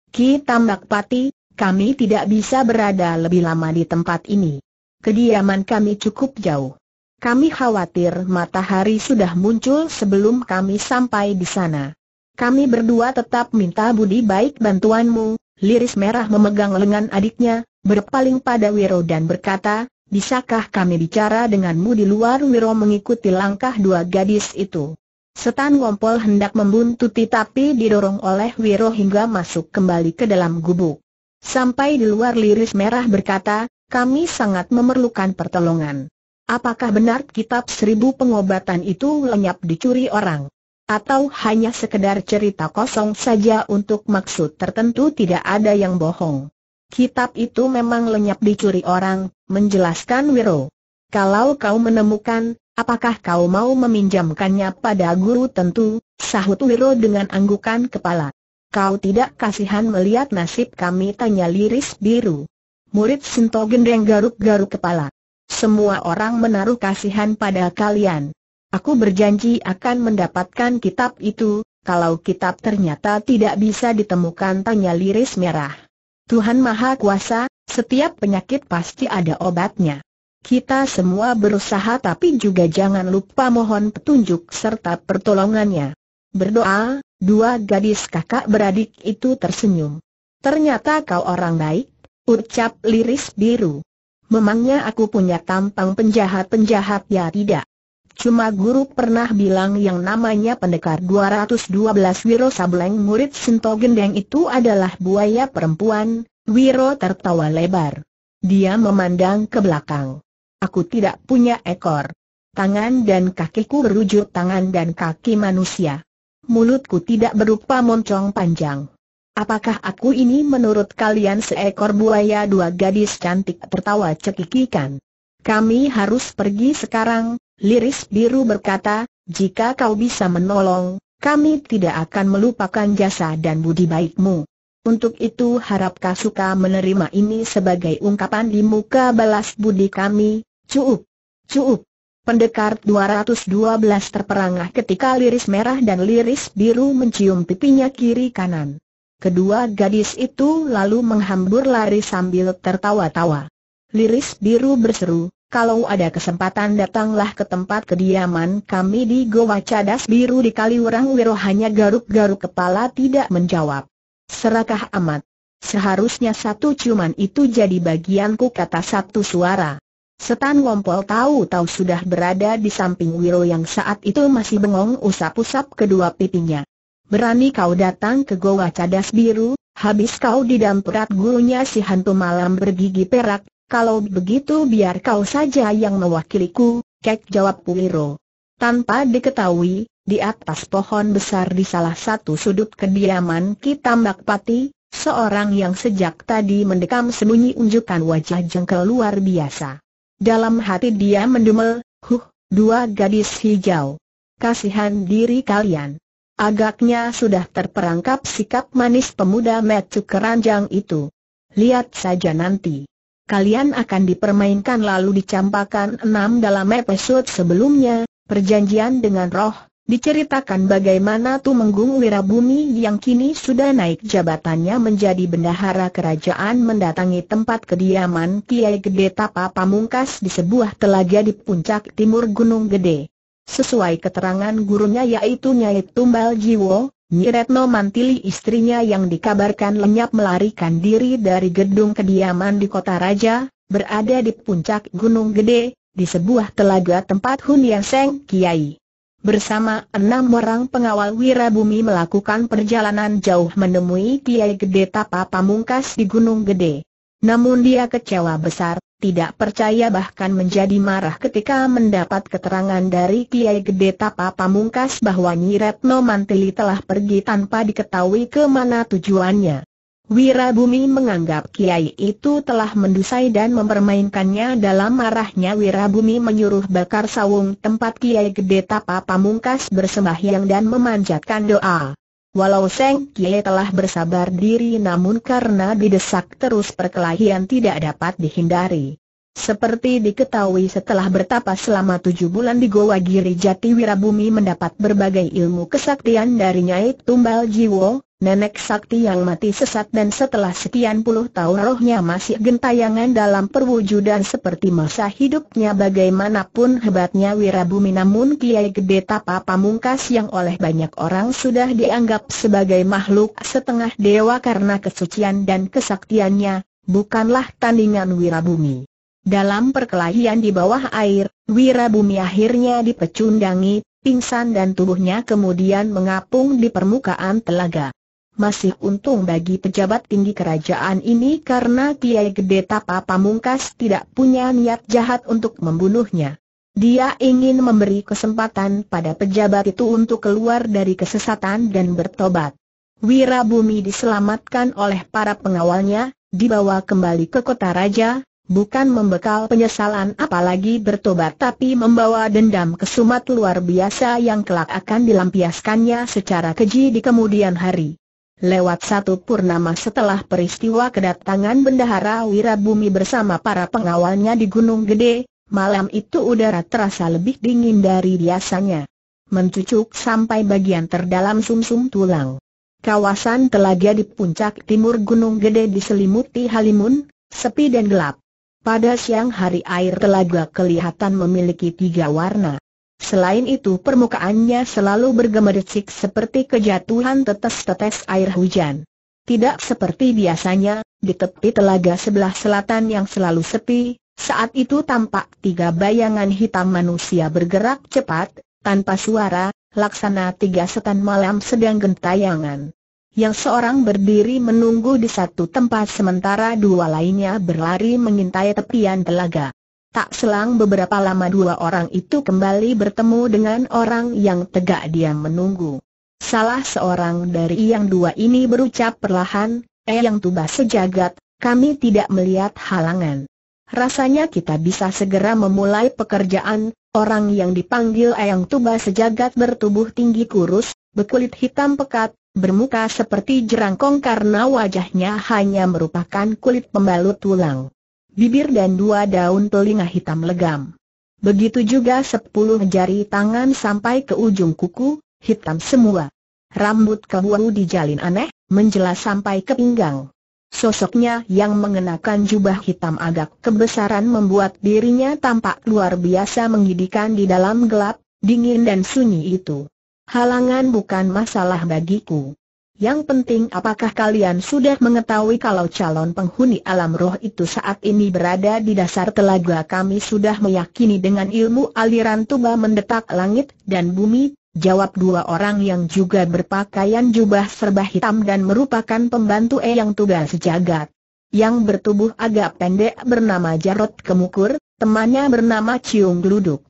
Ki Tambak Pati, kami tidak bisa berada lebih lama di tempat ini. Kediaman kami cukup jauh. Kami khawatir matahari sudah muncul sebelum kami sampai di sana. Kami berdua tetap minta budi baik bantuanmu. Liris Merah memegang lengan adiknya, berpaling pada Wiro dan berkata, Bisakah kami bicara denganmu di luar Wiro mengikuti langkah dua gadis itu? Setan Wompol hendak membuntuti tapi didorong oleh Wiro hingga masuk kembali ke dalam gubuk. Sampai di luar Liris Merah berkata, kami sangat memerlukan pertolongan. Apakah benar kitab seribu pengobatan itu lenyap dicuri orang? Atau hanya sekedar cerita kosong saja untuk maksud tertentu tidak ada yang bohong? Kitab itu memang lenyap dicuri orang, menjelaskan Wiro. Kalau kau menemukan, apakah kau mau meminjamkannya pada guru tentu, sahut Wiro dengan anggukan kepala. Kau tidak kasihan melihat nasib kami tanya liris biru. Murid Sinto Gendeng garuk-garuk kepala. Semua orang menaruh kasihan pada kalian. Aku berjanji akan mendapatkan kitab itu, kalau kitab ternyata tidak bisa ditemukan tanya liris merah. Tuhan Maha Kuasa, setiap penyakit pasti ada obatnya. Kita semua berusaha tapi juga jangan lupa mohon petunjuk serta pertolongannya. Berdoa, dua gadis kakak beradik itu tersenyum. Ternyata kau orang baik, ucap liris biru. Memangnya aku punya tampang penjahat-penjahat ya tidak? Cuma guru pernah bilang yang namanya pendekar 212 Wiro Sableng murid Sinto Gendeng itu adalah buaya perempuan, Wiro tertawa lebar. Dia memandang ke belakang. Aku tidak punya ekor. Tangan dan kakiku rujuk tangan dan kaki manusia. Mulutku tidak berupa moncong panjang. Apakah aku ini menurut kalian seekor buaya dua gadis cantik tertawa cekikikan? Kami harus pergi sekarang, Liris Biru berkata, jika kau bisa menolong, kami tidak akan melupakan jasa dan budi baikmu. Untuk itu harapkah suka menerima ini sebagai ungkapan di muka balas budi kami, cuup, cuup. Pendekar 212 terperangah ketika liris merah dan liris biru mencium pipinya kiri kanan. Kedua gadis itu lalu menghambur lari sambil tertawa-tawa. Liris biru berseru, kalau ada kesempatan datanglah ke tempat kediaman kami di Goa Cadas Biru di Kaliurang Wiro hanya garuk-garuk kepala tidak menjawab. Serakah amat. Seharusnya satu ciuman itu jadi bagianku kata satu suara. Setan Wompol tahu-tahu sudah berada di samping Wiro yang saat itu masih bengong usap-usap kedua pipinya berani kau datang ke Goa Cadas Biru, habis kau perat gurunya si hantu malam bergigi perak, kalau begitu biar kau saja yang mewakiliku, kek jawab Puiro. Tanpa diketahui, di atas pohon besar di salah satu sudut kediaman Kitambak Pati, seorang yang sejak tadi mendekam sembunyi unjukkan wajah jengkel luar biasa. Dalam hati dia mendumel, huh, dua gadis hijau. Kasihan diri kalian. Agaknya sudah terperangkap sikap manis pemuda metu keranjang itu. Lihat saja nanti. Kalian akan dipermainkan lalu dicampakan enam dalam episode sebelumnya, perjanjian dengan roh, diceritakan bagaimana Tumenggung Wirabumi yang kini sudah naik jabatannya menjadi bendahara kerajaan mendatangi tempat kediaman Kiai Gede Tapa Pamungkas di sebuah telaga di puncak timur Gunung Gede. Sesuai keterangan gurunya yaitu Nyai Tumbal Jiwo, Nyi Mantili istrinya yang dikabarkan lenyap melarikan diri dari gedung kediaman di kota Raja, berada di puncak Gunung Gede, di sebuah telaga tempat hunian Yang Seng Kiai. Bersama enam orang pengawal Wira Bumi melakukan perjalanan jauh menemui Kiai Gede Tapa Pamungkas di Gunung Gede. Namun dia kecewa besar, tidak percaya bahkan menjadi marah ketika mendapat keterangan dari Kiai Gede Tapa Pamungkas bahwa Nyi Retno Manteli telah pergi tanpa diketahui ke mana tujuannya. Wirabumi menganggap Kiai itu telah mendusai dan mempermainkannya dalam marahnya Wirabumi menyuruh bakar sawung tempat Kiai Gede Tapa Pamungkas bersembahyang dan memanjatkan doa. Walau Seng Kie telah bersabar diri namun karena didesak terus perkelahian tidak dapat dihindari. Seperti diketahui setelah bertapa selama tujuh bulan di Goa Giri Jati Wirabumi mendapat berbagai ilmu kesaktian dari Nyai Tumbal Jiwo, nenek sakti yang mati sesat dan setelah sekian puluh tahun rohnya masih gentayangan dalam perwujudan seperti masa hidupnya bagaimanapun hebatnya Wirabumi namun Kiai Gede Tapa Pamungkas yang oleh banyak orang sudah dianggap sebagai makhluk setengah dewa karena kesucian dan kesaktiannya, bukanlah tandingan Wirabumi. Dalam perkelahian di bawah air, Wirabumi akhirnya dipecundangi, pingsan dan tubuhnya kemudian mengapung di permukaan telaga. Masih untung bagi pejabat tinggi kerajaan ini karena Kiai Gede Tapa Pamungkas tidak punya niat jahat untuk membunuhnya. Dia ingin memberi kesempatan pada pejabat itu untuk keluar dari kesesatan dan bertobat. Wirabumi diselamatkan oleh para pengawalnya, dibawa kembali ke kota raja, bukan membekal penyesalan apalagi bertobat tapi membawa dendam kesumat luar biasa yang kelak akan dilampiaskannya secara keji di kemudian hari. Lewat satu purnama setelah peristiwa kedatangan bendahara Wirabumi bersama para pengawalnya di Gunung Gede, malam itu udara terasa lebih dingin dari biasanya. Mencucuk sampai bagian terdalam sumsum -sum tulang. Kawasan telaga di puncak timur Gunung Gede diselimuti halimun, sepi dan gelap. Pada siang hari air telaga kelihatan memiliki tiga warna. Selain itu permukaannya selalu bergemericik seperti kejatuhan tetes-tetes air hujan. Tidak seperti biasanya, di tepi telaga sebelah selatan yang selalu sepi, saat itu tampak tiga bayangan hitam manusia bergerak cepat, tanpa suara, laksana tiga setan malam sedang gentayangan yang seorang berdiri menunggu di satu tempat sementara dua lainnya berlari mengintai tepian telaga. Tak selang beberapa lama dua orang itu kembali bertemu dengan orang yang tegak dia menunggu. Salah seorang dari yang dua ini berucap perlahan, Eh yang tuba sejagat, kami tidak melihat halangan. Rasanya kita bisa segera memulai pekerjaan, orang yang dipanggil Eyang eh, Tuba sejagat bertubuh tinggi kurus, berkulit hitam pekat, bermuka seperti jerangkong karena wajahnya hanya merupakan kulit pembalut tulang. Bibir dan dua daun telinga hitam legam. Begitu juga sepuluh jari tangan sampai ke ujung kuku, hitam semua. Rambut kehuau dijalin aneh, menjelas sampai ke pinggang. Sosoknya yang mengenakan jubah hitam agak kebesaran membuat dirinya tampak luar biasa menggidikan di dalam gelap, dingin dan sunyi itu. Halangan bukan masalah bagiku. Yang penting apakah kalian sudah mengetahui kalau calon penghuni alam roh itu saat ini berada di dasar telaga kami sudah meyakini dengan ilmu aliran tuba mendetak langit dan bumi, jawab dua orang yang juga berpakaian jubah serba hitam dan merupakan pembantu E yang tugas sejagat. Yang bertubuh agak pendek bernama Jarot Kemukur, temannya bernama Ciung Gluduk.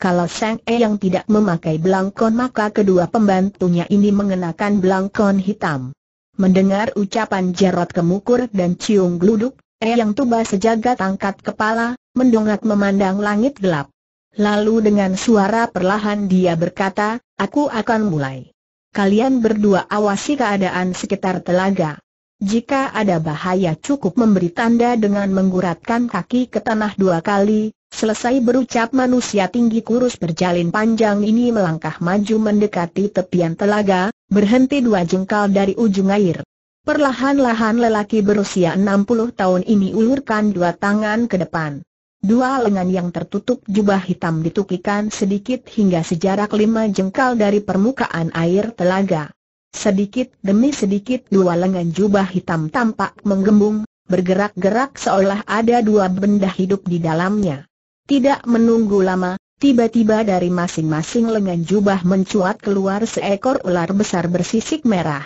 Kalau sang E yang tidak memakai belangkon maka kedua pembantunya ini mengenakan belangkon hitam. Mendengar ucapan Jarot Kemukur dan cium Gluduk, E yang tuba sejagat angkat kepala, mendongak memandang langit gelap. Lalu dengan suara perlahan dia berkata, aku akan mulai. Kalian berdua awasi keadaan sekitar telaga. Jika ada bahaya cukup memberi tanda dengan mengguratkan kaki ke tanah dua kali, Selesai berucap manusia tinggi kurus berjalin panjang ini melangkah maju mendekati tepian telaga, berhenti dua jengkal dari ujung air. Perlahan-lahan lelaki berusia 60 tahun ini ulurkan dua tangan ke depan. Dua lengan yang tertutup jubah hitam ditukikan sedikit hingga sejarak lima jengkal dari permukaan air telaga. Sedikit demi sedikit dua lengan jubah hitam tampak menggembung, bergerak-gerak seolah ada dua benda hidup di dalamnya. Tidak menunggu lama, tiba-tiba dari masing-masing lengan jubah mencuat keluar seekor ular besar bersisik merah.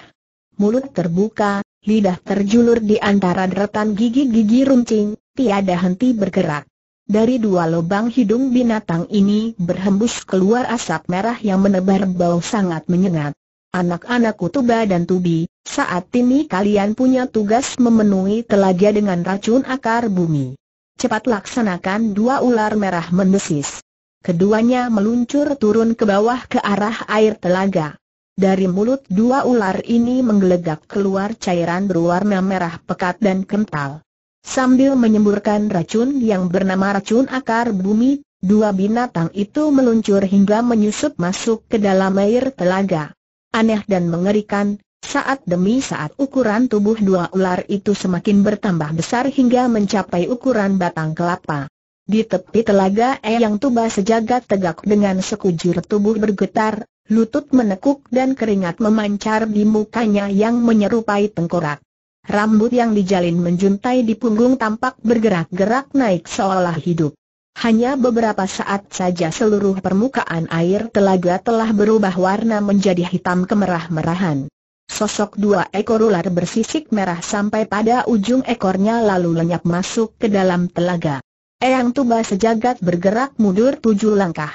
Mulut terbuka, lidah terjulur di antara deretan gigi-gigi runcing, tiada henti bergerak. Dari dua lubang hidung binatang ini berhembus keluar asap merah yang menebar bau sangat menyengat. anak anak kutuba dan Tubi, saat ini kalian punya tugas memenuhi telaga dengan racun akar bumi cepat laksanakan dua ular merah mendesis. Keduanya meluncur turun ke bawah ke arah air telaga. Dari mulut dua ular ini menggelegak keluar cairan berwarna merah pekat dan kental. Sambil menyemburkan racun yang bernama racun akar bumi, dua binatang itu meluncur hingga menyusup masuk ke dalam air telaga. Aneh dan mengerikan, saat demi saat ukuran tubuh dua ular itu semakin bertambah besar hingga mencapai ukuran batang kelapa. Di tepi telaga Eyang Tuba sejagat tegak dengan sekujur tubuh bergetar, lutut menekuk dan keringat memancar di mukanya yang menyerupai tengkorak. Rambut yang dijalin menjuntai di punggung tampak bergerak-gerak naik seolah hidup. Hanya beberapa saat saja seluruh permukaan air telaga telah berubah warna menjadi hitam kemerah-merahan. Sosok dua ekor ular bersisik merah sampai pada ujung ekornya lalu lenyap masuk ke dalam telaga. Eyang Tuba sejagat bergerak mundur tujuh langkah.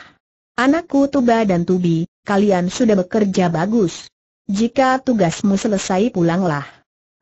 Anakku Tuba dan Tubi, kalian sudah bekerja bagus. Jika tugasmu selesai pulanglah.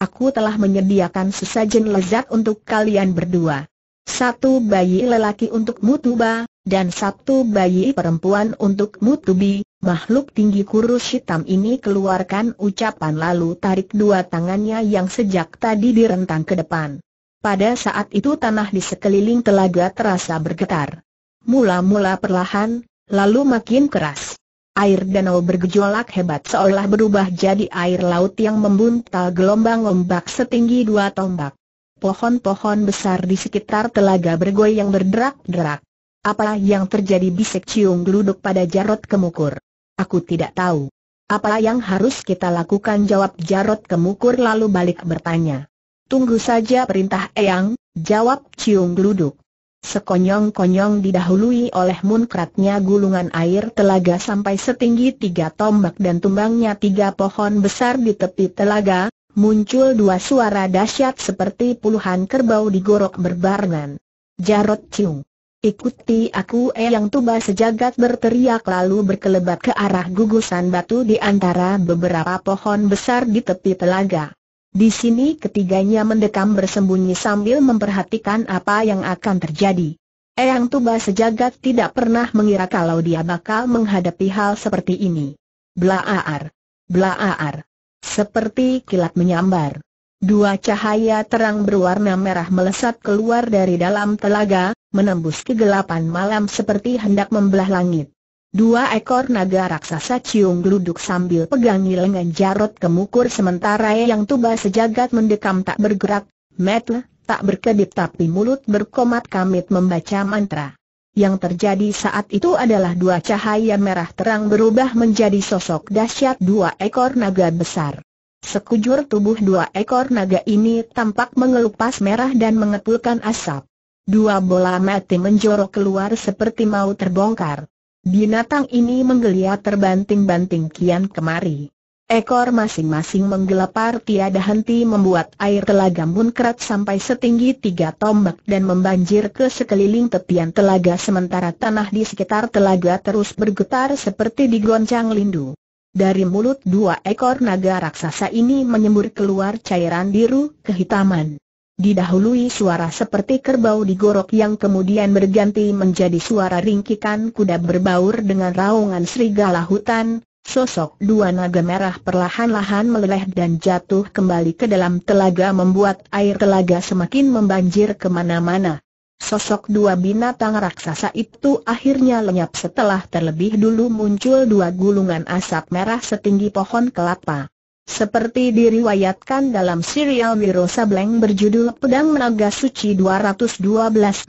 Aku telah menyediakan sesajen lezat untuk kalian berdua. Satu bayi lelaki untuk Mutuba, dan satu bayi perempuan untuk Mutubi, Makhluk tinggi kurus hitam ini keluarkan ucapan lalu tarik dua tangannya yang sejak tadi direntang ke depan. Pada saat itu tanah di sekeliling telaga terasa bergetar. Mula-mula perlahan, lalu makin keras. Air danau bergejolak hebat seolah berubah jadi air laut yang membuntal gelombang ombak setinggi dua tombak. Pohon-pohon besar di sekitar telaga bergoyang berderak-derak. Apa yang terjadi bisik ciung geluduk pada Jarot Kemukur. Aku tidak tahu. Apa yang harus kita lakukan jawab Jarot kemukur lalu balik bertanya. Tunggu saja perintah Eyang, jawab Ciung Gluduk. Sekonyong-konyong didahului oleh munkratnya gulungan air telaga sampai setinggi tiga tombak dan tumbangnya tiga pohon besar di tepi telaga, muncul dua suara dahsyat seperti puluhan kerbau digorok berbarengan. Jarot Ciung. Ikuti aku Eyang Tuba sejagat berteriak lalu berkelebat ke arah gugusan batu di antara beberapa pohon besar di tepi telaga. Di sini ketiganya mendekam bersembunyi sambil memperhatikan apa yang akan terjadi. Eyang Tuba sejagat tidak pernah mengira kalau dia bakal menghadapi hal seperti ini. Blaaar! Blaaar! Seperti kilat menyambar. Dua cahaya terang berwarna merah melesat keluar dari dalam telaga, menembus kegelapan malam seperti hendak membelah langit. Dua ekor naga raksasa cium geluduk sambil pegangi lengan Jarot kemukur sementara yang tuba sejagat mendekam tak bergerak, metle, tak berkedip tapi mulut berkomat kamit membaca mantra. Yang terjadi saat itu adalah dua cahaya merah terang berubah menjadi sosok dahsyat dua ekor naga besar. Sekujur tubuh dua ekor naga ini tampak mengelupas merah dan mengepulkan asap. Dua bola mati menjorok keluar seperti mau terbongkar. Binatang ini menggeliat terbanting-banting kian kemari. Ekor masing-masing menggelapar tiada henti membuat air telaga munkrat sampai setinggi tiga tombak dan membanjir ke sekeliling tepian telaga sementara tanah di sekitar telaga terus bergetar seperti digoncang lindu. Dari mulut dua ekor naga raksasa ini menyembur keluar cairan biru kehitaman. Didahului suara seperti kerbau digorok yang kemudian berganti menjadi suara ringkikan kuda berbaur dengan raungan serigala hutan, Sosok dua naga merah perlahan-lahan meleleh dan jatuh kembali ke dalam telaga membuat air telaga semakin membanjir kemana-mana. Sosok dua binatang raksasa itu akhirnya lenyap setelah terlebih dulu muncul dua gulungan asap merah setinggi pohon kelapa. Seperti diriwayatkan dalam serial Wiro Sableng berjudul Pedang Naga Suci 212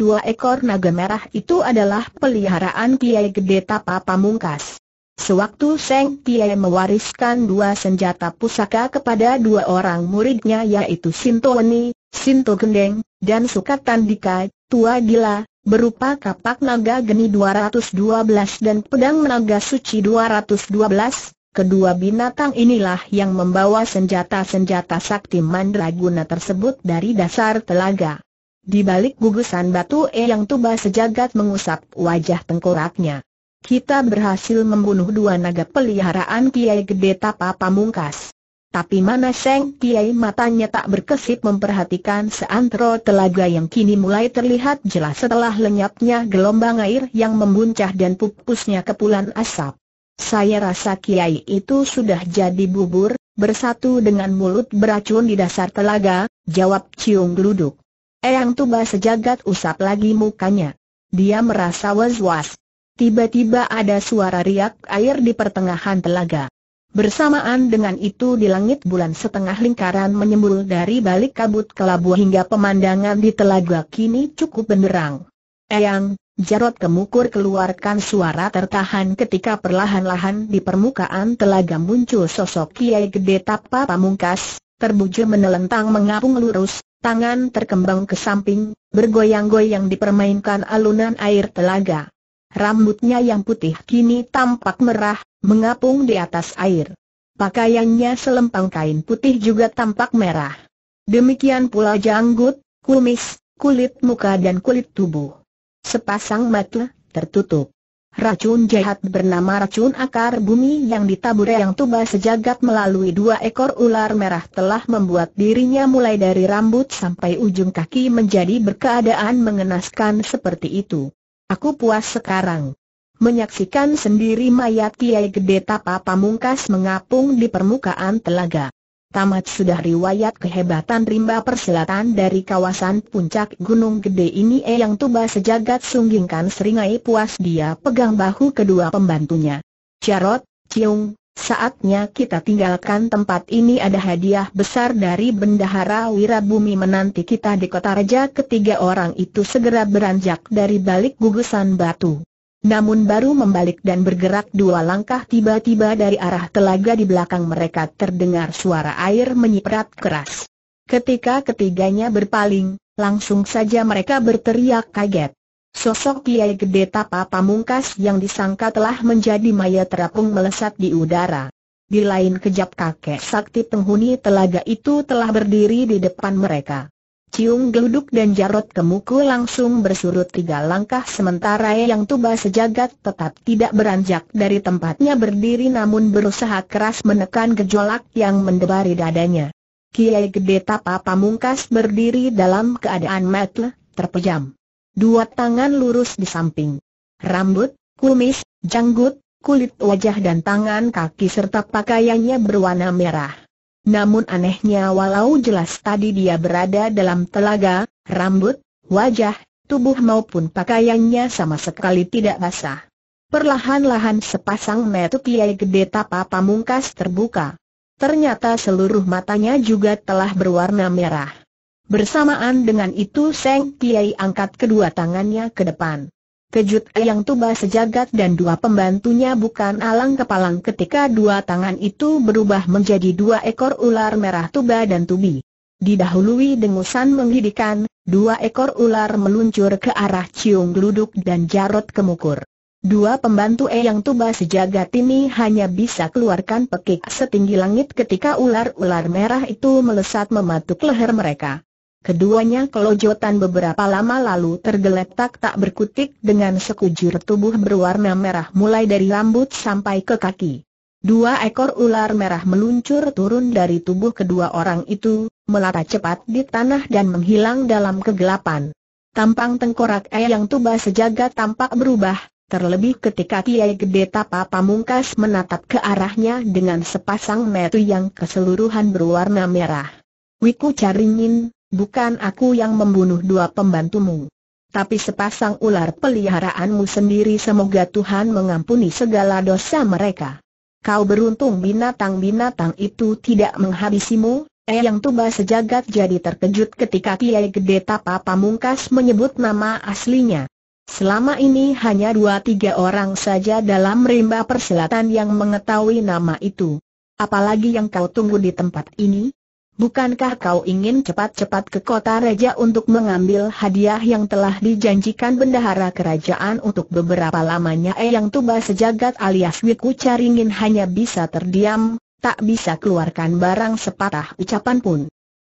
dua ekor naga merah itu adalah peliharaan Kiai Gede Tapa Pamungkas. Sewaktu Seng Kiai mewariskan dua senjata pusaka kepada dua orang muridnya yaitu Sinto Weni, Sinto Gendeng, dan Sukatandika, Tua Gila, berupa kapak naga geni 212 dan pedang naga suci 212, Kedua binatang inilah yang membawa senjata-senjata sakti mandraguna tersebut dari dasar telaga. Di balik gugusan batu E yang tuba sejagat mengusap wajah tengkoraknya. Kita berhasil membunuh dua naga peliharaan Kiai Gede Tapa Pamungkas. Tapi mana Seng Kiai matanya tak berkesip memperhatikan seantero telaga yang kini mulai terlihat jelas setelah lenyapnya gelombang air yang membuncah dan pupusnya kepulan asap. Saya rasa kiai itu sudah jadi bubur, bersatu dengan mulut beracun di dasar telaga, jawab Ciung Gluduk. Eyang Tuba sejagat usap lagi mukanya. Dia merasa was-was. Tiba-tiba ada suara riak air di pertengahan telaga. Bersamaan dengan itu di langit bulan setengah lingkaran menyembul dari balik kabut kelabu hingga pemandangan di telaga kini cukup benderang. Eyang, Jarot Kemukur keluarkan suara tertahan ketika perlahan-lahan di permukaan telaga muncul sosok Kiai Gede Tapa Pamungkas, terbujur menelentang mengapung lurus, tangan terkembang ke samping, bergoyang-goyang dipermainkan alunan air telaga. Rambutnya yang putih kini tampak merah, mengapung di atas air. Pakaiannya selempang kain putih juga tampak merah. Demikian pula janggut, kumis, kulit muka dan kulit tubuh. Sepasang mata, tertutup. Racun jahat bernama racun akar bumi yang ditabur yang tuba sejagat melalui dua ekor ular merah telah membuat dirinya mulai dari rambut sampai ujung kaki menjadi berkeadaan mengenaskan seperti itu. Aku puas sekarang. Menyaksikan sendiri mayat Kiai Gede Tapa Pamungkas mengapung di permukaan telaga. Tamat sudah riwayat kehebatan rimba persilatan dari kawasan puncak Gunung Gede ini eh yang tuba sejagat sunggingkan seringai puas dia pegang bahu kedua pembantunya. Carot, Ciung, saatnya kita tinggalkan tempat ini ada hadiah besar dari Bendahara Wirabumi menanti kita di kota raja ketiga orang itu segera beranjak dari balik gugusan batu. Namun baru membalik dan bergerak dua langkah tiba-tiba dari arah telaga di belakang mereka terdengar suara air menyiprat keras. Ketika ketiganya berpaling, langsung saja mereka berteriak kaget. Sosok Kiai Gede Tapa Pamungkas yang disangka telah menjadi maya terapung melesat di udara. Di lain kejap kakek sakti penghuni telaga itu telah berdiri di depan mereka. Ciung geluduk dan jarot kemuku langsung bersurut tiga langkah sementara yang tuba sejagat tetap tidak beranjak dari tempatnya berdiri namun berusaha keras menekan gejolak yang mendebari dadanya. Kiai Gede Tapa Pamungkas berdiri dalam keadaan metle, terpejam. Dua tangan lurus di samping. Rambut, kumis, janggut, kulit wajah dan tangan kaki serta pakaiannya berwarna merah. Namun anehnya walau jelas tadi dia berada dalam telaga, rambut, wajah, tubuh maupun pakaiannya sama sekali tidak basah. Perlahan-lahan sepasang mata kiai gede tapa pamungkas terbuka. Ternyata seluruh matanya juga telah berwarna merah. Bersamaan dengan itu Seng Kiai angkat kedua tangannya ke depan. Kejut Eyang Tuba sejagat dan dua pembantunya bukan alang kepalang ketika dua tangan itu berubah menjadi dua ekor ular merah Tuba dan Tubi. Didahului dengusan menghidikan, dua ekor ular meluncur ke arah Ciung Gluduk dan Jarot Kemukur. Dua pembantu Eyang Tuba sejagat ini hanya bisa keluarkan pekik setinggi langit ketika ular-ular merah itu melesat mematuk leher mereka. Keduanya kelojotan beberapa lama lalu tergeletak tak berkutik dengan sekujur tubuh berwarna merah mulai dari rambut sampai ke kaki. Dua ekor ular merah meluncur turun dari tubuh kedua orang itu, melata cepat di tanah dan menghilang dalam kegelapan. Tampang tengkorak yang tuba sejaga tampak berubah, terlebih ketika Kiai Gede Tapa Pamungkas menatap ke arahnya dengan sepasang metu yang keseluruhan berwarna merah. Wiku Caringin, bukan aku yang membunuh dua pembantumu. Tapi sepasang ular peliharaanmu sendiri semoga Tuhan mengampuni segala dosa mereka. Kau beruntung binatang-binatang itu tidak menghabisimu, yang Tuba sejagat jadi terkejut ketika Kiai Gede Tapa Pamungkas menyebut nama aslinya. Selama ini hanya dua tiga orang saja dalam rimba persilatan yang mengetahui nama itu. Apalagi yang kau tunggu di tempat ini? Bukankah kau ingin cepat-cepat ke kota raja untuk mengambil hadiah yang telah dijanjikan bendahara kerajaan untuk beberapa lamanya eh yang tuba sejagat alias Wiku Caringin hanya bisa terdiam, tak bisa keluarkan barang sepatah ucapan pun.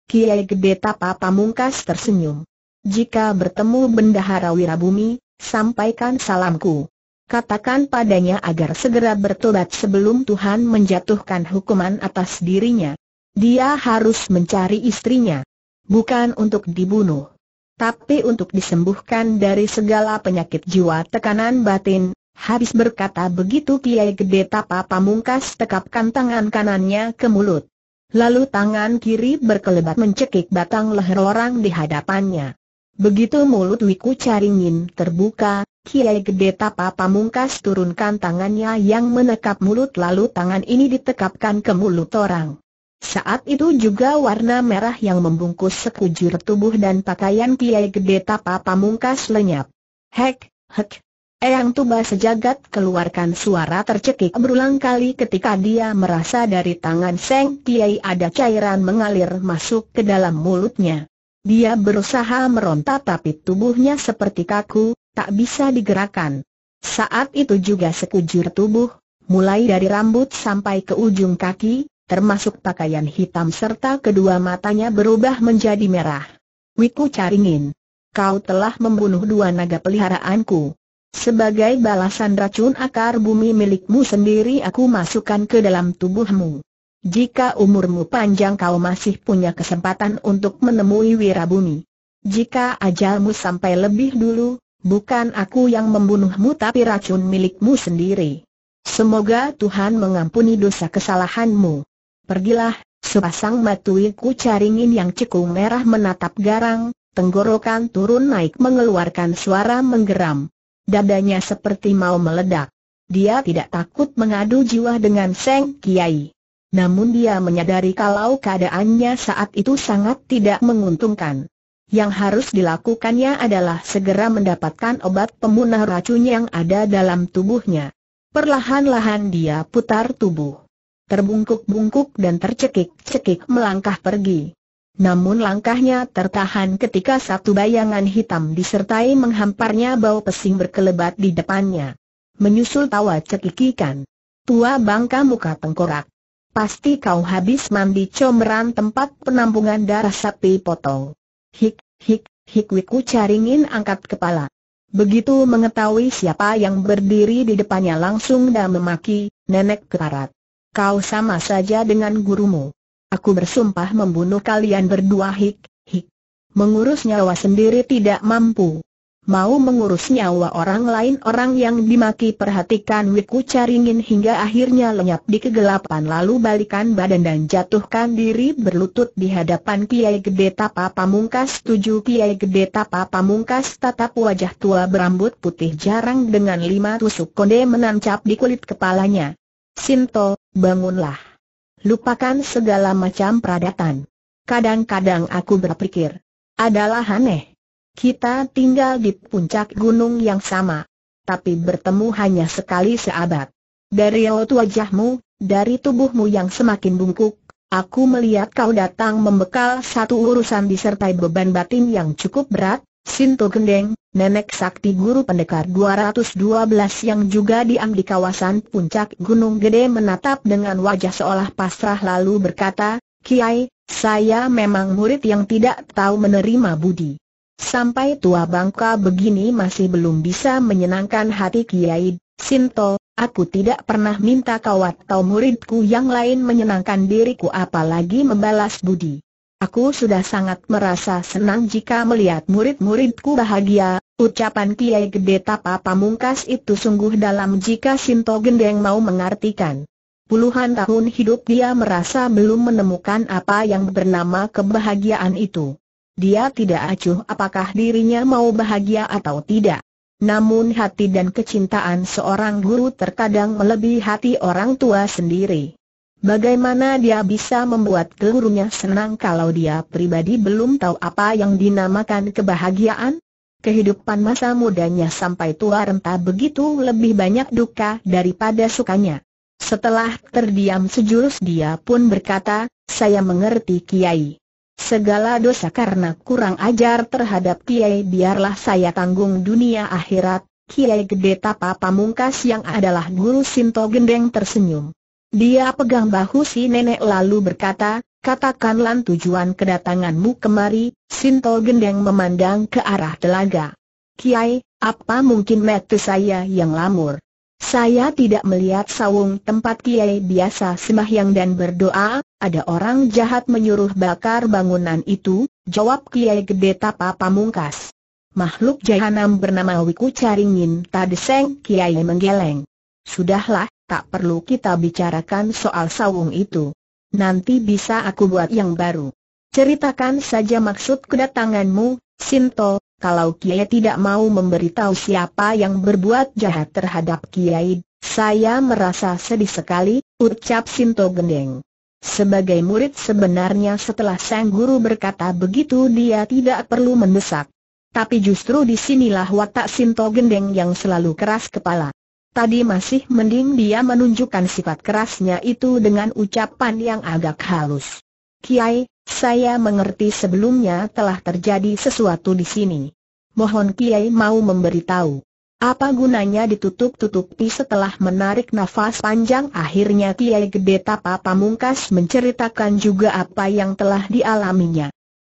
Kiai Gede Tapa Pamungkas tersenyum. Jika bertemu bendahara Wirabumi, sampaikan salamku. Katakan padanya agar segera bertobat sebelum Tuhan menjatuhkan hukuman atas dirinya. Dia harus mencari istrinya. Bukan untuk dibunuh. Tapi untuk disembuhkan dari segala penyakit jiwa tekanan batin, habis berkata begitu Kiai Gede Tapa Pamungkas tekapkan tangan kanannya ke mulut. Lalu tangan kiri berkelebat mencekik batang leher orang di hadapannya. Begitu mulut Wiku Caringin terbuka, Kiai Gede Tapa Pamungkas turunkan tangannya yang menekap mulut lalu tangan ini ditekapkan ke mulut orang. Saat itu juga warna merah yang membungkus sekujur tubuh dan pakaian Kiai Gede Tapa Pamungkas lenyap. Hek, hek. Eyang Tuba sejagat keluarkan suara tercekik berulang kali ketika dia merasa dari tangan Seng Kiai ada cairan mengalir masuk ke dalam mulutnya. Dia berusaha meronta tapi tubuhnya seperti kaku, tak bisa digerakkan. Saat itu juga sekujur tubuh, mulai dari rambut sampai ke ujung kaki, termasuk pakaian hitam serta kedua matanya berubah menjadi merah. Wiku Caringin, kau telah membunuh dua naga peliharaanku. Sebagai balasan racun akar bumi milikmu sendiri aku masukkan ke dalam tubuhmu. Jika umurmu panjang kau masih punya kesempatan untuk menemui wira bumi. Jika ajalmu sampai lebih dulu, bukan aku yang membunuhmu tapi racun milikmu sendiri. Semoga Tuhan mengampuni dosa kesalahanmu. Pergilah, sepasang matuiku caringin yang cekung merah menatap garang, tenggorokan turun naik mengeluarkan suara menggeram. Dadanya seperti mau meledak. Dia tidak takut mengadu jiwa dengan Seng Kiai. Namun dia menyadari kalau keadaannya saat itu sangat tidak menguntungkan. Yang harus dilakukannya adalah segera mendapatkan obat pemunah racun yang ada dalam tubuhnya. Perlahan-lahan dia putar tubuh terbungkuk-bungkuk dan tercekik-cekik melangkah pergi. Namun langkahnya tertahan ketika satu bayangan hitam disertai menghamparnya bau pesing berkelebat di depannya. Menyusul tawa cekikikan. Tua bangka muka tengkorak. Pasti kau habis mandi comeran tempat penampungan darah sapi potong. Hik, hik, hik wiku caringin angkat kepala. Begitu mengetahui siapa yang berdiri di depannya langsung dan memaki, nenek kerarat kau sama saja dengan gurumu. Aku bersumpah membunuh kalian berdua hik, hik. Mengurus nyawa sendiri tidak mampu. Mau mengurus nyawa orang lain orang yang dimaki perhatikan Wiku Caringin hingga akhirnya lenyap di kegelapan lalu balikan badan dan jatuhkan diri berlutut di hadapan Kiai Gede Tapa Pamungkas tujuh Kiai Gede Tapa Pamungkas tatap wajah tua berambut putih jarang dengan lima tusuk konde menancap di kulit kepalanya. Sinto, Bangunlah. Lupakan segala macam peradatan. Kadang-kadang aku berpikir, adalah aneh. Kita tinggal di puncak gunung yang sama, tapi bertemu hanya sekali seabad. Dari laut wajahmu, dari tubuhmu yang semakin bungkuk, aku melihat kau datang membekal satu urusan disertai beban batin yang cukup berat, Sinto Gendeng, nenek sakti guru pendekar 212 yang juga diam di kawasan puncak Gunung Gede menatap dengan wajah seolah pasrah lalu berkata, Kiai, saya memang murid yang tidak tahu menerima budi. Sampai tua bangka begini masih belum bisa menyenangkan hati Kiai, Sinto, aku tidak pernah minta kau atau muridku yang lain menyenangkan diriku apalagi membalas budi. Aku sudah sangat merasa senang jika melihat murid-muridku bahagia, ucapan Kiai Gede Tapa Pamungkas itu sungguh dalam jika Sinto Gendeng mau mengartikan. Puluhan tahun hidup dia merasa belum menemukan apa yang bernama kebahagiaan itu. Dia tidak acuh apakah dirinya mau bahagia atau tidak. Namun hati dan kecintaan seorang guru terkadang melebihi hati orang tua sendiri. Bagaimana dia bisa membuat gurunya senang kalau dia pribadi belum tahu apa yang dinamakan kebahagiaan? Kehidupan masa mudanya sampai tua rentah begitu lebih banyak duka daripada sukanya. Setelah terdiam sejurus dia pun berkata, saya mengerti Kiai. Segala dosa karena kurang ajar terhadap Kiai biarlah saya tanggung dunia akhirat, Kiai Gede Tapa Pamungkas yang adalah guru Sinto Gendeng tersenyum. Dia pegang bahu si nenek lalu berkata, katakanlah tujuan kedatanganmu kemari, Sinto Gendeng memandang ke arah telaga. Kiai, apa mungkin mata saya yang lamur? Saya tidak melihat sawung tempat Kiai biasa sembahyang dan berdoa, ada orang jahat menyuruh bakar bangunan itu, jawab Kiai Gede Tapa Pamungkas. Makhluk jahanam bernama Wiku Caringin Tadeseng Kiai menggeleng. Sudahlah, tak perlu kita bicarakan soal sawung itu. Nanti bisa aku buat yang baru. Ceritakan saja maksud kedatanganmu, Sinto, kalau Kiai tidak mau memberitahu siapa yang berbuat jahat terhadap Kiai, saya merasa sedih sekali, ucap Sinto Gendeng. Sebagai murid sebenarnya setelah sang guru berkata begitu dia tidak perlu mendesak. Tapi justru disinilah watak Sinto Gendeng yang selalu keras kepala. Tadi masih mending dia menunjukkan sifat kerasnya itu dengan ucapan yang agak halus. Kiai, saya mengerti sebelumnya telah terjadi sesuatu di sini. Mohon Kiai mau memberitahu. Apa gunanya ditutup-tutupi setelah menarik nafas panjang akhirnya Kiai Gede Tapa Pamungkas menceritakan juga apa yang telah dialaminya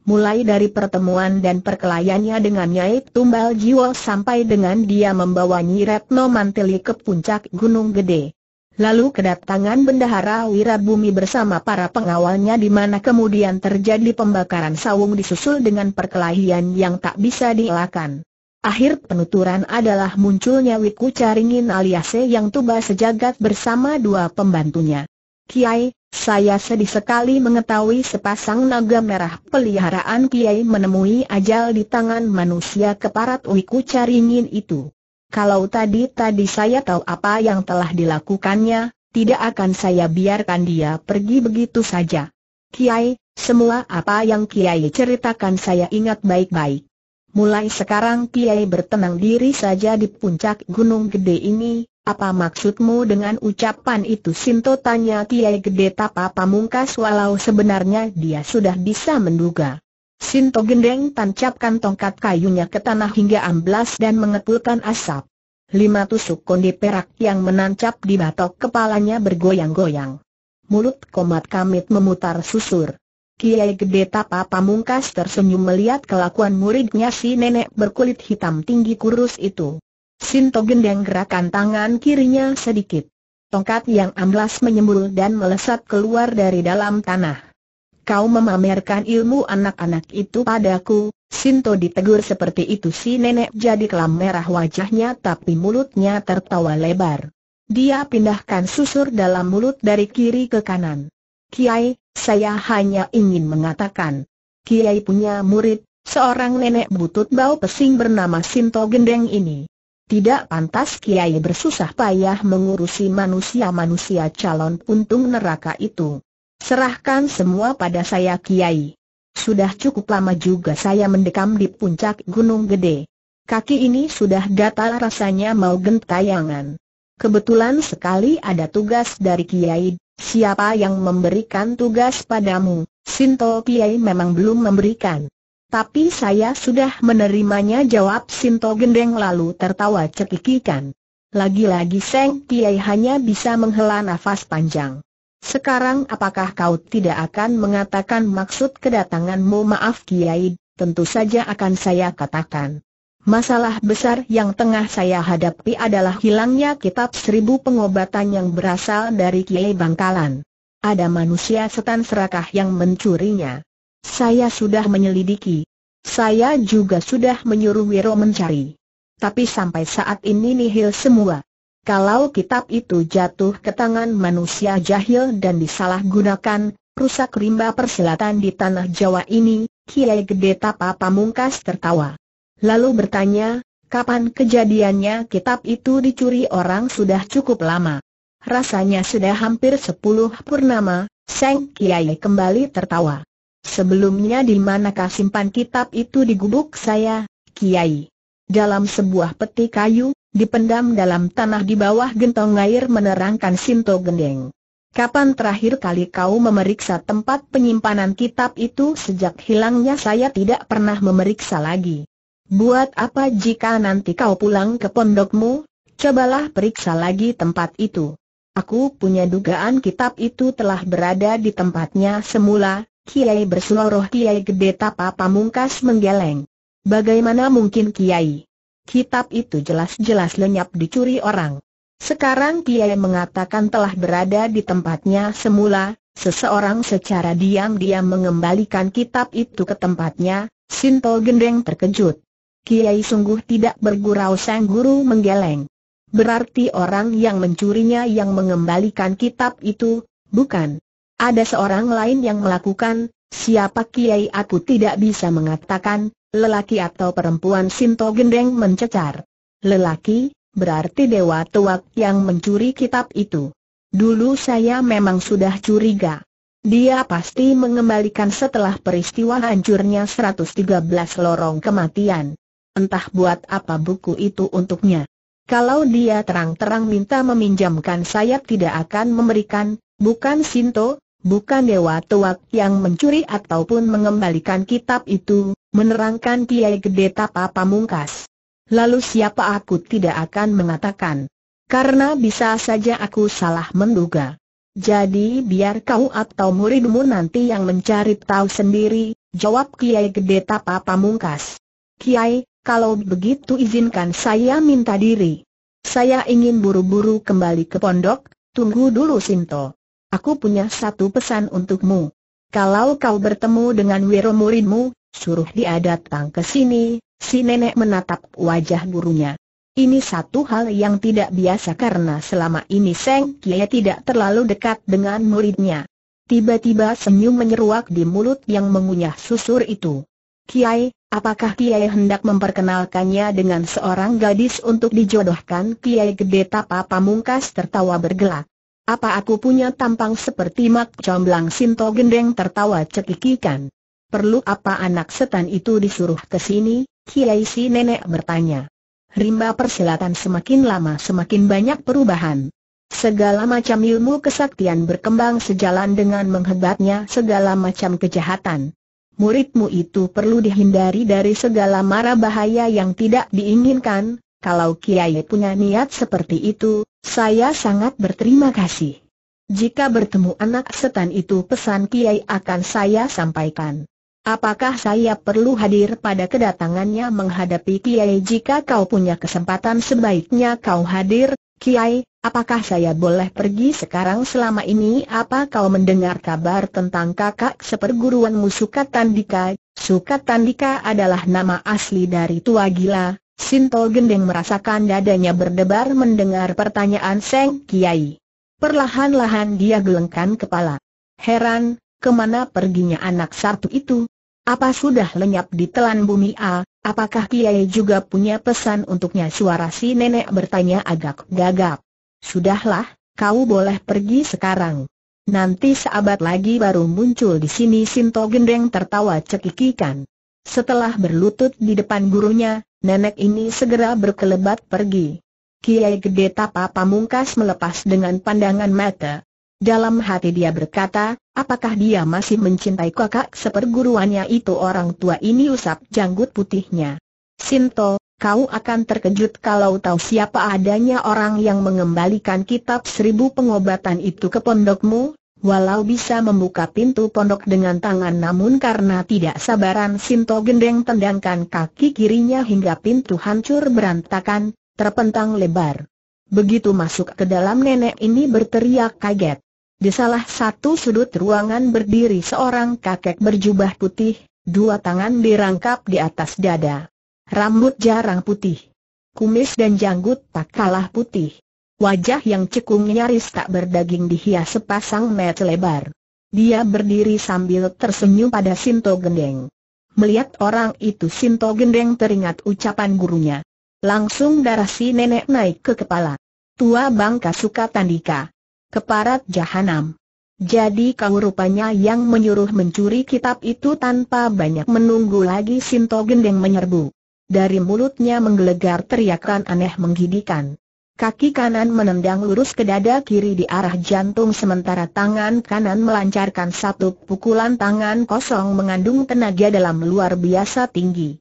mulai dari pertemuan dan perkelayannya dengan Nyai Tumbal Jiwo sampai dengan dia membawa Nyi Retno Manteli ke puncak Gunung Gede. Lalu kedatangan Bendahara Wirabumi bersama para pengawalnya di mana kemudian terjadi pembakaran sawung disusul dengan perkelahian yang tak bisa dielakkan. Akhir penuturan adalah munculnya Wiku Caringin alias yang tuba sejagat bersama dua pembantunya. Kiai, saya sedih sekali mengetahui sepasang naga merah peliharaan Kiai menemui ajal di tangan manusia keparat Wiku Caringin itu. Kalau tadi-tadi saya tahu apa yang telah dilakukannya, tidak akan saya biarkan dia pergi begitu saja. Kiai, semua apa yang Kiai ceritakan saya ingat baik-baik. Mulai sekarang Kiai bertenang diri saja di puncak gunung gede ini, apa maksudmu dengan ucapan itu Sinto tanya Kiai Gede Tapa Pamungkas walau sebenarnya dia sudah bisa menduga. Sinto gendeng tancapkan tongkat kayunya ke tanah hingga amblas dan mengepulkan asap. Lima tusuk kondi perak yang menancap di batok kepalanya bergoyang-goyang. Mulut komat kamit memutar susur. Kiai Gede Tapa Pamungkas tersenyum melihat kelakuan muridnya si nenek berkulit hitam tinggi kurus itu. Sinto gendeng gerakan tangan kirinya sedikit. Tongkat yang amblas menyembul dan melesat keluar dari dalam tanah. Kau memamerkan ilmu anak-anak itu padaku, Sinto ditegur seperti itu si nenek jadi kelam merah wajahnya tapi mulutnya tertawa lebar. Dia pindahkan susur dalam mulut dari kiri ke kanan. Kiai, saya hanya ingin mengatakan. Kiai punya murid, seorang nenek butut bau pesing bernama Sinto Gendeng ini. Tidak pantas Kiai bersusah payah mengurusi manusia-manusia calon untung neraka itu. Serahkan semua pada saya Kiai. Sudah cukup lama juga saya mendekam di puncak Gunung Gede. Kaki ini sudah gatal rasanya mau gentayangan. Kebetulan sekali ada tugas dari Kiai, siapa yang memberikan tugas padamu? Sinto Kiai memang belum memberikan. Tapi saya sudah menerimanya jawab Sinto Gendeng lalu tertawa cekikikan. Lagi-lagi Seng Piai hanya bisa menghela nafas panjang. Sekarang apakah kau tidak akan mengatakan maksud kedatanganmu maaf Kiai? Tentu saja akan saya katakan. Masalah besar yang tengah saya hadapi adalah hilangnya kitab seribu pengobatan yang berasal dari Kiai Bangkalan. Ada manusia setan serakah yang mencurinya. Saya sudah menyelidiki. Saya juga sudah menyuruh Wiro mencari. Tapi sampai saat ini nihil semua. Kalau kitab itu jatuh ke tangan manusia jahil dan disalahgunakan, rusak rimba persilatan di tanah Jawa ini, Kiai Gede Tapa Pamungkas tertawa. Lalu bertanya, kapan kejadiannya kitab itu dicuri orang sudah cukup lama. Rasanya sudah hampir sepuluh purnama, Seng Kiai kembali tertawa. Sebelumnya di manakah simpan kitab itu di gubuk saya, Kiai? Dalam sebuah peti kayu, dipendam dalam tanah di bawah gentong air menerangkan Sinto Gendeng. Kapan terakhir kali kau memeriksa tempat penyimpanan kitab itu sejak hilangnya saya tidak pernah memeriksa lagi. Buat apa jika nanti kau pulang ke pondokmu? Cobalah periksa lagi tempat itu. Aku punya dugaan kitab itu telah berada di tempatnya semula, Kiai berseloroh Kiai Gede Tapa Pamungkas menggeleng. Bagaimana mungkin Kiai? Kitab itu jelas-jelas lenyap dicuri orang. Sekarang Kiai mengatakan telah berada di tempatnya semula, seseorang secara diam-diam mengembalikan kitab itu ke tempatnya, Sinto Gendeng terkejut. Kiai sungguh tidak bergurau sang guru menggeleng. Berarti orang yang mencurinya yang mengembalikan kitab itu, bukan? Ada seorang lain yang melakukan, siapa kiai aku tidak bisa mengatakan, lelaki atau perempuan Sinto Gendeng mencecar. Lelaki, berarti Dewa Tuak yang mencuri kitab itu. Dulu saya memang sudah curiga. Dia pasti mengembalikan setelah peristiwa hancurnya 113 lorong kematian. Entah buat apa buku itu untuknya. Kalau dia terang-terang minta meminjamkan saya tidak akan memberikan, bukan Sinto, bukan dewa tuak yang mencuri ataupun mengembalikan kitab itu, menerangkan Kiai Gede Tapa Pamungkas. Lalu siapa aku tidak akan mengatakan. Karena bisa saja aku salah menduga. Jadi biar kau atau muridmu nanti yang mencari tahu sendiri, jawab Kiai Gede Tapa Pamungkas. Kiai, kalau begitu izinkan saya minta diri. Saya ingin buru-buru kembali ke pondok, tunggu dulu Sinto aku punya satu pesan untukmu. Kalau kau bertemu dengan wiro muridmu, suruh dia datang ke sini, si nenek menatap wajah gurunya. Ini satu hal yang tidak biasa karena selama ini Seng Kie tidak terlalu dekat dengan muridnya. Tiba-tiba senyum menyeruak di mulut yang mengunyah susur itu. Kiai, apakah Kiai hendak memperkenalkannya dengan seorang gadis untuk dijodohkan? Kiai Gede Tapa Pamungkas tertawa bergelak. Apa aku punya tampang seperti mak comblang Sinto Gendeng tertawa cekikikan? Perlu apa anak setan itu disuruh ke sini? Kiai si nenek bertanya. Rimba persilatan semakin lama semakin banyak perubahan. Segala macam ilmu kesaktian berkembang sejalan dengan menghebatnya segala macam kejahatan. Muridmu itu perlu dihindari dari segala mara bahaya yang tidak diinginkan, kalau Kiai punya niat seperti itu, saya sangat berterima kasih. Jika bertemu anak setan itu pesan Kiai akan saya sampaikan. Apakah saya perlu hadir pada kedatangannya menghadapi Kiai jika kau punya kesempatan sebaiknya kau hadir, Kiai, apakah saya boleh pergi sekarang selama ini apa kau mendengar kabar tentang kakak seperguruanmu Sukatandika? Sukatandika adalah nama asli dari tua gila, Sinto Gendeng merasakan dadanya berdebar mendengar pertanyaan Seng Kiai. Perlahan-lahan dia gelengkan kepala. Heran, kemana perginya anak Sartu itu? Apa sudah lenyap di telan bumi A? Apakah Kiai juga punya pesan untuknya suara si nenek bertanya agak gagap. Sudahlah, kau boleh pergi sekarang. Nanti seabad lagi baru muncul di sini Sinto Gendeng tertawa cekikikan. Setelah berlutut di depan gurunya, nenek ini segera berkelebat pergi. Kiai Gede Tapa Pamungkas melepas dengan pandangan mata. Dalam hati dia berkata, apakah dia masih mencintai kakak seperguruannya itu orang tua ini usap janggut putihnya. Sinto, kau akan terkejut kalau tahu siapa adanya orang yang mengembalikan kitab seribu pengobatan itu ke pondokmu, Walau bisa membuka pintu pondok dengan tangan namun karena tidak sabaran Sinto Gendeng tendangkan kaki kirinya hingga pintu hancur berantakan, terpentang lebar. Begitu masuk ke dalam nenek ini berteriak kaget. Di salah satu sudut ruangan berdiri seorang kakek berjubah putih, dua tangan dirangkap di atas dada. Rambut jarang putih. Kumis dan janggut tak kalah putih. Wajah yang cekung nyaris tak berdaging dihias sepasang mata lebar. Dia berdiri sambil tersenyum pada Sinto Gendeng. Melihat orang itu Sinto Gendeng teringat ucapan gurunya. Langsung darah si nenek naik ke kepala. Tua bangka suka tandika. Keparat jahanam. Jadi kau rupanya yang menyuruh mencuri kitab itu tanpa banyak menunggu lagi Sinto Gendeng menyerbu. Dari mulutnya menggelegar teriakan aneh menggidikan. Kaki kanan menendang lurus ke dada kiri di arah jantung sementara tangan kanan melancarkan satu pukulan tangan kosong mengandung tenaga dalam luar biasa tinggi.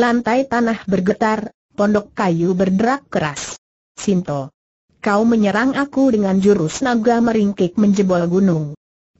Lantai tanah bergetar, pondok kayu berderak keras. Sinto, kau menyerang aku dengan jurus naga meringkik menjebol gunung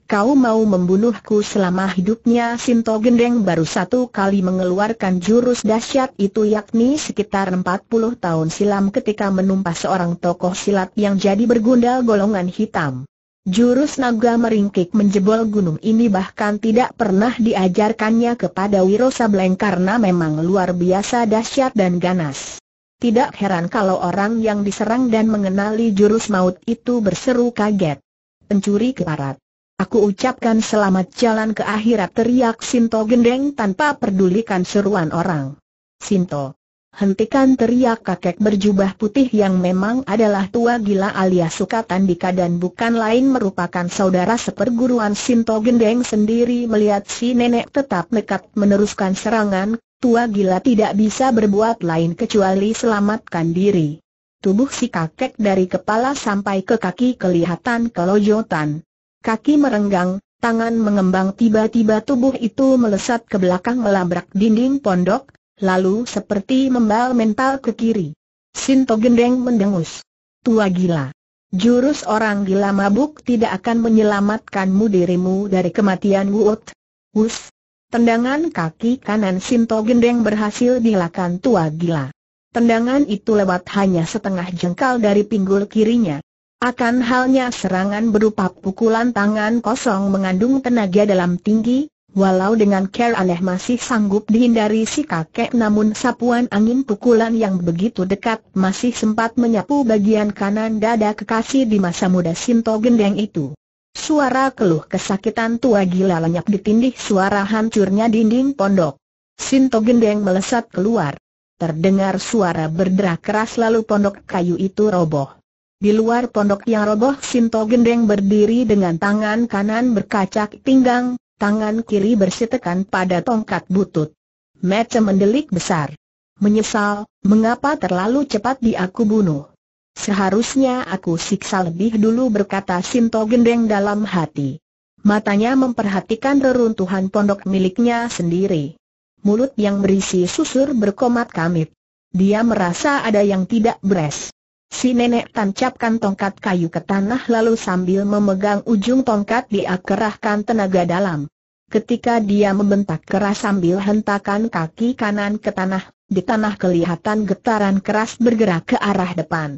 kau mau membunuhku selama hidupnya Sinto Gendeng baru satu kali mengeluarkan jurus dahsyat itu yakni sekitar 40 tahun silam ketika menumpas seorang tokoh silat yang jadi bergundal golongan hitam. Jurus naga meringkik menjebol gunung ini bahkan tidak pernah diajarkannya kepada Wiro Sableng karena memang luar biasa dahsyat dan ganas. Tidak heran kalau orang yang diserang dan mengenali jurus maut itu berseru kaget. Pencuri keparat. Aku ucapkan selamat jalan ke akhirat teriak Sinto gendeng tanpa pedulikan seruan orang. Sinto, hentikan teriak kakek berjubah putih yang memang adalah tua gila alias Sukatandika dan bukan lain merupakan saudara seperguruan Sinto gendeng sendiri melihat si nenek tetap nekat meneruskan serangan, tua gila tidak bisa berbuat lain kecuali selamatkan diri. Tubuh si kakek dari kepala sampai ke kaki kelihatan kelojotan kaki merenggang, tangan mengembang tiba-tiba tubuh itu melesat ke belakang melabrak dinding pondok, lalu seperti membal mental ke kiri. Sinto Gendeng mendengus. Tua gila. Jurus orang gila mabuk tidak akan menyelamatkanmu dirimu dari kematian Wut. Wus. Tendangan kaki kanan Sinto Gendeng berhasil dilakan tua gila. Tendangan itu lewat hanya setengah jengkal dari pinggul kirinya. Akan halnya serangan berupa pukulan tangan kosong mengandung tenaga dalam tinggi, walau dengan care aneh masih sanggup dihindari si kakek namun sapuan angin pukulan yang begitu dekat masih sempat menyapu bagian kanan dada kekasih di masa muda Sinto Gendeng itu. Suara keluh kesakitan tua gila lenyap ditindih suara hancurnya dinding pondok. Sinto Gendeng melesat keluar. Terdengar suara berderak keras lalu pondok kayu itu roboh. Di luar pondok yang roboh Sinto Gendeng berdiri dengan tangan kanan berkacak pinggang, tangan kiri bersitekan pada tongkat butut. Mata mendelik besar. Menyesal, mengapa terlalu cepat di aku bunuh. Seharusnya aku siksa lebih dulu berkata Sinto Gendeng dalam hati. Matanya memperhatikan reruntuhan pondok miliknya sendiri. Mulut yang berisi susur berkomat kamit. Dia merasa ada yang tidak beres. Si nenek tancapkan tongkat kayu ke tanah lalu sambil memegang ujung tongkat dia kerahkan tenaga dalam. Ketika dia membentak keras sambil hentakan kaki kanan ke tanah, di tanah kelihatan getaran keras bergerak ke arah depan.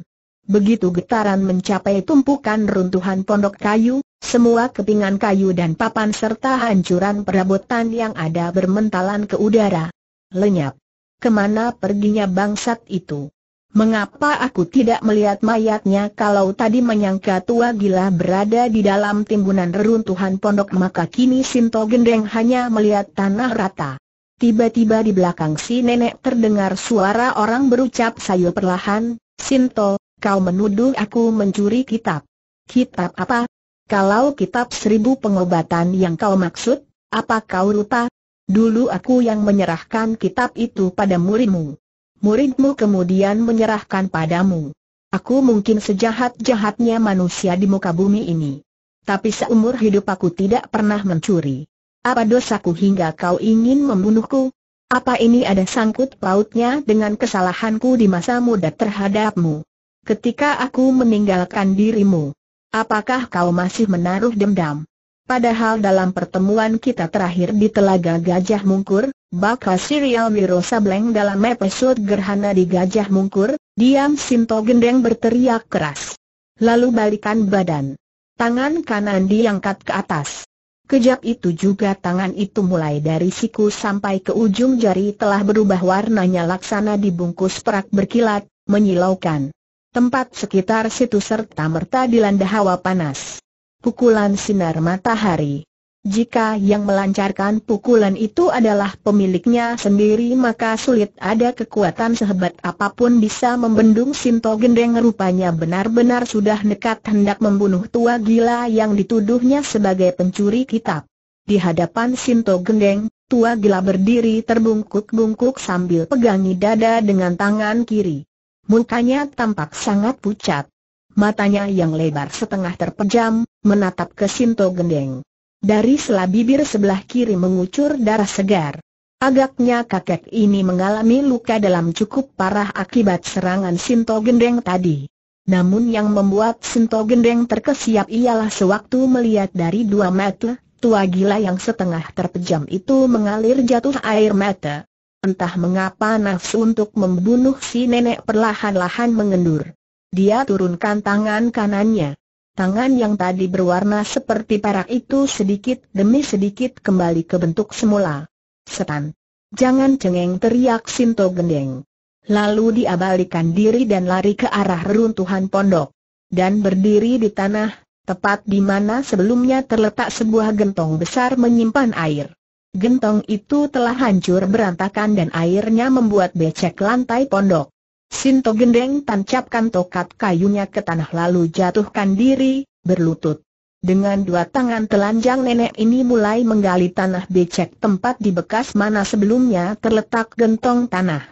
Begitu getaran mencapai tumpukan runtuhan pondok kayu, semua kepingan kayu dan papan serta hancuran perabotan yang ada bermentalan ke udara. Lenyap. Kemana perginya bangsat itu? Mengapa aku tidak melihat mayatnya kalau tadi menyangka tua gila berada di dalam timbunan reruntuhan pondok maka kini Sinto Gendeng hanya melihat tanah rata. Tiba-tiba di belakang si nenek terdengar suara orang berucap sayu perlahan, Sinto, kau menuduh aku mencuri kitab. Kitab apa? Kalau kitab seribu pengobatan yang kau maksud, apa kau lupa? Dulu aku yang menyerahkan kitab itu pada murimu muridmu kemudian menyerahkan padamu. Aku mungkin sejahat-jahatnya manusia di muka bumi ini. Tapi seumur hidup aku tidak pernah mencuri. Apa dosaku hingga kau ingin membunuhku? Apa ini ada sangkut pautnya dengan kesalahanku di masa muda terhadapmu? Ketika aku meninggalkan dirimu, apakah kau masih menaruh dendam? Padahal dalam pertemuan kita terakhir di Telaga Gajah Mungkur, Bakal serial Wiro Sableng dalam episode Gerhana di Gajah Mungkur, diam Sinto Gendeng berteriak keras. Lalu balikan badan. Tangan kanan diangkat ke atas. Kejap itu juga tangan itu mulai dari siku sampai ke ujung jari telah berubah warnanya laksana dibungkus perak berkilat, menyilaukan. Tempat sekitar situ serta merta dilanda hawa panas. Pukulan sinar matahari. Jika yang melancarkan pukulan itu adalah pemiliknya sendiri maka sulit ada kekuatan sehebat apapun bisa membendung Sinto Gendeng rupanya benar-benar sudah nekat hendak membunuh tua gila yang dituduhnya sebagai pencuri kitab. Di hadapan Sinto Gendeng, tua gila berdiri terbungkuk-bungkuk sambil pegangi dada dengan tangan kiri. Mukanya tampak sangat pucat. Matanya yang lebar setengah terpejam, menatap ke Sinto Gendeng. Dari sela bibir sebelah kiri mengucur darah segar. Agaknya kakek ini mengalami luka dalam cukup parah akibat serangan Sinto Gendeng tadi. Namun yang membuat Sinto Gendeng terkesiap ialah sewaktu melihat dari dua mata, tua gila yang setengah terpejam itu mengalir jatuh air mata. Entah mengapa nafsu untuk membunuh si nenek perlahan-lahan mengendur. Dia turunkan tangan kanannya. Tangan yang tadi berwarna seperti perak itu sedikit demi sedikit kembali ke bentuk semula. Setan. Jangan cengeng teriak Sinto Gendeng. Lalu dia balikan diri dan lari ke arah reruntuhan pondok. Dan berdiri di tanah, tepat di mana sebelumnya terletak sebuah gentong besar menyimpan air. Gentong itu telah hancur berantakan dan airnya membuat becek lantai pondok. Sinto Gendeng tancapkan tokat kayunya ke tanah lalu jatuhkan diri, berlutut. Dengan dua tangan telanjang nenek ini mulai menggali tanah becek tempat di bekas mana sebelumnya terletak gentong tanah.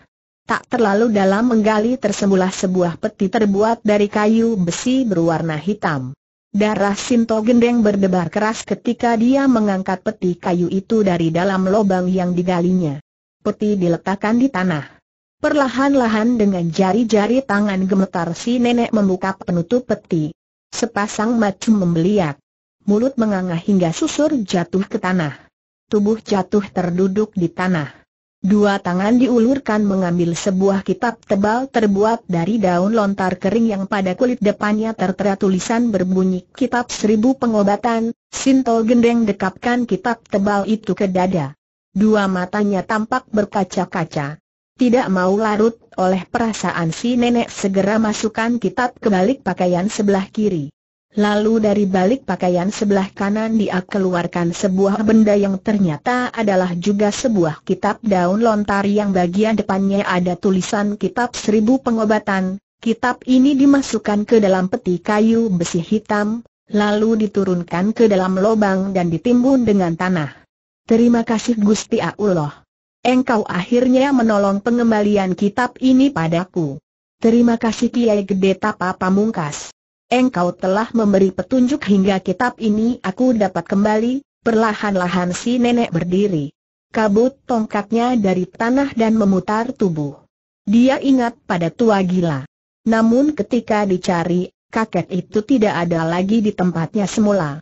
Tak terlalu dalam menggali tersembulah sebuah peti terbuat dari kayu besi berwarna hitam. Darah Sinto Gendeng berdebar keras ketika dia mengangkat peti kayu itu dari dalam lubang yang digalinya. Peti diletakkan di tanah. Perlahan-lahan dengan jari-jari tangan gemetar si nenek membuka penutup peti. Sepasang macam membeliak. Mulut menganga hingga susur jatuh ke tanah. Tubuh jatuh terduduk di tanah. Dua tangan diulurkan mengambil sebuah kitab tebal terbuat dari daun lontar kering yang pada kulit depannya tertera tulisan berbunyi Kitab Seribu Pengobatan, Sinto Gendeng dekapkan kitab tebal itu ke dada. Dua matanya tampak berkaca-kaca. Tidak mau larut oleh perasaan si nenek segera masukkan kitab ke balik pakaian sebelah kiri. Lalu dari balik pakaian sebelah kanan dia keluarkan sebuah benda yang ternyata adalah juga sebuah kitab daun lontar yang bagian depannya ada tulisan kitab seribu pengobatan. Kitab ini dimasukkan ke dalam peti kayu besi hitam, lalu diturunkan ke dalam lubang dan ditimbun dengan tanah. Terima kasih Gusti Allah. Engkau akhirnya menolong pengembalian kitab ini padaku. Terima kasih Kiai Gede Tapa Pamungkas. Engkau telah memberi petunjuk hingga kitab ini aku dapat kembali, perlahan-lahan si nenek berdiri. Kabut tongkatnya dari tanah dan memutar tubuh. Dia ingat pada tua gila. Namun ketika dicari, kakek itu tidak ada lagi di tempatnya semula.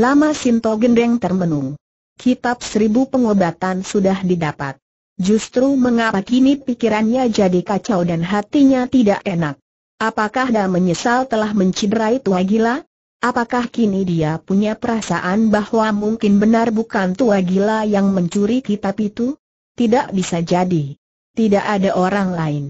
Lama Sinto Gendeng termenung kitab seribu pengobatan sudah didapat. Justru mengapa kini pikirannya jadi kacau dan hatinya tidak enak? Apakah dia menyesal telah menciderai tua gila? Apakah kini dia punya perasaan bahwa mungkin benar bukan tua gila yang mencuri kitab itu? Tidak bisa jadi. Tidak ada orang lain.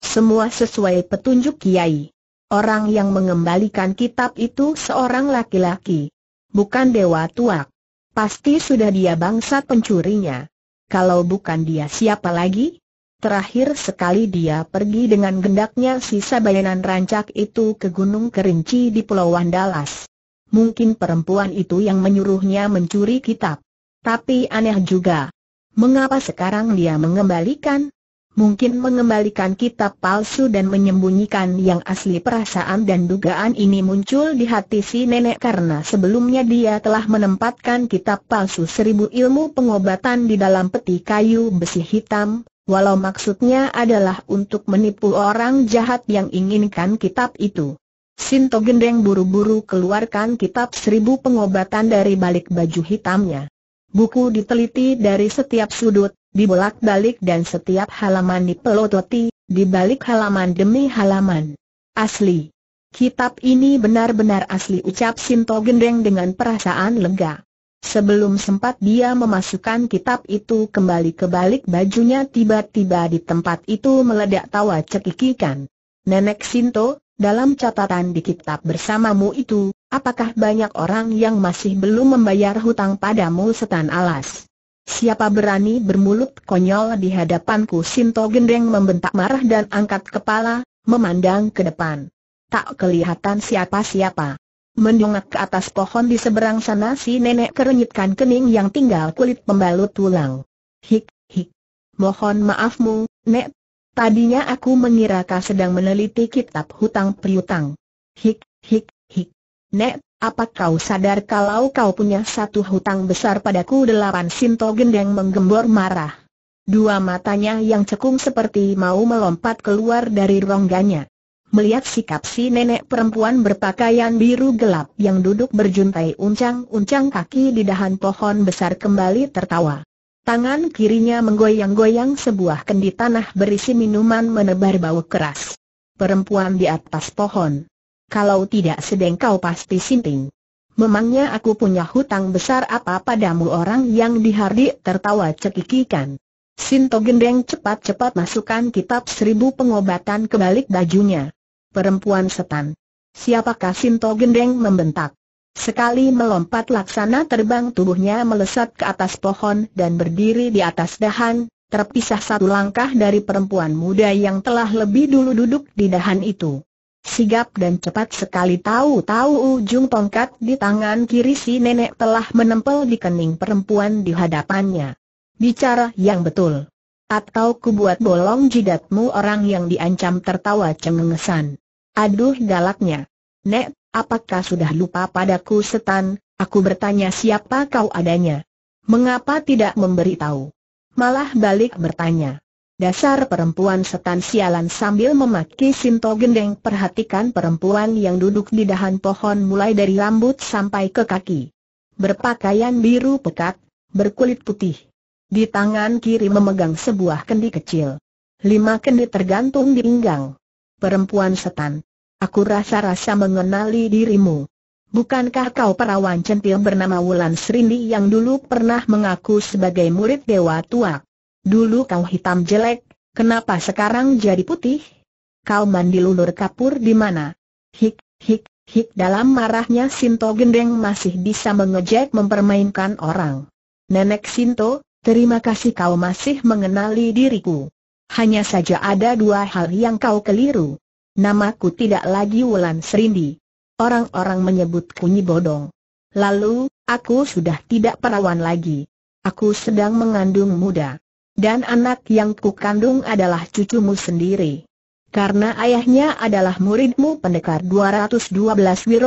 Semua sesuai petunjuk kiai. Orang yang mengembalikan kitab itu seorang laki-laki. Bukan dewa tuak. Pasti sudah dia bangsa pencurinya. Kalau bukan dia siapa lagi? Terakhir sekali dia pergi dengan gendaknya sisa bayanan rancak itu ke Gunung Kerinci di Pulau Wandalas. Mungkin perempuan itu yang menyuruhnya mencuri kitab. Tapi aneh juga. Mengapa sekarang dia mengembalikan? mungkin mengembalikan kitab palsu dan menyembunyikan yang asli perasaan dan dugaan ini muncul di hati si nenek karena sebelumnya dia telah menempatkan kitab palsu seribu ilmu pengobatan di dalam peti kayu besi hitam, walau maksudnya adalah untuk menipu orang jahat yang inginkan kitab itu. Sinto Gendeng buru-buru keluarkan kitab seribu pengobatan dari balik baju hitamnya. Buku diteliti dari setiap sudut, dibolak-balik dan setiap halaman dipelototi, dibalik halaman demi halaman. Asli. Kitab ini benar-benar asli ucap Sinto Gendeng dengan perasaan lega. Sebelum sempat dia memasukkan kitab itu kembali ke balik bajunya tiba-tiba di tempat itu meledak tawa cekikikan. Nenek Sinto, dalam catatan di kitab bersamamu itu, apakah banyak orang yang masih belum membayar hutang padamu setan alas? Siapa berani bermulut konyol di hadapanku Sinto Gendeng membentak marah dan angkat kepala, memandang ke depan. Tak kelihatan siapa-siapa. Mendongak ke atas pohon di seberang sana si nenek kerenyitkan kening yang tinggal kulit pembalut tulang. Hik, hik. Mohon maafmu, Nek, Tadinya aku mengira kau sedang meneliti kitab hutang piutang Hik, hik, hik. Nek, apa kau sadar kalau kau punya satu hutang besar padaku delapan Sinto Gendeng menggembor marah. Dua matanya yang cekung seperti mau melompat keluar dari rongganya. Melihat sikap si nenek perempuan berpakaian biru gelap yang duduk berjuntai uncang-uncang kaki di dahan pohon besar kembali tertawa. Tangan kirinya menggoyang-goyang sebuah kendi tanah berisi minuman menebar bau keras. Perempuan di atas pohon. Kalau tidak sedeng kau pasti sinting. Memangnya aku punya hutang besar apa padamu orang yang dihardik tertawa cekikikan. Sinto gendeng cepat-cepat masukkan kitab seribu pengobatan ke balik bajunya. Perempuan setan. Siapakah Sinto gendeng membentak? Sekali melompat laksana terbang tubuhnya melesat ke atas pohon dan berdiri di atas dahan, terpisah satu langkah dari perempuan muda yang telah lebih dulu duduk di dahan itu. Sigap dan cepat sekali tahu-tahu ujung tongkat di tangan kiri si nenek telah menempel di kening perempuan di hadapannya. Bicara yang betul. Atau kubuat bolong jidatmu orang yang diancam tertawa cengengesan. Aduh galaknya. Nek, Apakah sudah lupa padaku setan? Aku bertanya siapa kau adanya. Mengapa tidak memberitahu? Malah balik bertanya. Dasar perempuan setan sialan sambil memaki Sinto Gendeng perhatikan perempuan yang duduk di dahan pohon mulai dari rambut sampai ke kaki. Berpakaian biru pekat, berkulit putih. Di tangan kiri memegang sebuah kendi kecil. Lima kendi tergantung di pinggang. Perempuan setan, Aku rasa-rasa mengenali dirimu. Bukankah kau perawan centil bernama Wulan Srindi yang dulu pernah mengaku sebagai murid Dewa tua? Dulu kau hitam jelek, kenapa sekarang jadi putih? Kau mandi lulur kapur di mana? Hik, hik, hik dalam marahnya Sinto Gendeng masih bisa mengejek mempermainkan orang. Nenek Sinto, terima kasih kau masih mengenali diriku. Hanya saja ada dua hal yang kau keliru. Namaku tidak lagi Wulan Serindi. Orang-orang menyebutku Nyi Bodong. Lalu, aku sudah tidak perawan lagi. Aku sedang mengandung muda. Dan anak yang kukandung adalah cucumu sendiri. Karena ayahnya adalah muridmu pendekar 212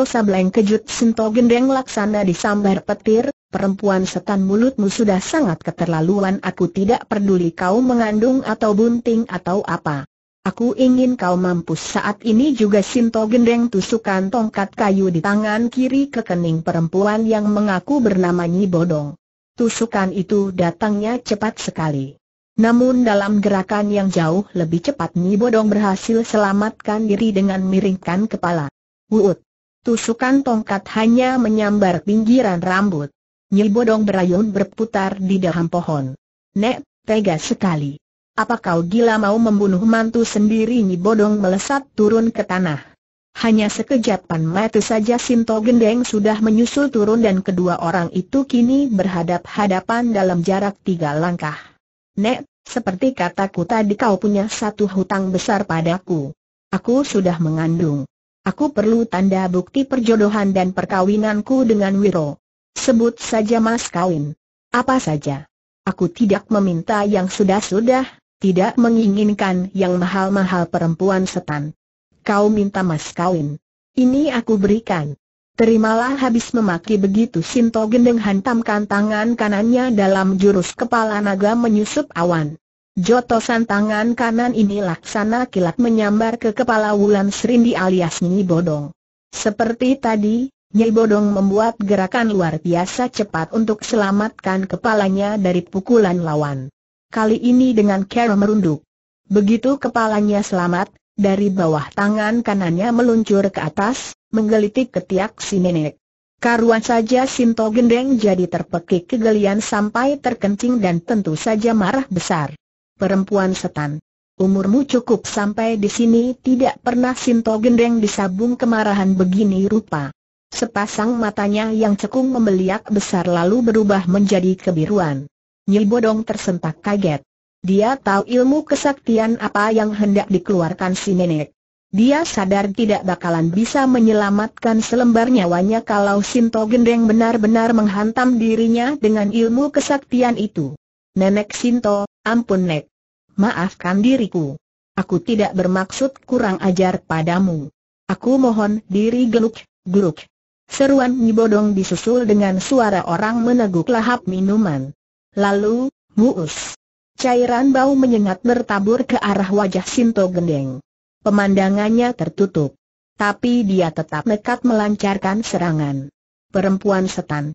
Sableng Kejut Sinto Gendeng Laksana di Sambar Petir, perempuan setan mulutmu sudah sangat keterlaluan aku tidak peduli kau mengandung atau bunting atau apa. Aku ingin kau mampus saat ini juga Sinto gendeng tusukan tongkat kayu di tangan kiri ke kening perempuan yang mengaku bernama Nyi Bodong. Tusukan itu datangnya cepat sekali. Namun dalam gerakan yang jauh lebih cepat Nyi Bodong berhasil selamatkan diri dengan miringkan kepala. Wuut! Tusukan tongkat hanya menyambar pinggiran rambut. Nyi Bodong berayun berputar di dalam pohon. Nek, tega sekali. Apa kau gila mau membunuh mantu sendiri Nyi Bodong melesat turun ke tanah. Hanya sekejapan, pan mata saja Sinto Gendeng sudah menyusul turun dan kedua orang itu kini berhadap-hadapan dalam jarak tiga langkah. Nek, seperti kataku tadi kau punya satu hutang besar padaku. Aku sudah mengandung. Aku perlu tanda bukti perjodohan dan perkawinanku dengan Wiro. Sebut saja mas kawin. Apa saja. Aku tidak meminta yang sudah-sudah, tidak menginginkan yang mahal-mahal perempuan setan. Kau minta mas kawin. Ini aku berikan. Terimalah habis memaki begitu Sinto Gendeng hantamkan tangan kanannya dalam jurus kepala naga menyusup awan. Jotosan tangan kanan ini laksana kilat menyambar ke kepala Wulan Serindi alias Nyi Bodong. Seperti tadi, Nyi Bodong membuat gerakan luar biasa cepat untuk selamatkan kepalanya dari pukulan lawan kali ini dengan cara merunduk. Begitu kepalanya selamat, dari bawah tangan kanannya meluncur ke atas, menggelitik ketiak si nenek. Karuan saja Sinto Gendeng jadi terpekik kegelian sampai terkencing dan tentu saja marah besar. Perempuan setan. Umurmu cukup sampai di sini tidak pernah Sinto Gendeng disabung kemarahan begini rupa. Sepasang matanya yang cekung membeliak besar lalu berubah menjadi kebiruan. Nyi Bodong tersentak kaget. Dia tahu ilmu kesaktian apa yang hendak dikeluarkan si nenek. Dia sadar tidak bakalan bisa menyelamatkan selembar nyawanya kalau Sinto Gendeng benar-benar menghantam dirinya dengan ilmu kesaktian itu. Nenek Sinto, ampun Nek. Maafkan diriku. Aku tidak bermaksud kurang ajar padamu. Aku mohon diri geluk, geluk. Seruan Nyibodong disusul dengan suara orang meneguk lahap minuman. Lalu, muus. Cairan bau menyengat bertabur ke arah wajah Sinto Gendeng. Pemandangannya tertutup. Tapi dia tetap nekat melancarkan serangan. Perempuan setan.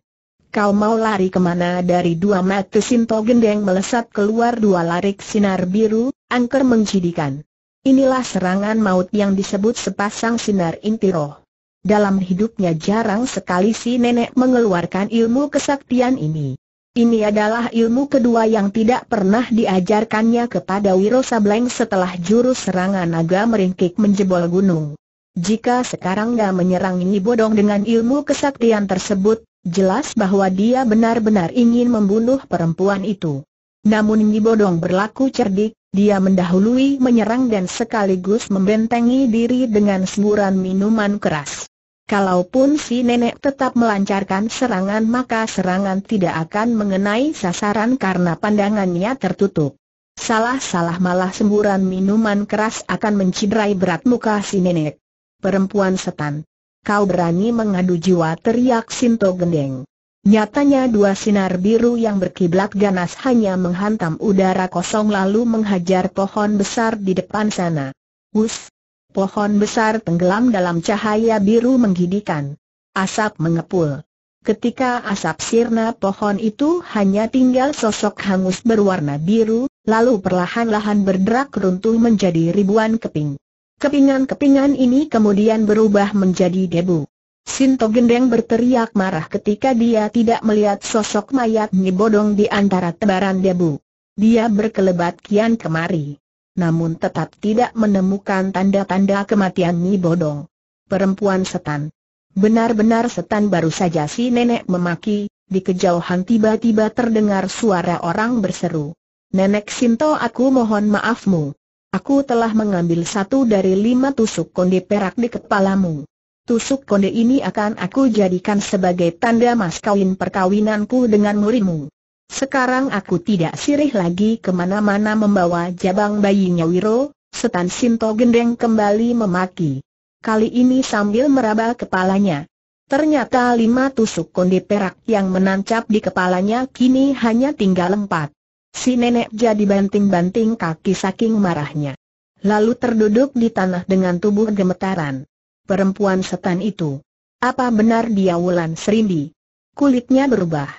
Kau mau lari kemana dari dua mata Sinto Gendeng melesat keluar dua larik sinar biru, angker menjidikan. Inilah serangan maut yang disebut sepasang sinar inti roh. Dalam hidupnya jarang sekali si nenek mengeluarkan ilmu kesaktian ini. Ini adalah ilmu kedua yang tidak pernah diajarkannya kepada Wiro Sableng setelah jurus serangan naga meringkik menjebol gunung. Jika sekarang dia menyerang ini bodong dengan ilmu kesaktian tersebut, jelas bahwa dia benar-benar ingin membunuh perempuan itu. Namun ini Bodong berlaku cerdik, dia mendahului menyerang dan sekaligus membentengi diri dengan semburan minuman keras. Kalaupun si nenek tetap melancarkan serangan maka serangan tidak akan mengenai sasaran karena pandangannya tertutup. Salah-salah malah semburan minuman keras akan menciderai berat muka si nenek. Perempuan setan. Kau berani mengadu jiwa teriak Sinto Gendeng. Nyatanya dua sinar biru yang berkiblat ganas hanya menghantam udara kosong lalu menghajar pohon besar di depan sana. Wus! Pohon besar tenggelam dalam cahaya biru menggidikan. Asap mengepul. Ketika asap sirna pohon itu hanya tinggal sosok hangus berwarna biru, lalu perlahan-lahan berderak runtuh menjadi ribuan keping. Kepingan-kepingan ini kemudian berubah menjadi debu. Sinto Gendeng berteriak marah ketika dia tidak melihat sosok mayat nyibodong di antara tebaran debu. Dia berkelebat kian kemari namun tetap tidak menemukan tanda-tanda kematian Nyi Bodong. Perempuan setan. Benar-benar setan baru saja si nenek memaki, di kejauhan tiba-tiba terdengar suara orang berseru. Nenek Sinto aku mohon maafmu. Aku telah mengambil satu dari lima tusuk konde perak di kepalamu. Tusuk konde ini akan aku jadikan sebagai tanda mas kawin perkawinanku dengan murimu. Sekarang aku tidak sirih lagi kemana-mana membawa jabang bayinya Wiro, setan Sinto gendeng kembali memaki. Kali ini sambil meraba kepalanya. Ternyata lima tusuk konde perak yang menancap di kepalanya kini hanya tinggal empat. Si nenek jadi banting-banting kaki saking marahnya. Lalu terduduk di tanah dengan tubuh gemetaran. Perempuan setan itu. Apa benar dia Wulan Serindi? Kulitnya berubah.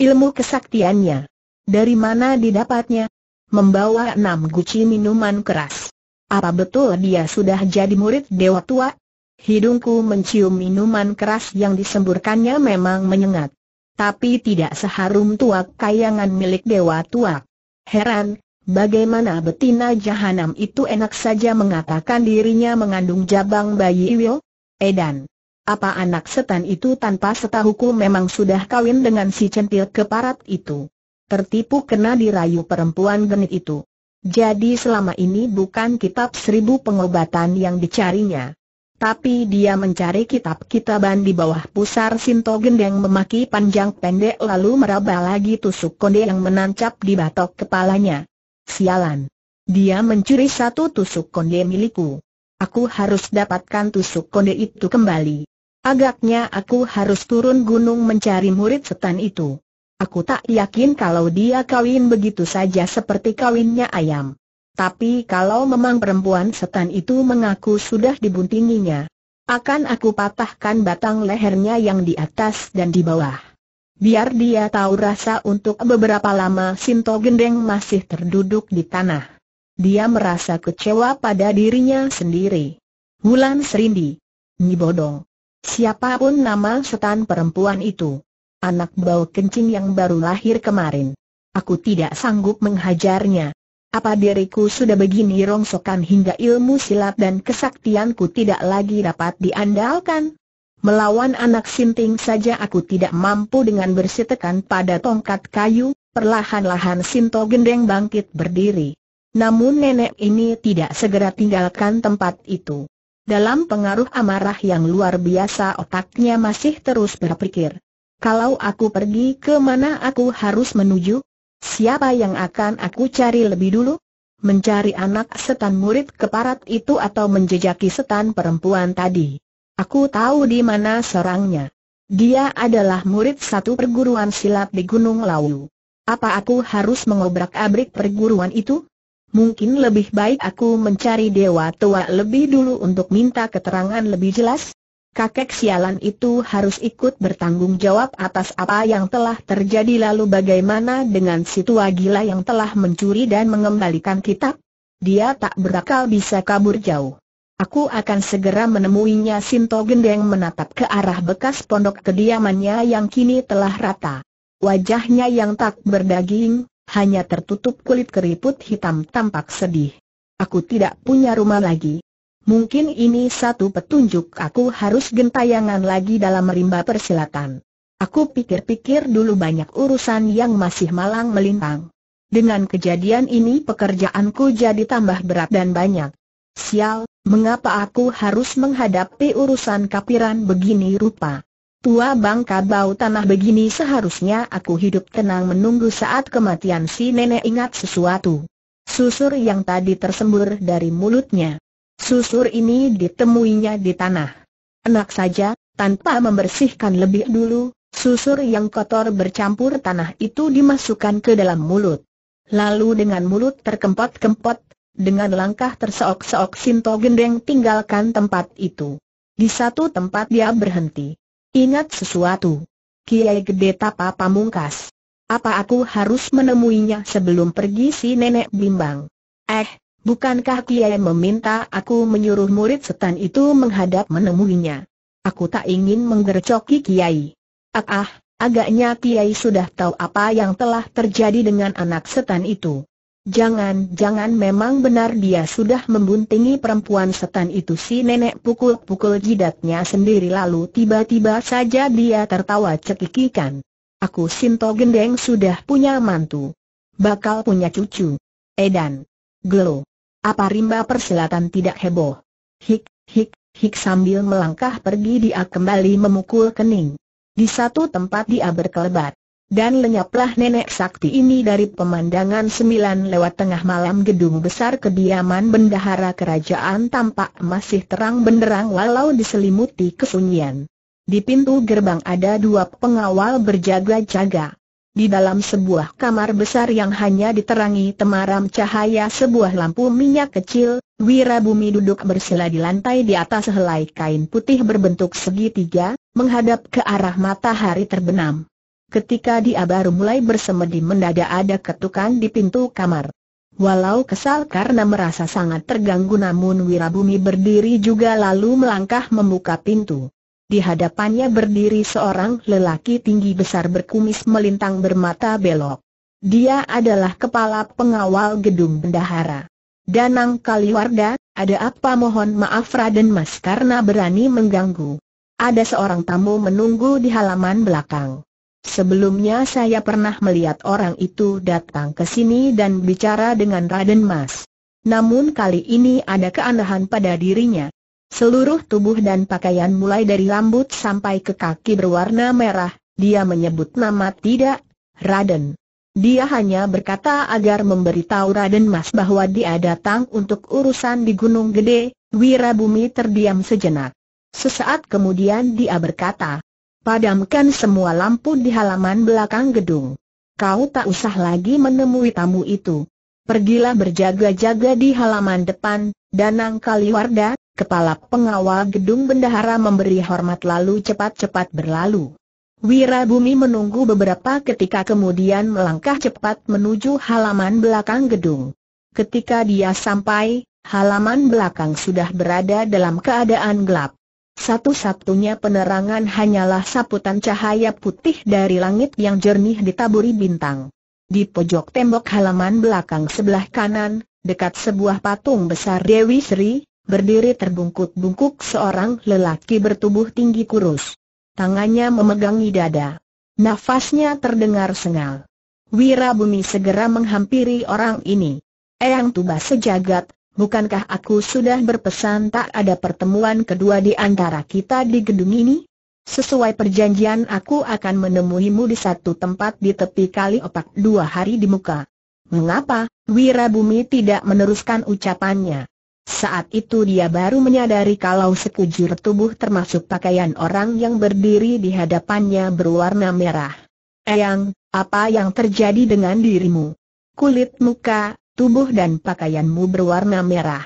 Ilmu kesaktiannya. Dari mana didapatnya? Membawa enam guci minuman keras. Apa betul dia sudah jadi murid dewa tua? Hidungku mencium minuman keras yang disemburkannya memang menyengat. Tapi tidak seharum tuak kayangan milik dewa tua. Heran, bagaimana betina jahanam itu enak saja mengatakan dirinya mengandung jabang bayi Iwil? Edan. Apa anak setan itu tanpa setahuku memang sudah kawin dengan si centil keparat itu? Tertipu kena dirayu perempuan genit itu. Jadi selama ini bukan kitab seribu pengobatan yang dicarinya. Tapi dia mencari kitab-kitaban di bawah pusar Sinto Gendeng memaki panjang pendek lalu meraba lagi tusuk konde yang menancap di batok kepalanya. Sialan! Dia mencuri satu tusuk konde milikku. Aku harus dapatkan tusuk konde itu kembali. Agaknya aku harus turun gunung mencari murid setan itu. Aku tak yakin kalau dia kawin begitu saja seperti kawinnya ayam. Tapi kalau memang perempuan setan itu mengaku sudah dibuntinginya, akan aku patahkan batang lehernya yang di atas dan di bawah. Biar dia tahu rasa untuk beberapa lama Sinto Gendeng masih terduduk di tanah. Dia merasa kecewa pada dirinya sendiri. Wulan Serindi. Nyibodong. Siapapun nama setan perempuan itu. Anak bau kencing yang baru lahir kemarin. Aku tidak sanggup menghajarnya. Apa diriku sudah begini rongsokan hingga ilmu silat dan kesaktianku tidak lagi dapat diandalkan? Melawan anak sinting saja aku tidak mampu dengan bersitekan pada tongkat kayu, perlahan-lahan Sinto Gendeng bangkit berdiri. Namun nenek ini tidak segera tinggalkan tempat itu. Dalam pengaruh amarah yang luar biasa otaknya masih terus berpikir. Kalau aku pergi ke mana aku harus menuju? Siapa yang akan aku cari lebih dulu? Mencari anak setan murid keparat itu atau menjejaki setan perempuan tadi? Aku tahu di mana serangnya. Dia adalah murid satu perguruan silat di Gunung Lawu. Apa aku harus mengobrak-abrik perguruan itu? mungkin lebih baik aku mencari dewa tua lebih dulu untuk minta keterangan lebih jelas. Kakek sialan itu harus ikut bertanggung jawab atas apa yang telah terjadi lalu bagaimana dengan si tua gila yang telah mencuri dan mengembalikan kitab? Dia tak berakal bisa kabur jauh. Aku akan segera menemuinya Sinto Gendeng menatap ke arah bekas pondok kediamannya yang kini telah rata. Wajahnya yang tak berdaging, hanya tertutup kulit keriput hitam tampak sedih. Aku tidak punya rumah lagi. Mungkin ini satu petunjuk aku harus gentayangan lagi dalam rimba persilatan. Aku pikir-pikir dulu banyak urusan yang masih malang melintang. Dengan kejadian ini pekerjaanku jadi tambah berat dan banyak. Sial, mengapa aku harus menghadapi urusan kapiran begini rupa? Tua bangka bau tanah begini seharusnya aku hidup tenang menunggu saat kematian si nenek ingat sesuatu. Susur yang tadi tersembur dari mulutnya. Susur ini ditemuinya di tanah. Enak saja, tanpa membersihkan lebih dulu, susur yang kotor bercampur tanah itu dimasukkan ke dalam mulut. Lalu dengan mulut terkempot-kempot, dengan langkah terseok-seok Sinto Gendeng tinggalkan tempat itu. Di satu tempat dia berhenti. Ingat sesuatu. Kiai Gede Tapa Pamungkas. Apa aku harus menemuinya sebelum pergi si nenek bimbang? Eh, bukankah Kiai meminta aku menyuruh murid setan itu menghadap menemuinya? Aku tak ingin menggercoki Kiai. Ah, ah agaknya Kiai sudah tahu apa yang telah terjadi dengan anak setan itu. Jangan-jangan memang benar dia sudah membuntingi perempuan setan itu si nenek pukul-pukul jidatnya sendiri lalu tiba-tiba saja dia tertawa cekikikan. Aku Sinto Gendeng sudah punya mantu. Bakal punya cucu. Edan. Gelo. Apa rimba persilatan tidak heboh? Hik, hik, hik sambil melangkah pergi dia kembali memukul kening. Di satu tempat dia berkelebat. Dan lenyaplah nenek sakti ini dari pemandangan sembilan lewat tengah malam gedung besar kediaman bendahara kerajaan tampak masih terang benderang walau diselimuti kesunyian. Di pintu gerbang ada dua pengawal berjaga-jaga. Di dalam sebuah kamar besar yang hanya diterangi temaram cahaya sebuah lampu minyak kecil, Wirabumi duduk bersila di lantai di atas helai kain putih berbentuk segitiga, menghadap ke arah matahari terbenam. Ketika dia baru mulai bersemedi mendadak ada ketukan di pintu kamar. Walau kesal karena merasa sangat terganggu namun Wirabumi berdiri juga lalu melangkah membuka pintu. Di hadapannya berdiri seorang lelaki tinggi besar berkumis melintang bermata belok. Dia adalah kepala pengawal gedung bendahara. Danang Kaliwarda, ada apa mohon maaf Raden Mas karena berani mengganggu. Ada seorang tamu menunggu di halaman belakang. Sebelumnya saya pernah melihat orang itu datang ke sini dan bicara dengan Raden Mas. Namun kali ini ada keanehan pada dirinya. Seluruh tubuh dan pakaian mulai dari rambut sampai ke kaki berwarna merah, dia menyebut nama tidak, Raden. Dia hanya berkata agar memberitahu Raden Mas bahwa dia datang untuk urusan di Gunung Gede, Wirabumi terdiam sejenak. Sesaat kemudian dia berkata, Padamkan semua lampu di halaman belakang gedung. Kau tak usah lagi menemui tamu itu. Pergilah berjaga-jaga di halaman depan, Danang Kaliwarda, kepala pengawal gedung bendahara memberi hormat lalu cepat-cepat berlalu. Wirabumi menunggu beberapa ketika kemudian melangkah cepat menuju halaman belakang gedung. Ketika dia sampai, halaman belakang sudah berada dalam keadaan gelap. Satu-satunya penerangan hanyalah saputan cahaya putih dari langit yang jernih ditaburi bintang. Di pojok tembok halaman belakang sebelah kanan, dekat sebuah patung besar Dewi Sri, berdiri terbungkuk-bungkuk seorang lelaki bertubuh tinggi kurus. Tangannya memegangi dada. Nafasnya terdengar sengal. Wira Bumi segera menghampiri orang ini. Eyang Tuba sejagat, bukankah aku sudah berpesan tak ada pertemuan kedua di antara kita di gedung ini? Sesuai perjanjian aku akan menemuimu di satu tempat di tepi kali opak dua hari di muka. Mengapa? Wirabumi tidak meneruskan ucapannya. Saat itu dia baru menyadari kalau sekujur tubuh termasuk pakaian orang yang berdiri di hadapannya berwarna merah. Eyang, apa yang terjadi dengan dirimu? Kulit muka, tubuh dan pakaianmu berwarna merah.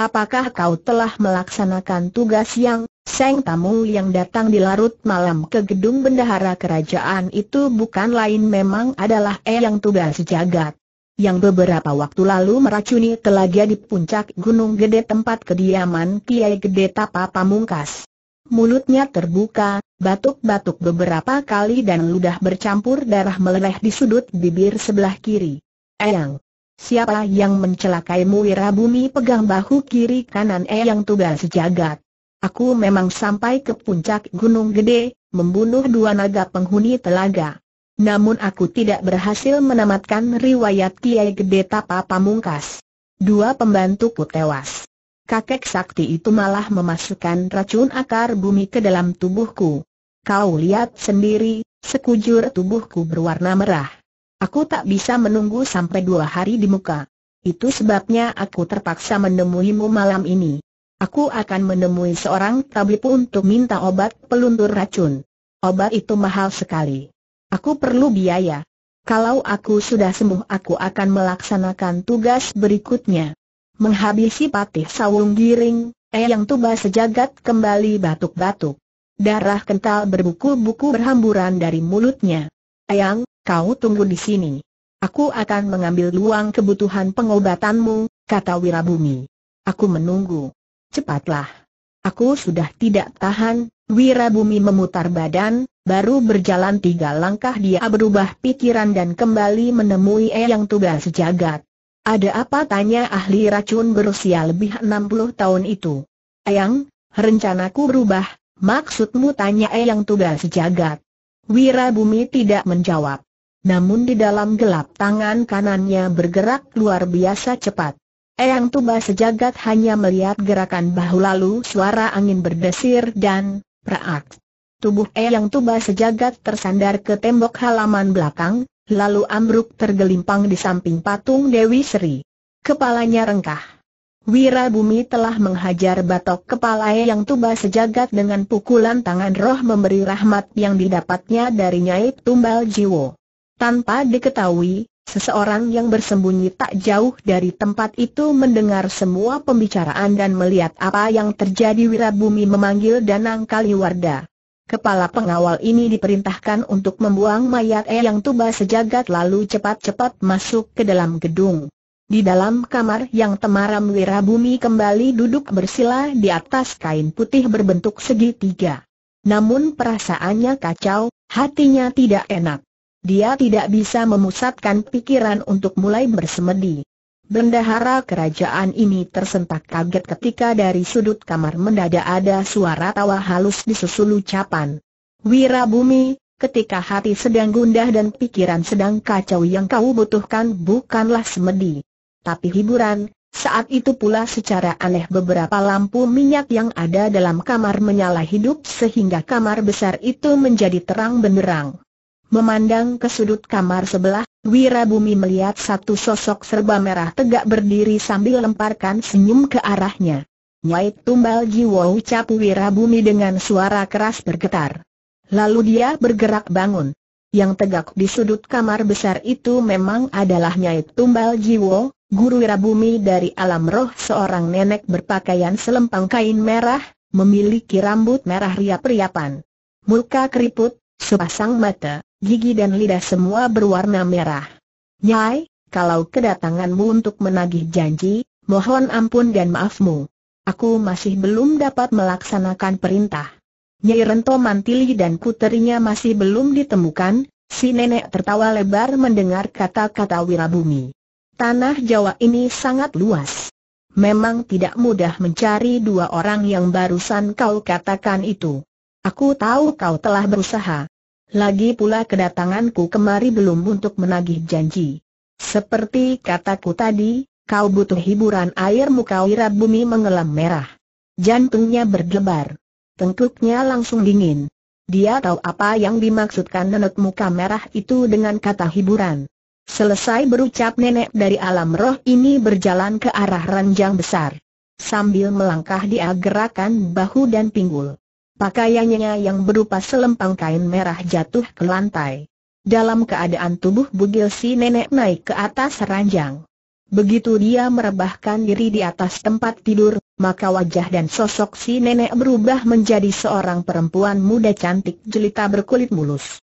Apakah kau telah melaksanakan tugas yang, Seng tamu yang datang di larut malam ke gedung bendahara kerajaan itu bukan lain memang adalah Eyang Tugas Jagat. Yang beberapa waktu lalu meracuni telaga di puncak Gunung Gede tempat kediaman Kiai Gede Tapa Pamungkas. Mulutnya terbuka, batuk-batuk beberapa kali dan ludah bercampur darah meleleh di sudut bibir sebelah kiri. Eyang, Siapa yang mencelakaimu Wirabumi pegang bahu kiri kanan Eyang eh, tugas sejagat. Aku memang sampai ke puncak Gunung Gede, membunuh dua naga penghuni telaga. Namun aku tidak berhasil menamatkan riwayat Kiai Gede Tapa Pamungkas. Dua pembantuku tewas. Kakek sakti itu malah memasukkan racun akar bumi ke dalam tubuhku. Kau lihat sendiri, sekujur tubuhku berwarna merah. Aku tak bisa menunggu sampai dua hari di muka. Itu sebabnya aku terpaksa menemuimu malam ini. Aku akan menemui seorang tabib untuk minta obat peluntur racun. Obat itu mahal sekali. Aku perlu biaya. Kalau aku sudah sembuh aku akan melaksanakan tugas berikutnya. Menghabisi patih sawung giring, eyang tuba sejagat kembali batuk-batuk. Darah kental berbuku-buku berhamburan dari mulutnya. Eyang, kau tunggu di sini. Aku akan mengambil ruang kebutuhan pengobatanmu, kata Wirabumi. Aku menunggu. Cepatlah. Aku sudah tidak tahan, Wirabumi memutar badan, baru berjalan tiga langkah dia berubah pikiran dan kembali menemui Eyang Tugas Jagat. Ada apa tanya ahli racun berusia lebih 60 tahun itu? Eyang, rencanaku berubah, maksudmu tanya Eyang Tugas Jagat. Wirabumi tidak menjawab namun di dalam gelap tangan kanannya bergerak luar biasa cepat. Eyang Tuba sejagat hanya melihat gerakan bahu lalu suara angin berdesir dan praak. Tubuh Eyang Tuba sejagat tersandar ke tembok halaman belakang, lalu ambruk tergelimpang di samping patung Dewi Sri. Kepalanya rengkah. Wira Bumi telah menghajar batok kepala Eyang tuba sejagat dengan pukulan tangan roh memberi rahmat yang didapatnya dari Nyai Tumbal Jiwo. Tanpa diketahui, seseorang yang bersembunyi tak jauh dari tempat itu mendengar semua pembicaraan dan melihat apa yang terjadi Wirabumi memanggil Danang Kaliwarda. Kepala pengawal ini diperintahkan untuk membuang mayat yang Tuba sejagat lalu cepat-cepat masuk ke dalam gedung. Di dalam kamar yang temaram Wirabumi kembali duduk bersila di atas kain putih berbentuk segitiga. Namun perasaannya kacau, hatinya tidak enak. Dia tidak bisa memusatkan pikiran untuk mulai bersemedi. Bendahara kerajaan ini tersentak kaget ketika dari sudut kamar mendadak ada suara tawa halus disusul ucapan. bumi, ketika hati sedang gundah dan pikiran sedang kacau yang kau butuhkan bukanlah semedi. Tapi hiburan, saat itu pula secara aneh beberapa lampu minyak yang ada dalam kamar menyala hidup sehingga kamar besar itu menjadi terang benderang. Memandang ke sudut kamar sebelah, Wirabumi melihat satu sosok serba merah tegak berdiri sambil lemparkan senyum ke arahnya. Nyai Tumbal Jiwo ucap Wirabumi dengan suara keras bergetar. Lalu dia bergerak bangun. Yang tegak di sudut kamar besar itu memang adalah Nyai Tumbal Jiwo, guru Wirabumi dari alam roh seorang nenek berpakaian selempang kain merah, memiliki rambut merah riap-riapan. Muka keriput, sepasang mata, gigi dan lidah semua berwarna merah. Nyai, kalau kedatanganmu untuk menagih janji, mohon ampun dan maafmu. Aku masih belum dapat melaksanakan perintah. Nyai Rento Mantili dan puterinya masih belum ditemukan, si nenek tertawa lebar mendengar kata-kata Wirabumi. Tanah Jawa ini sangat luas. Memang tidak mudah mencari dua orang yang barusan kau katakan itu. Aku tahu kau telah berusaha. Lagi pula kedatanganku kemari belum untuk menagih janji. Seperti kataku tadi, kau butuh hiburan air muka wira bumi mengelam merah. Jantungnya berdebar. Tengkuknya langsung dingin. Dia tahu apa yang dimaksudkan nenek muka merah itu dengan kata hiburan. Selesai berucap nenek dari alam roh ini berjalan ke arah ranjang besar. Sambil melangkah dia gerakan bahu dan pinggul. Pakaiannya yang berupa selempang kain merah jatuh ke lantai. Dalam keadaan tubuh bugil si nenek naik ke atas ranjang. Begitu dia merebahkan diri di atas tempat tidur, maka wajah dan sosok si nenek berubah menjadi seorang perempuan muda cantik jelita berkulit mulus.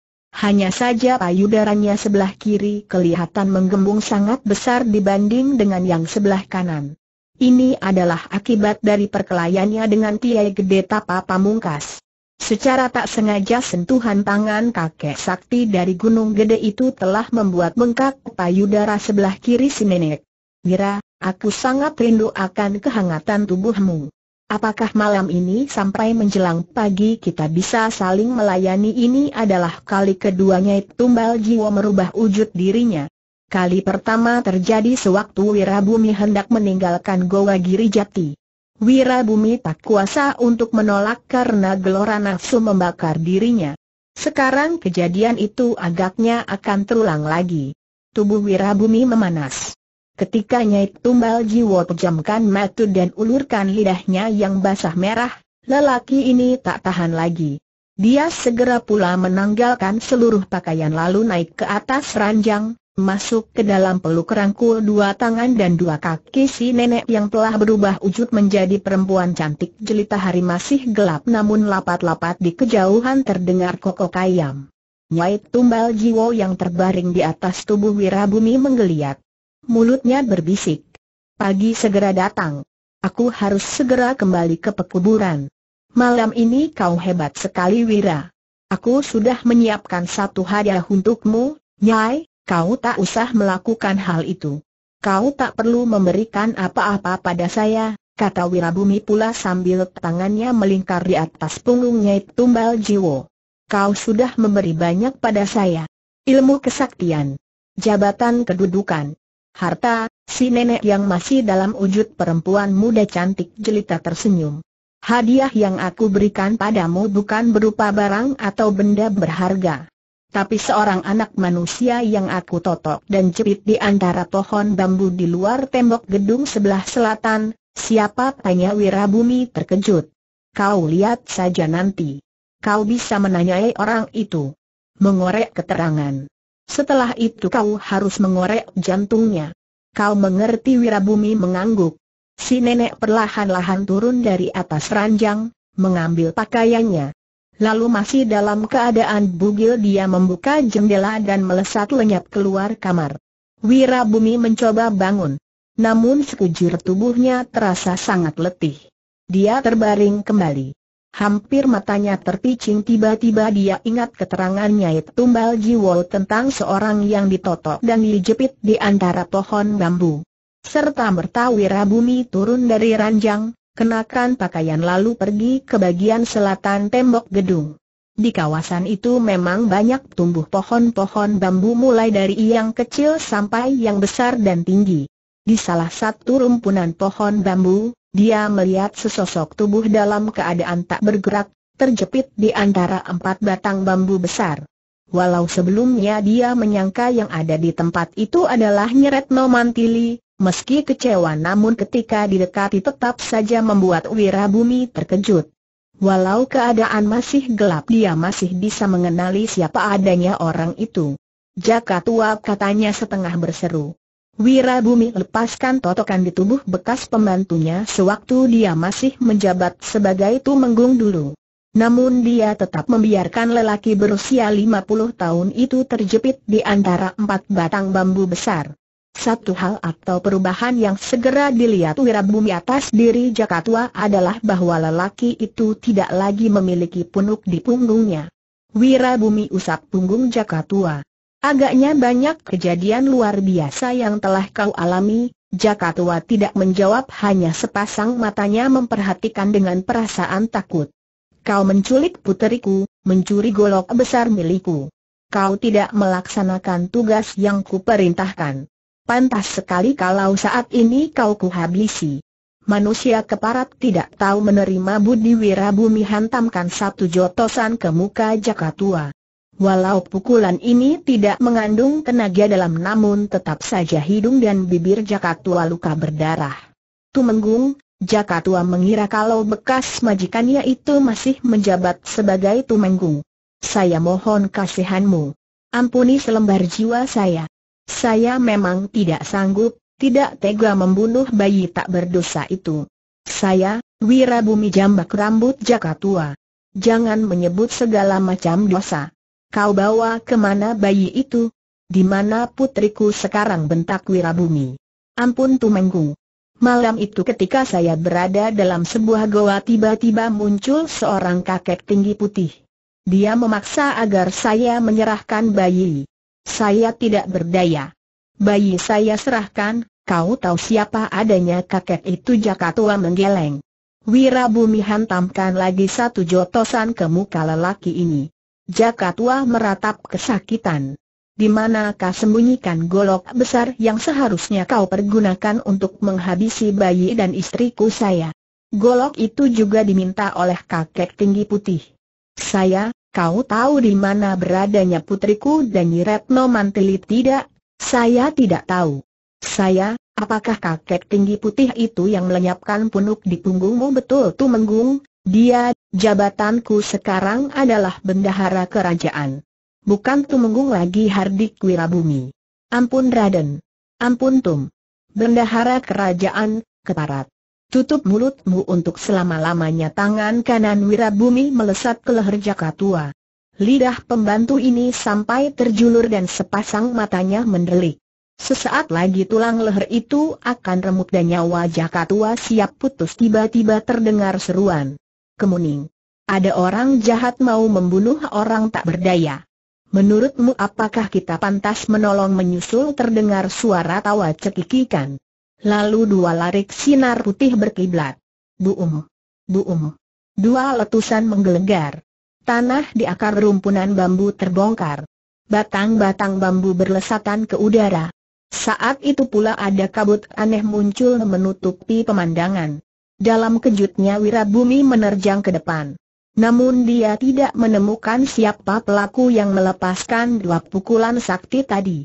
Hanya saja payudaranya sebelah kiri kelihatan menggembung sangat besar dibanding dengan yang sebelah kanan. Ini adalah akibat dari perkelahiannya dengan Kiai Gede Tapa Pamungkas. Secara tak sengaja sentuhan tangan kakek sakti dari Gunung Gede itu telah membuat bengkak payudara sebelah kiri si nenek. Mira, aku sangat rindu akan kehangatan tubuhmu. Apakah malam ini sampai menjelang pagi kita bisa saling melayani ini adalah kali keduanya tumbal jiwa merubah wujud dirinya. Kali pertama terjadi sewaktu Wirabumi hendak meninggalkan Goa Giri Jati. Wirabumi tak kuasa untuk menolak karena gelora nafsu membakar dirinya. Sekarang kejadian itu agaknya akan terulang lagi. Tubuh Wirabumi memanas. Ketika Nyai Tumbal Jiwo pejamkan mata dan ulurkan lidahnya yang basah merah, lelaki ini tak tahan lagi. Dia segera pula menanggalkan seluruh pakaian lalu naik ke atas ranjang, masuk ke dalam peluk rangkul dua tangan dan dua kaki si nenek yang telah berubah wujud menjadi perempuan cantik jelita hari masih gelap namun lapat-lapat di kejauhan terdengar kokok ayam. Nyai tumbal jiwo yang terbaring di atas tubuh Wirabumi menggeliat. Mulutnya berbisik. Pagi segera datang. Aku harus segera kembali ke pekuburan. Malam ini kau hebat sekali Wira. Aku sudah menyiapkan satu hadiah untukmu, Nyai, kau tak usah melakukan hal itu. Kau tak perlu memberikan apa-apa pada saya, kata Wirabumi pula sambil tangannya melingkar di atas punggungnya tumbal jiwo. Kau sudah memberi banyak pada saya. Ilmu kesaktian, jabatan kedudukan, harta, si nenek yang masih dalam wujud perempuan muda cantik jelita tersenyum. Hadiah yang aku berikan padamu bukan berupa barang atau benda berharga tapi seorang anak manusia yang aku totok dan jepit di antara pohon bambu di luar tembok gedung sebelah selatan, siapa tanya Wirabumi terkejut. Kau lihat saja nanti. Kau bisa menanyai orang itu. Mengorek keterangan. Setelah itu kau harus mengorek jantungnya. Kau mengerti Wirabumi mengangguk. Si nenek perlahan-lahan turun dari atas ranjang, mengambil pakaiannya. Lalu masih dalam keadaan bugil dia membuka jendela dan melesat lenyap keluar kamar. Wira Bumi mencoba bangun. Namun sekujur tubuhnya terasa sangat letih. Dia terbaring kembali. Hampir matanya terpicing tiba-tiba dia ingat keterangan Nyai Tumbal Jiwol tentang seorang yang ditotok dan dijepit di antara pohon bambu. Serta merta Wirabumi turun dari ranjang, kenakan pakaian lalu pergi ke bagian selatan tembok gedung. Di kawasan itu memang banyak tumbuh pohon-pohon bambu mulai dari yang kecil sampai yang besar dan tinggi. Di salah satu rumpunan pohon bambu, dia melihat sesosok tubuh dalam keadaan tak bergerak, terjepit di antara empat batang bambu besar. Walau sebelumnya dia menyangka yang ada di tempat itu adalah Nyeret mantili. Meski kecewa namun ketika didekati tetap saja membuat Wirabumi terkejut. Walau keadaan masih gelap dia masih bisa mengenali siapa adanya orang itu. Jaka tua katanya setengah berseru. Wirabumi lepaskan totokan di tubuh bekas pembantunya sewaktu dia masih menjabat sebagai tumenggung dulu. Namun dia tetap membiarkan lelaki berusia 50 tahun itu terjepit di antara empat batang bambu besar. Satu hal atau perubahan yang segera dilihat Wirabumi atas diri Jakatua adalah bahwa lelaki itu tidak lagi memiliki punuk di punggungnya. Wirabumi usap punggung Jakatua. Agaknya banyak kejadian luar biasa yang telah kau alami, Jakatua tidak menjawab hanya sepasang matanya memperhatikan dengan perasaan takut. Kau menculik puteriku, mencuri golok besar milikku. Kau tidak melaksanakan tugas yang kuperintahkan. Pantas sekali kalau saat ini kau kuhabisi. Manusia keparat tidak tahu menerima Budi wira Bumi hantamkan satu jotosan ke muka jaka tua. Walau pukulan ini tidak mengandung tenaga dalam namun tetap saja hidung dan bibir jaka tua luka berdarah. Tumenggung, jaka tua mengira kalau bekas majikannya itu masih menjabat sebagai Tumenggung. Saya mohon kasihanmu. Ampuni selembar jiwa saya. Saya memang tidak sanggup, tidak tega membunuh bayi tak berdosa itu. Saya, Wirabumi jambak rambut jaka tua. Jangan menyebut segala macam dosa. Kau bawa kemana bayi itu? Di mana putriku sekarang bentak Wirabumi? Ampun Tumenggung. Malam itu ketika saya berada dalam sebuah goa tiba-tiba muncul seorang kakek tinggi putih. Dia memaksa agar saya menyerahkan bayi. Saya tidak berdaya. Bayi saya serahkan, kau tahu siapa adanya kakek itu jaka tua menggeleng. bumi hantamkan lagi satu jotosan ke muka lelaki ini. Jaka tua meratap kesakitan. Di manakah sembunyikan golok besar yang seharusnya kau pergunakan untuk menghabisi bayi dan istriku saya? Golok itu juga diminta oleh kakek tinggi putih. Saya, Kau tahu di mana beradanya putriku dan Yiretno Mantili tidak? Saya tidak tahu. Saya, apakah kakek tinggi putih itu yang melenyapkan punuk di punggungmu betul tu menggung? Dia, jabatanku sekarang adalah bendahara kerajaan. Bukan Tumenggung lagi Hardik Wirabumi. Ampun Raden. Ampun Tum. Bendahara kerajaan, keparat. Tutup mulutmu untuk selama-lamanya tangan kanan Wirabumi melesat ke leher Jaka tua. Lidah pembantu ini sampai terjulur dan sepasang matanya mendelik. Sesaat lagi tulang leher itu akan remuk dan nyawa Jaka tua siap putus tiba-tiba terdengar seruan. Kemuning. Ada orang jahat mau membunuh orang tak berdaya. Menurutmu apakah kita pantas menolong menyusul terdengar suara tawa cekikikan? Lalu dua larik sinar putih berkiblat. Buum. Buum. Dua letusan menggelegar. Tanah di akar rumpunan bambu terbongkar. Batang-batang bambu berlesatan ke udara. Saat itu pula ada kabut aneh muncul menutupi pemandangan. Dalam kejutnya Wirabumi menerjang ke depan. Namun dia tidak menemukan siapa pelaku yang melepaskan dua pukulan sakti tadi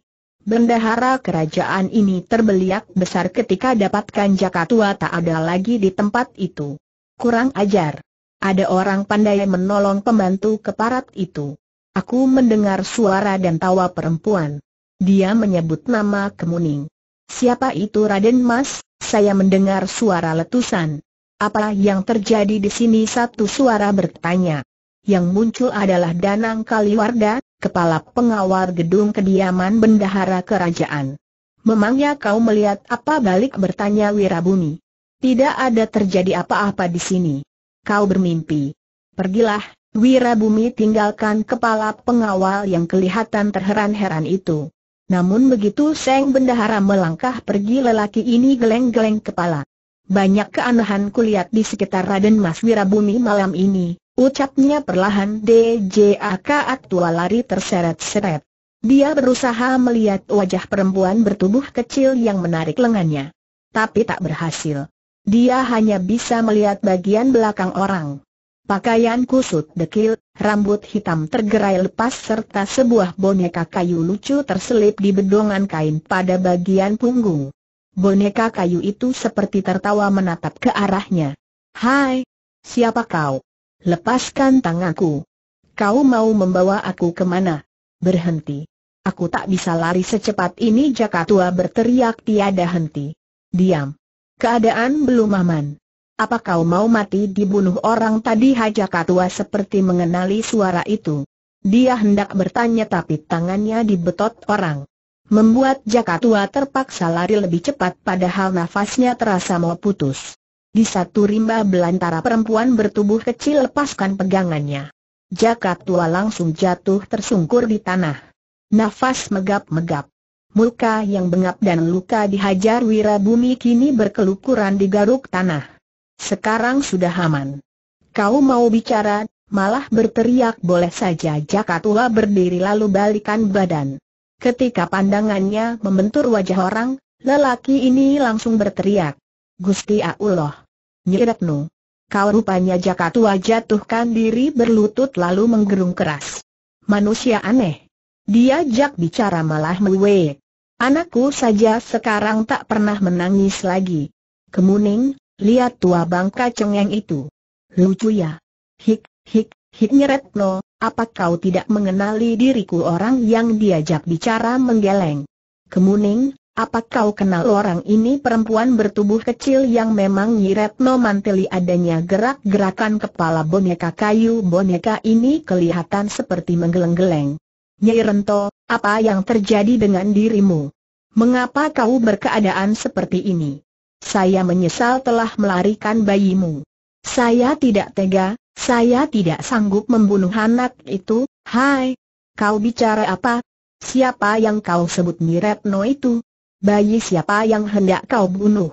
bendahara kerajaan ini terbeliak besar ketika dapatkan jaka tua tak ada lagi di tempat itu. Kurang ajar. Ada orang pandai menolong pembantu keparat itu. Aku mendengar suara dan tawa perempuan. Dia menyebut nama Kemuning. Siapa itu Raden Mas? Saya mendengar suara letusan. Apa yang terjadi di sini? Satu suara bertanya. Yang muncul adalah Danang Kaliwarda, kepala pengawal gedung kediaman bendahara kerajaan. Memangnya kau melihat apa balik bertanya Wirabumi? Tidak ada terjadi apa-apa di sini. Kau bermimpi. Pergilah, Wirabumi tinggalkan kepala pengawal yang kelihatan terheran-heran itu. Namun begitu Seng Bendahara melangkah pergi lelaki ini geleng-geleng kepala. Banyak keanehan kulihat di sekitar Raden Mas Wirabumi malam ini, Ucapnya perlahan DJAK Atua lari terseret-seret. Dia berusaha melihat wajah perempuan bertubuh kecil yang menarik lengannya. Tapi tak berhasil. Dia hanya bisa melihat bagian belakang orang. Pakaian kusut dekil, rambut hitam tergerai lepas serta sebuah boneka kayu lucu terselip di bedongan kain pada bagian punggung. Boneka kayu itu seperti tertawa menatap ke arahnya. Hai, siapa kau? Lepaskan tanganku. Kau mau membawa aku kemana? Berhenti. Aku tak bisa lari secepat ini Jaka tua berteriak tiada henti. Diam. Keadaan belum aman. Apa kau mau mati dibunuh orang tadi Hajaka tua seperti mengenali suara itu. Dia hendak bertanya tapi tangannya dibetot orang. Membuat Jaka tua terpaksa lari lebih cepat padahal nafasnya terasa mau putus. Di satu rimba belantara perempuan bertubuh kecil lepaskan pegangannya. Jaka tua langsung jatuh tersungkur di tanah. Nafas megap-megap. Muka yang bengap dan luka dihajar wira bumi kini berkelukuran di garuk tanah. Sekarang sudah aman. Kau mau bicara, malah berteriak boleh saja Jaka tua berdiri lalu balikan badan. Ketika pandangannya membentur wajah orang, lelaki ini langsung berteriak. Gusti Allah. Nyiratnu. Kau rupanya jaka tua jatuhkan diri berlutut lalu menggerung keras. Manusia aneh. Dia jak bicara malah mewe. Anakku saja sekarang tak pernah menangis lagi. Kemuning, lihat tua bangka cengeng itu. Lucu ya. Hik, hik, hik nyeretno, apa kau tidak mengenali diriku orang yang diajak bicara menggeleng? Kemuning, apa kau kenal orang ini perempuan bertubuh kecil yang memang Nyiretno manteli adanya gerak-gerakan kepala boneka kayu boneka ini kelihatan seperti menggeleng-geleng. Nyirento, apa yang terjadi dengan dirimu? Mengapa kau berkeadaan seperti ini? Saya menyesal telah melarikan bayimu. Saya tidak tega, saya tidak sanggup membunuh anak itu, hai. Kau bicara apa? Siapa yang kau sebut Retno itu? Bayi siapa yang hendak kau bunuh?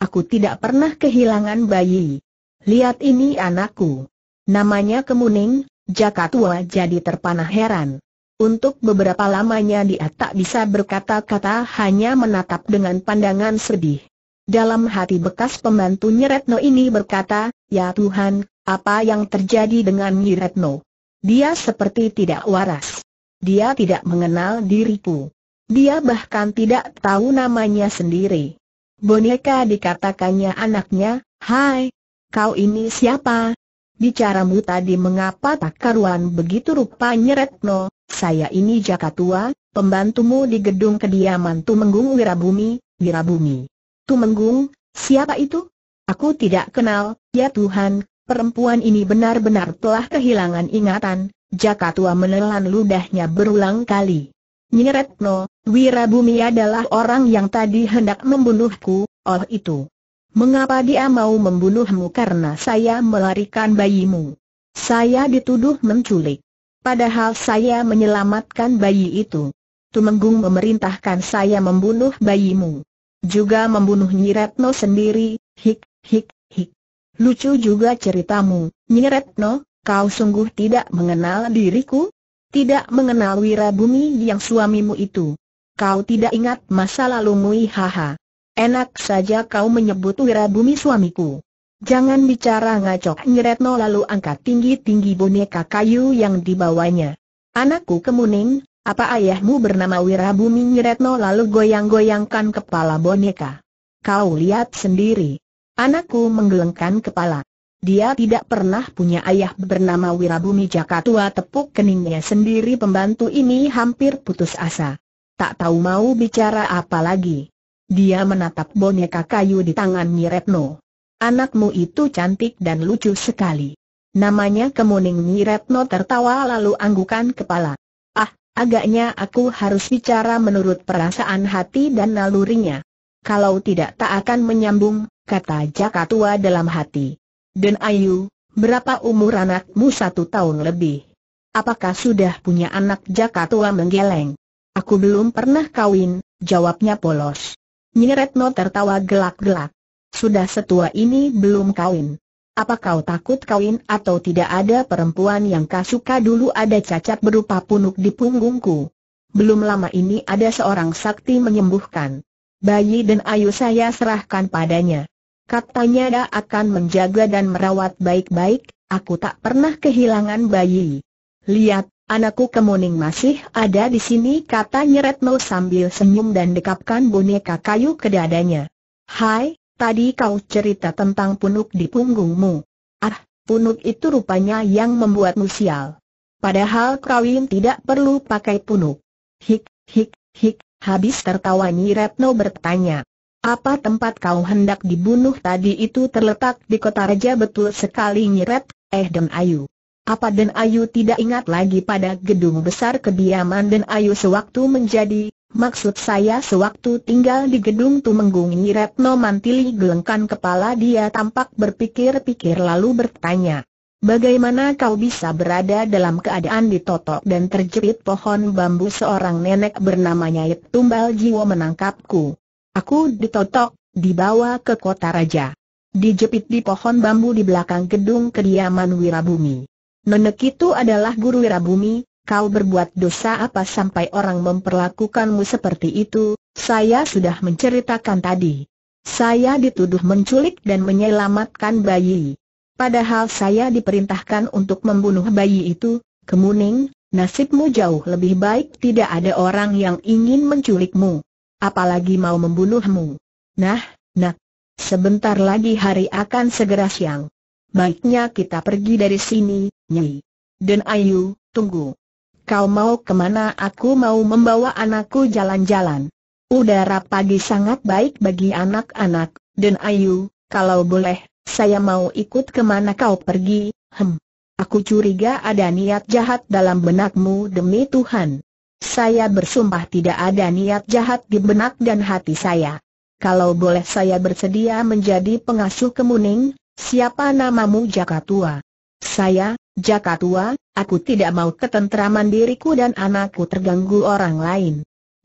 Aku tidak pernah kehilangan bayi. Lihat ini anakku. Namanya Kemuning, Jaka tua jadi terpana heran. Untuk beberapa lamanya dia tak bisa berkata-kata hanya menatap dengan pandangan sedih. Dalam hati bekas pembantu Nyiretno ini berkata, Ya Tuhan, apa yang terjadi dengan Nyiretno? Dia seperti tidak waras. Dia tidak mengenal diriku. Dia bahkan tidak tahu namanya sendiri. Boneka dikatakannya anaknya, Hai, kau ini siapa? Bicaramu tadi mengapa tak karuan begitu rupa nyeretno, saya ini jaka tua, pembantumu di gedung kediaman Tumenggung Wirabumi, Wirabumi. Tumenggung, siapa itu? Aku tidak kenal, ya Tuhan, perempuan ini benar-benar telah kehilangan ingatan, jaka tua menelan ludahnya berulang kali. Nyeretno, Wirabumi adalah orang yang tadi hendak membunuhku, oh itu. Mengapa dia mau membunuhmu karena saya melarikan bayimu? Saya dituduh menculik. Padahal saya menyelamatkan bayi itu. Tumenggung memerintahkan saya membunuh bayimu. Juga membunuh Nyiretno sendiri, hik, hik, hik. Lucu juga ceritamu, Nyiretno, kau sungguh tidak mengenal diriku? tidak mengenal Wirabumi yang suamimu itu. Kau tidak ingat masa lalumu ihaha. Enak saja kau menyebut Wirabumi suamiku. Jangan bicara ngaco. Nyeretno lalu angkat tinggi-tinggi boneka kayu yang dibawanya. Anakku kemuning, apa ayahmu bernama Wirabumi Nyeretno lalu goyang-goyangkan kepala boneka. Kau lihat sendiri. Anakku menggelengkan kepala. Dia tidak pernah punya ayah bernama Wirabumi Jakatua tepuk keningnya sendiri pembantu ini hampir putus asa. Tak tahu mau bicara apa lagi. Dia menatap boneka kayu di tangan Nyiretno. Anakmu itu cantik dan lucu sekali. Namanya Kemuning Nyiretno tertawa lalu anggukan kepala. Ah, agaknya aku harus bicara menurut perasaan hati dan nalurinya. Kalau tidak tak akan menyambung, kata Jakatua dalam hati. Den Ayu, berapa umur anakmu satu tahun lebih? Apakah sudah punya anak Jaka tua menggeleng? Aku belum pernah kawin, jawabnya polos. Nyeretno tertawa gelak-gelak. Sudah setua ini belum kawin. Apa kau takut kawin atau tidak ada perempuan yang kau suka dulu ada cacat berupa punuk di punggungku? Belum lama ini ada seorang sakti menyembuhkan. Bayi dan ayu saya serahkan padanya. Katanya dia akan menjaga dan merawat baik-baik, aku tak pernah kehilangan bayi. Lihat, anakku kemuning masih ada di sini kata Nyeretno sambil senyum dan dekapkan boneka kayu ke dadanya. Hai, tadi kau cerita tentang punuk di punggungmu. Ah, punuk itu rupanya yang membuat sial. Padahal Krawin tidak perlu pakai punuk. Hik, hik, hik, habis tertawa Nyeretno bertanya. Apa tempat kau hendak dibunuh tadi itu terletak di kota raja betul sekali nyeret, eh dan ayu. Apa dan ayu tidak ingat lagi pada gedung besar kediaman dan ayu sewaktu menjadi, maksud saya sewaktu tinggal di gedung Tumenggung No Mantili gelengkan kepala dia tampak berpikir-pikir lalu bertanya. Bagaimana kau bisa berada dalam keadaan ditotok dan terjepit pohon bambu seorang nenek bernama Nyai Tumbal Jiwo menangkapku? Aku ditotok, dibawa ke kota raja. Dijepit di pohon bambu di belakang gedung kediaman Wirabumi. Nenek itu adalah guru Wirabumi, kau berbuat dosa apa sampai orang memperlakukanmu seperti itu, saya sudah menceritakan tadi. Saya dituduh menculik dan menyelamatkan bayi. Padahal saya diperintahkan untuk membunuh bayi itu, kemuning, nasibmu jauh lebih baik tidak ada orang yang ingin menculikmu apalagi mau membunuhmu. Nah, nak, sebentar lagi hari akan segera siang. Baiknya kita pergi dari sini, nyi. Dan Ayu, tunggu. Kau mau kemana aku mau membawa anakku jalan-jalan. Udara pagi sangat baik bagi anak-anak, dan Ayu, kalau boleh, saya mau ikut kemana kau pergi, hem. Aku curiga ada niat jahat dalam benakmu demi Tuhan. Saya bersumpah tidak ada niat jahat di benak dan hati saya. Kalau boleh saya bersedia menjadi pengasuh kemuning, siapa namamu Jaka Tua? Saya, Jaka Tua, aku tidak mau ketentraman diriku dan anakku terganggu orang lain.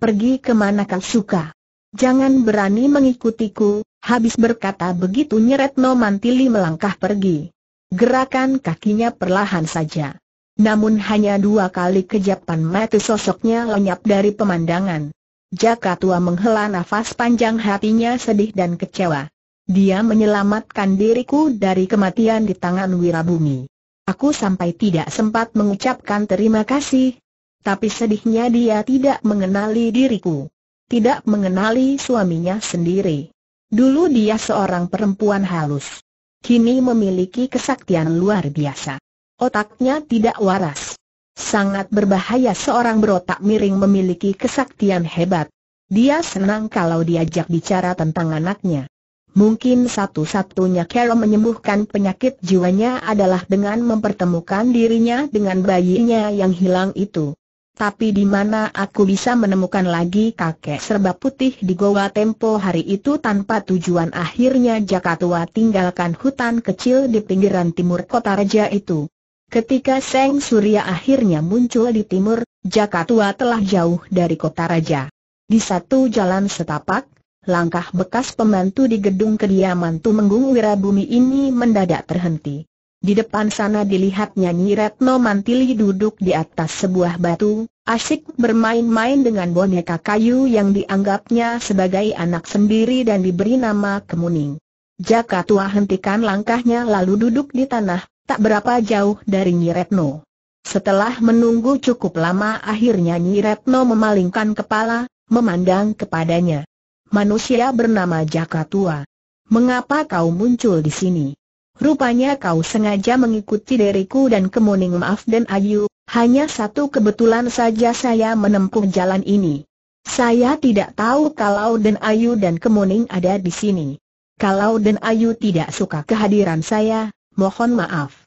Pergi kemana kau suka. Jangan berani mengikutiku, habis berkata begitu Nyeretno Mantili melangkah pergi. Gerakan kakinya perlahan saja. Namun hanya dua kali kejapan mata sosoknya lenyap dari pemandangan. Jaka tua menghela nafas panjang hatinya sedih dan kecewa. Dia menyelamatkan diriku dari kematian di tangan Wirabumi. Aku sampai tidak sempat mengucapkan terima kasih. Tapi sedihnya dia tidak mengenali diriku. Tidak mengenali suaminya sendiri. Dulu dia seorang perempuan halus. Kini memiliki kesaktian luar biasa. Otaknya tidak waras. Sangat berbahaya seorang berotak miring memiliki kesaktian hebat. Dia senang kalau diajak bicara tentang anaknya. Mungkin satu-satunya cara menyembuhkan penyakit jiwanya adalah dengan mempertemukan dirinya dengan bayinya yang hilang itu. Tapi di mana aku bisa menemukan lagi kakek serba putih di goa tempo hari itu tanpa tujuan akhirnya Jakatua tinggalkan hutan kecil di pinggiran timur kota raja itu. Ketika Seng Surya akhirnya muncul di timur, Jakatua telah jauh dari kota raja. Di satu jalan setapak, langkah bekas pembantu di gedung kediaman Tumenggung Wirabumi ini mendadak terhenti. Di depan sana dilihatnya Nyanyi Retno Mantili duduk di atas sebuah batu, asik bermain-main dengan boneka kayu yang dianggapnya sebagai anak sendiri dan diberi nama Kemuning. Jaka tua hentikan langkahnya lalu duduk di tanah, tak berapa jauh dari Nyiretno. Setelah menunggu cukup lama akhirnya Nyiretno memalingkan kepala, memandang kepadanya. Manusia bernama Jaka Tua. Mengapa kau muncul di sini? Rupanya kau sengaja mengikuti deriku dan kemuning maaf dan ayu, hanya satu kebetulan saja saya menempuh jalan ini. Saya tidak tahu kalau Den Ayu dan Kemuning ada di sini. Kalau Den Ayu tidak suka kehadiran saya, mohon maaf.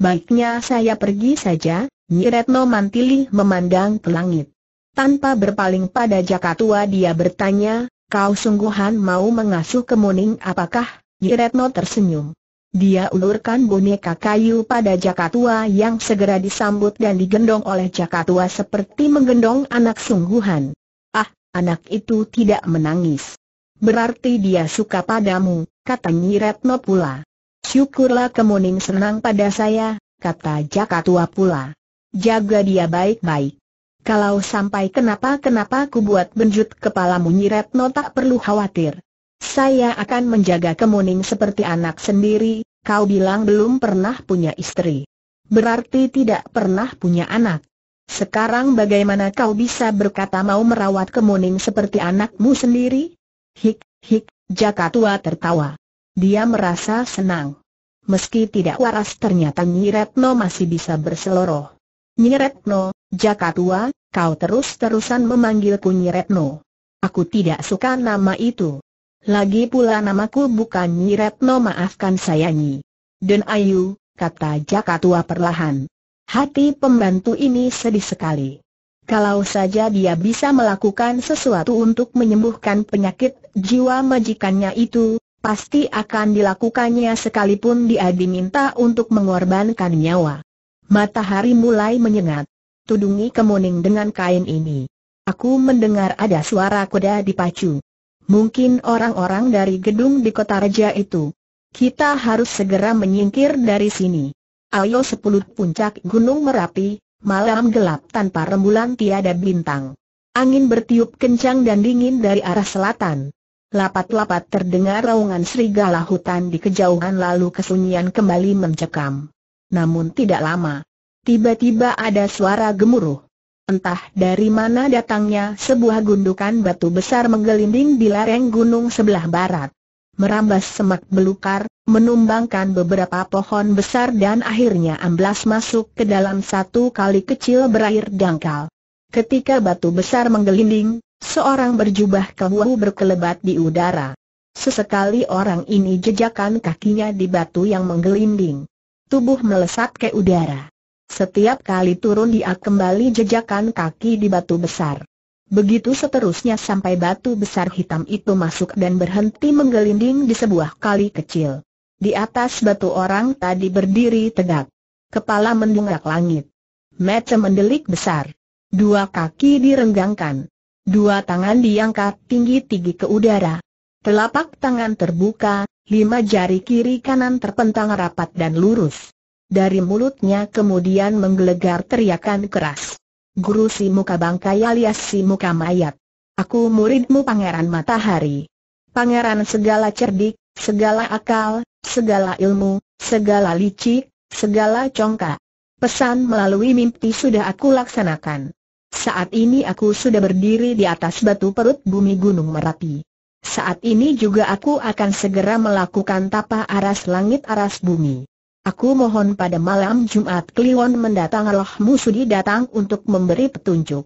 Baiknya saya pergi saja, Retno Mantili memandang ke langit. Tanpa berpaling pada tua dia bertanya, kau sungguhan mau mengasuh kemuning apakah? Retno tersenyum. Dia ulurkan boneka kayu pada tua yang segera disambut dan digendong oleh tua seperti menggendong anak sungguhan. Ah, anak itu tidak menangis. Berarti dia suka padamu, kata Retno pula. Syukurlah Kemuning senang pada saya, kata Jaka tua pula. Jaga dia baik-baik. Kalau sampai kenapa-kenapa ku buat benjut kepalamu Nyiretno tak perlu khawatir. Saya akan menjaga Kemuning seperti anak sendiri, kau bilang belum pernah punya istri. Berarti tidak pernah punya anak. Sekarang bagaimana kau bisa berkata mau merawat Kemuning seperti anakmu sendiri? Hik, hik, Jaka tua tertawa. Dia merasa senang. Meski tidak waras ternyata Nyi Retno masih bisa berseloroh. Nyi Retno, Jaka Tua, kau terus-terusan memanggilku Nyi Retno. Aku tidak suka nama itu. Lagi pula namaku bukan Nyi Retno maafkan saya Nyi. Dan Ayu, kata Jaka Tua perlahan. Hati pembantu ini sedih sekali. Kalau saja dia bisa melakukan sesuatu untuk menyembuhkan penyakit jiwa majikannya itu, pasti akan dilakukannya sekalipun dia diminta untuk mengorbankan nyawa. Matahari mulai menyengat. Tudungi kemuning dengan kain ini. Aku mendengar ada suara kuda dipacu. Mungkin orang-orang dari gedung di kota raja itu. Kita harus segera menyingkir dari sini. Ayo sepuluh puncak gunung Merapi, malam gelap tanpa rembulan tiada bintang. Angin bertiup kencang dan dingin dari arah selatan. Lapat-lapat terdengar raungan serigala hutan di kejauhan lalu kesunyian kembali mencekam. Namun tidak lama. Tiba-tiba ada suara gemuruh. Entah dari mana datangnya sebuah gundukan batu besar menggelinding di lereng gunung sebelah barat. Merambas semak belukar, menumbangkan beberapa pohon besar dan akhirnya amblas masuk ke dalam satu kali kecil berair dangkal. Ketika batu besar menggelinding, Seorang berjubah keluar berkelebat di udara. Sesekali orang ini jejakan kakinya di batu yang menggelinding. Tubuh melesat ke udara. Setiap kali turun dia kembali jejakan kaki di batu besar. Begitu seterusnya sampai batu besar hitam itu masuk dan berhenti menggelinding di sebuah kali kecil. Di atas batu orang tadi berdiri tegak. Kepala mendungak langit. Mata mendelik besar. Dua kaki direnggangkan. Dua tangan diangkat tinggi-tinggi ke udara. Telapak tangan terbuka, lima jari kiri kanan terpentang rapat dan lurus. Dari mulutnya kemudian menggelegar teriakan keras. Guru si muka bangkai alias si muka mayat. Aku muridmu Pangeran Matahari. Pangeran segala cerdik, segala akal, segala ilmu, segala licik, segala congkak. Pesan melalui mimpi sudah aku laksanakan. Saat ini aku sudah berdiri di atas batu perut bumi Gunung Merapi. Saat ini juga aku akan segera melakukan tapa aras langit aras bumi. Aku mohon pada malam Jumat Kliwon mendatang Allah Musudi datang untuk memberi petunjuk.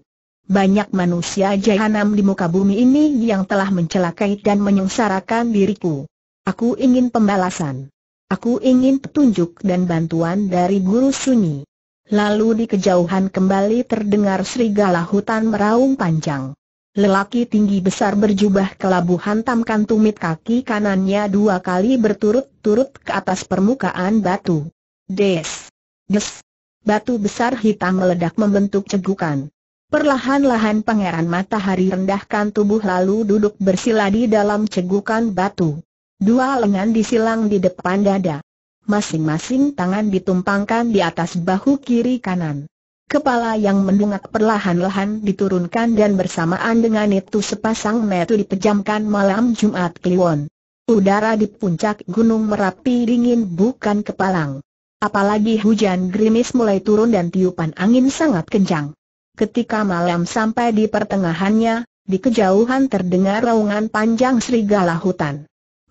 Banyak manusia jahanam di muka bumi ini yang telah mencelakai dan menyengsarakan diriku. Aku ingin pembalasan. Aku ingin petunjuk dan bantuan dari Guru Sunyi. Lalu di kejauhan kembali terdengar serigala hutan meraung panjang. Lelaki tinggi besar berjubah kelabu hantamkan tumit kaki kanannya dua kali berturut-turut ke atas permukaan batu. Des! Des! Batu besar hitam meledak membentuk cegukan. Perlahan-lahan pangeran matahari rendahkan tubuh lalu duduk bersila di dalam cegukan batu. Dua lengan disilang di depan dada masing-masing tangan ditumpangkan di atas bahu kiri kanan. Kepala yang mendungak perlahan-lahan diturunkan dan bersamaan dengan itu sepasang metu dipejamkan malam Jumat Kliwon. Udara di puncak Gunung Merapi dingin bukan kepalang. Apalagi hujan gerimis mulai turun dan tiupan angin sangat kencang. Ketika malam sampai di pertengahannya, di kejauhan terdengar raungan panjang serigala hutan.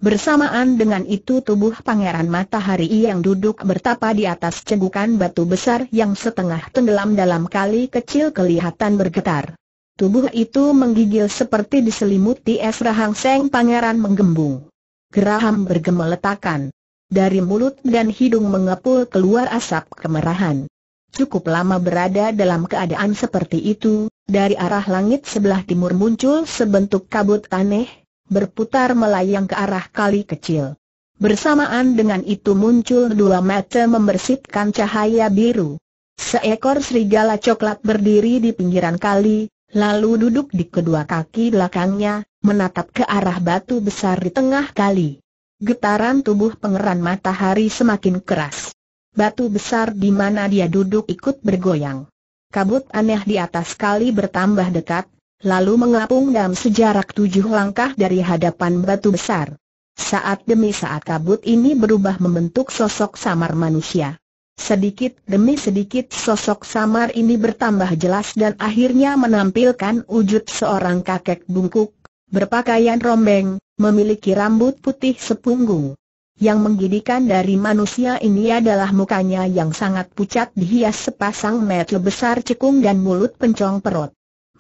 Bersamaan dengan itu tubuh Pangeran Matahari yang duduk bertapa di atas cegukan batu besar yang setengah tenggelam dalam kali kecil kelihatan bergetar. Tubuh itu menggigil seperti diselimuti es rahang seng Pangeran menggembung. Geraham bergemeletakan. Dari mulut dan hidung mengepul keluar asap kemerahan. Cukup lama berada dalam keadaan seperti itu, dari arah langit sebelah timur muncul sebentuk kabut aneh, berputar melayang ke arah kali kecil. Bersamaan dengan itu muncul dua mata membersihkan cahaya biru. Seekor serigala coklat berdiri di pinggiran kali, lalu duduk di kedua kaki belakangnya, menatap ke arah batu besar di tengah kali. Getaran tubuh pengeran matahari semakin keras. Batu besar di mana dia duduk ikut bergoyang. Kabut aneh di atas kali bertambah dekat, lalu mengapung dalam sejarak tujuh langkah dari hadapan batu besar. Saat demi saat kabut ini berubah membentuk sosok samar manusia. Sedikit demi sedikit sosok samar ini bertambah jelas dan akhirnya menampilkan wujud seorang kakek bungkuk, berpakaian rombeng, memiliki rambut putih sepunggung. Yang menggidikan dari manusia ini adalah mukanya yang sangat pucat dihias sepasang mata besar cekung dan mulut pencong perut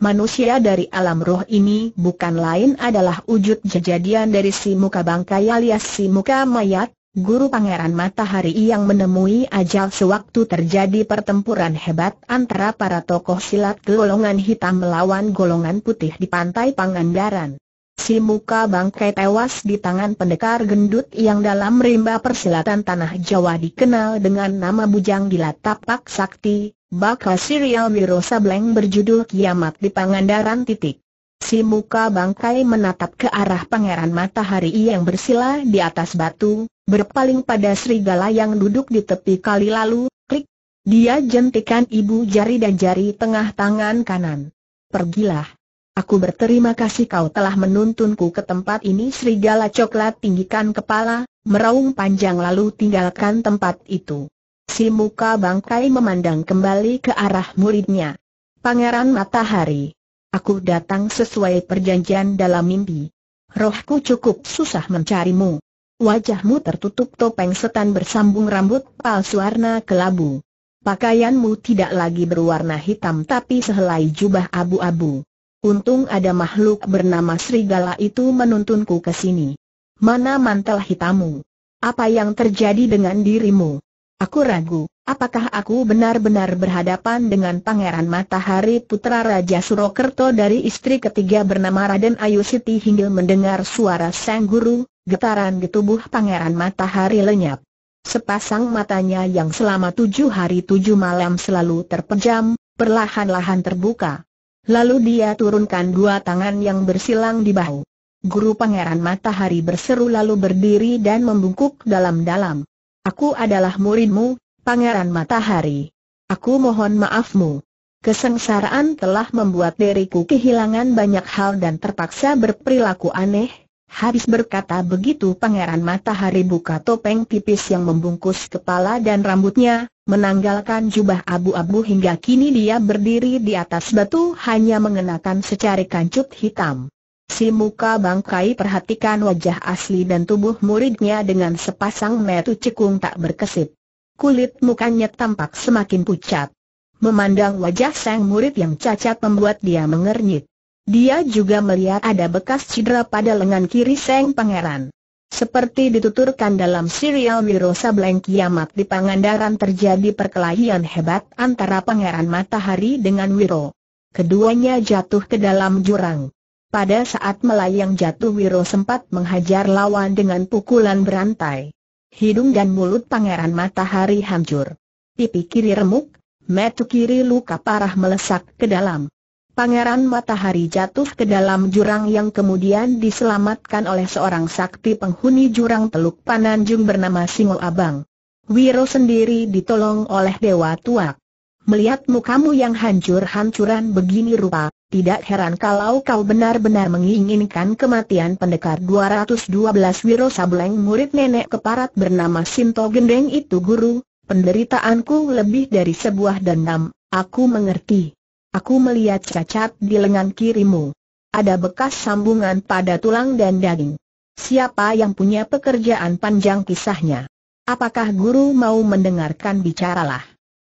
manusia dari alam roh ini bukan lain adalah wujud kejadian dari si muka bangkai alias si muka mayat, guru pangeran matahari yang menemui ajal sewaktu terjadi pertempuran hebat antara para tokoh silat golongan hitam melawan golongan putih di pantai Pangandaran. Si muka bangkai tewas di tangan pendekar gendut yang dalam rimba persilatan tanah Jawa dikenal dengan nama Bujang Gila Tapak Sakti, bakal serial Wiro Sableng berjudul Kiamat di Pangandaran titik. Si muka bangkai menatap ke arah pangeran matahari yang bersila di atas batu, berpaling pada serigala yang duduk di tepi kali lalu, klik. Dia jentikan ibu jari dan jari tengah tangan kanan. Pergilah. Aku berterima kasih kau telah menuntunku ke tempat ini Serigala coklat tinggikan kepala, meraung panjang lalu tinggalkan tempat itu Si muka bangkai memandang kembali ke arah muridnya Pangeran Matahari Aku datang sesuai perjanjian dalam mimpi Rohku cukup susah mencarimu Wajahmu tertutup topeng setan bersambung rambut palsu warna kelabu Pakaianmu tidak lagi berwarna hitam tapi sehelai jubah abu-abu Untung ada makhluk bernama Serigala itu menuntunku ke sini. Mana mantel hitamu? Apa yang terjadi dengan dirimu? Aku ragu, apakah aku benar-benar berhadapan dengan Pangeran Matahari Putra Raja Surokerto dari istri ketiga bernama Raden Ayu Siti hingga mendengar suara sang guru, getaran getubuh Pangeran Matahari lenyap. Sepasang matanya yang selama tujuh hari tujuh malam selalu terpejam, perlahan-lahan terbuka. Lalu dia turunkan dua tangan yang bersilang di bahu. Guru Pangeran Matahari berseru lalu berdiri dan membungkuk dalam-dalam. Aku adalah muridmu, Pangeran Matahari. Aku mohon maafmu. Kesengsaraan telah membuat diriku kehilangan banyak hal dan terpaksa berperilaku aneh. Habis berkata begitu Pangeran Matahari buka topeng tipis yang membungkus kepala dan rambutnya, menanggalkan jubah abu-abu hingga kini dia berdiri di atas batu hanya mengenakan secari kancut hitam. Si muka bangkai perhatikan wajah asli dan tubuh muridnya dengan sepasang mata cekung tak berkesip. Kulit mukanya tampak semakin pucat. Memandang wajah sang murid yang cacat membuat dia mengernyit. Dia juga melihat ada bekas cedera pada lengan kiri sang pangeran. Seperti dituturkan dalam serial Wiro Sableng Kiamat di Pangandaran terjadi perkelahian hebat antara Pangeran Matahari dengan Wiro. Keduanya jatuh ke dalam jurang. Pada saat melayang jatuh Wiro sempat menghajar lawan dengan pukulan berantai. Hidung dan mulut Pangeran Matahari hancur. Pipi kiri remuk, metu kiri luka parah melesak ke dalam. Pangeran Matahari jatuh ke dalam jurang yang kemudian diselamatkan oleh seorang sakti penghuni jurang Teluk Pananjung bernama Singo Abang. Wiro sendiri ditolong oleh Dewa tua. Melihat mukamu yang hancur-hancuran begini rupa, tidak heran kalau kau benar-benar menginginkan kematian pendekar 212 Wiro Sableng murid nenek keparat bernama Sinto Gendeng itu guru, penderitaanku lebih dari sebuah dendam, aku mengerti. Aku melihat cacat di lengan kirimu. Ada bekas sambungan pada tulang dan daging. Siapa yang punya pekerjaan panjang kisahnya? Apakah guru mau mendengarkan bicaralah?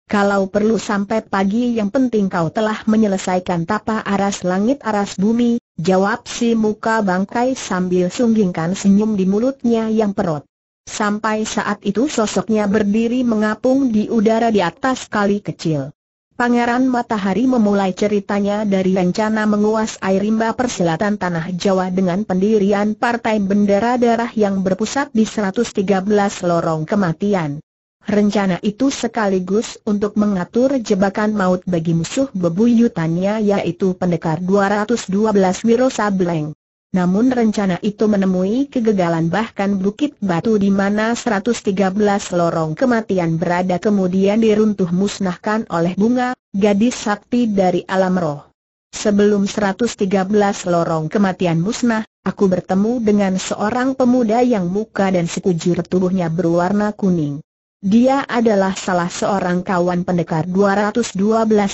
Kalau perlu sampai pagi yang penting kau telah menyelesaikan tapa aras langit aras bumi, jawab si muka bangkai sambil sunggingkan senyum di mulutnya yang perot. Sampai saat itu sosoknya berdiri mengapung di udara di atas kali kecil. Pangeran Matahari memulai ceritanya dari rencana menguasai rimba perselatan tanah Jawa dengan pendirian Partai Bendera Darah yang berpusat di 113 lorong kematian. Rencana itu sekaligus untuk mengatur jebakan maut bagi musuh bebuyutannya yaitu pendekar 212 Wiro Sableng. Namun rencana itu menemui kegagalan bahkan Bukit Batu di mana 113 lorong kematian berada kemudian diruntuh musnahkan oleh bunga, gadis sakti dari alam roh. Sebelum 113 lorong kematian musnah, aku bertemu dengan seorang pemuda yang muka dan sekujur tubuhnya berwarna kuning. Dia adalah salah seorang kawan pendekar 212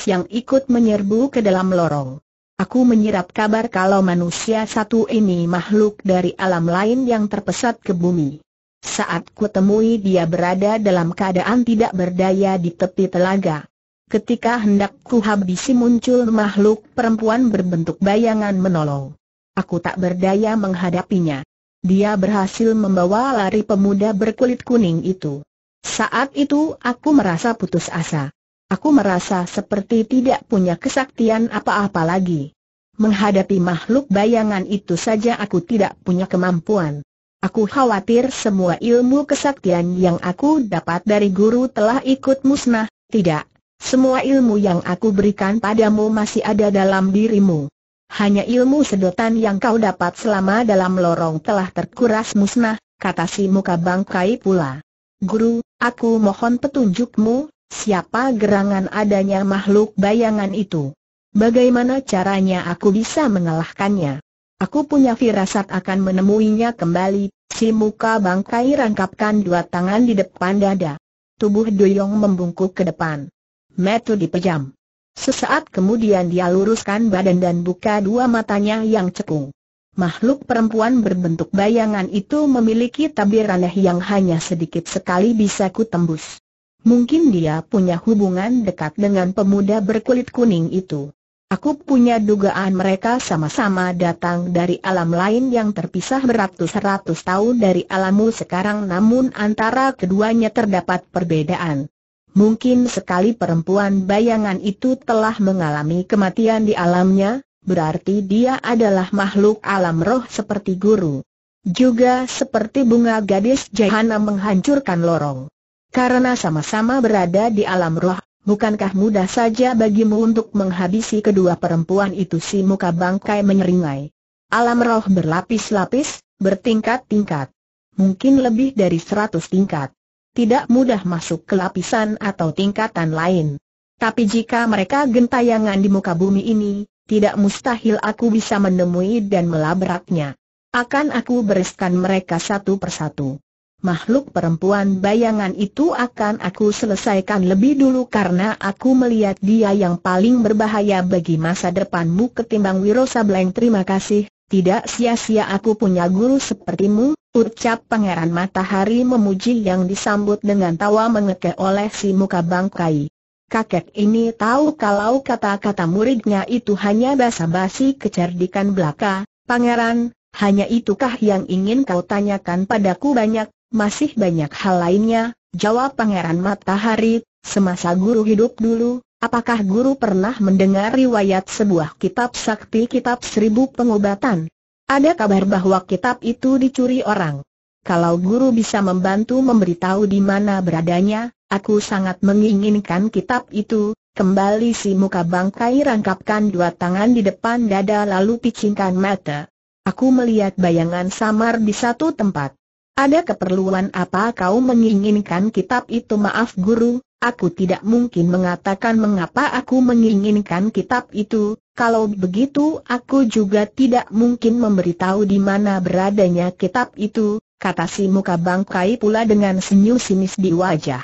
yang ikut menyerbu ke dalam lorong. Aku menyirat kabar kalau manusia satu ini makhluk dari alam lain yang terpesat ke bumi. Saat kutemui dia berada dalam keadaan tidak berdaya di tepi telaga. Ketika hendak ku habisi muncul makhluk perempuan berbentuk bayangan menolong. Aku tak berdaya menghadapinya. Dia berhasil membawa lari pemuda berkulit kuning itu. Saat itu aku merasa putus asa. Aku merasa seperti tidak punya kesaktian apa-apa lagi. Menghadapi makhluk bayangan itu saja aku tidak punya kemampuan. Aku khawatir semua ilmu kesaktian yang aku dapat dari guru telah ikut musnah, tidak. Semua ilmu yang aku berikan padamu masih ada dalam dirimu. Hanya ilmu sedotan yang kau dapat selama dalam lorong telah terkuras musnah, kata si muka bangkai pula. Guru, aku mohon petunjukmu, Siapa gerangan adanya makhluk bayangan itu? Bagaimana caranya aku bisa mengalahkannya? Aku punya firasat akan menemuinya kembali, si muka bangkai rangkapkan dua tangan di depan dada. Tubuh Doyong membungkuk ke depan. Metu dipejam. Sesaat kemudian dia luruskan badan dan buka dua matanya yang cekung. Makhluk perempuan berbentuk bayangan itu memiliki tabir aneh yang hanya sedikit sekali bisa kutembus. Mungkin dia punya hubungan dekat dengan pemuda berkulit kuning itu. Aku punya dugaan mereka sama-sama datang dari alam lain yang terpisah beratus-ratus tahun dari alammu sekarang namun antara keduanya terdapat perbedaan. Mungkin sekali perempuan bayangan itu telah mengalami kematian di alamnya, berarti dia adalah makhluk alam roh seperti guru. Juga seperti bunga gadis jahana menghancurkan lorong. Karena sama-sama berada di alam roh, bukankah mudah saja bagimu untuk menghabisi kedua perempuan itu si muka bangkai menyeringai. Alam roh berlapis-lapis, bertingkat-tingkat. Mungkin lebih dari seratus tingkat. Tidak mudah masuk ke lapisan atau tingkatan lain. Tapi jika mereka gentayangan di muka bumi ini, tidak mustahil aku bisa menemui dan melabraknya. Akan aku bereskan mereka satu persatu makhluk perempuan bayangan itu akan aku selesaikan lebih dulu karena aku melihat dia yang paling berbahaya bagi masa depanmu ketimbang Wiro Sableng terima kasih, tidak sia-sia aku punya guru sepertimu, ucap Pangeran Matahari memuji yang disambut dengan tawa mengekek oleh si muka bangkai. Kakek ini tahu kalau kata-kata muridnya itu hanya basa-basi kecerdikan belaka, Pangeran, hanya itukah yang ingin kau tanyakan padaku banyak, masih banyak hal lainnya, jawab Pangeran Matahari, semasa guru hidup dulu, apakah guru pernah mendengar riwayat sebuah kitab sakti kitab seribu pengobatan? Ada kabar bahwa kitab itu dicuri orang. Kalau guru bisa membantu memberitahu di mana beradanya, aku sangat menginginkan kitab itu, Kembali si muka bangkai rangkapkan dua tangan di depan dada lalu picingkan mata. Aku melihat bayangan samar di satu tempat. Ada keperluan apa kau menginginkan kitab itu maaf guru, aku tidak mungkin mengatakan mengapa aku menginginkan kitab itu, kalau begitu aku juga tidak mungkin memberitahu di mana beradanya kitab itu, kata si muka bangkai pula dengan senyum sinis di wajah.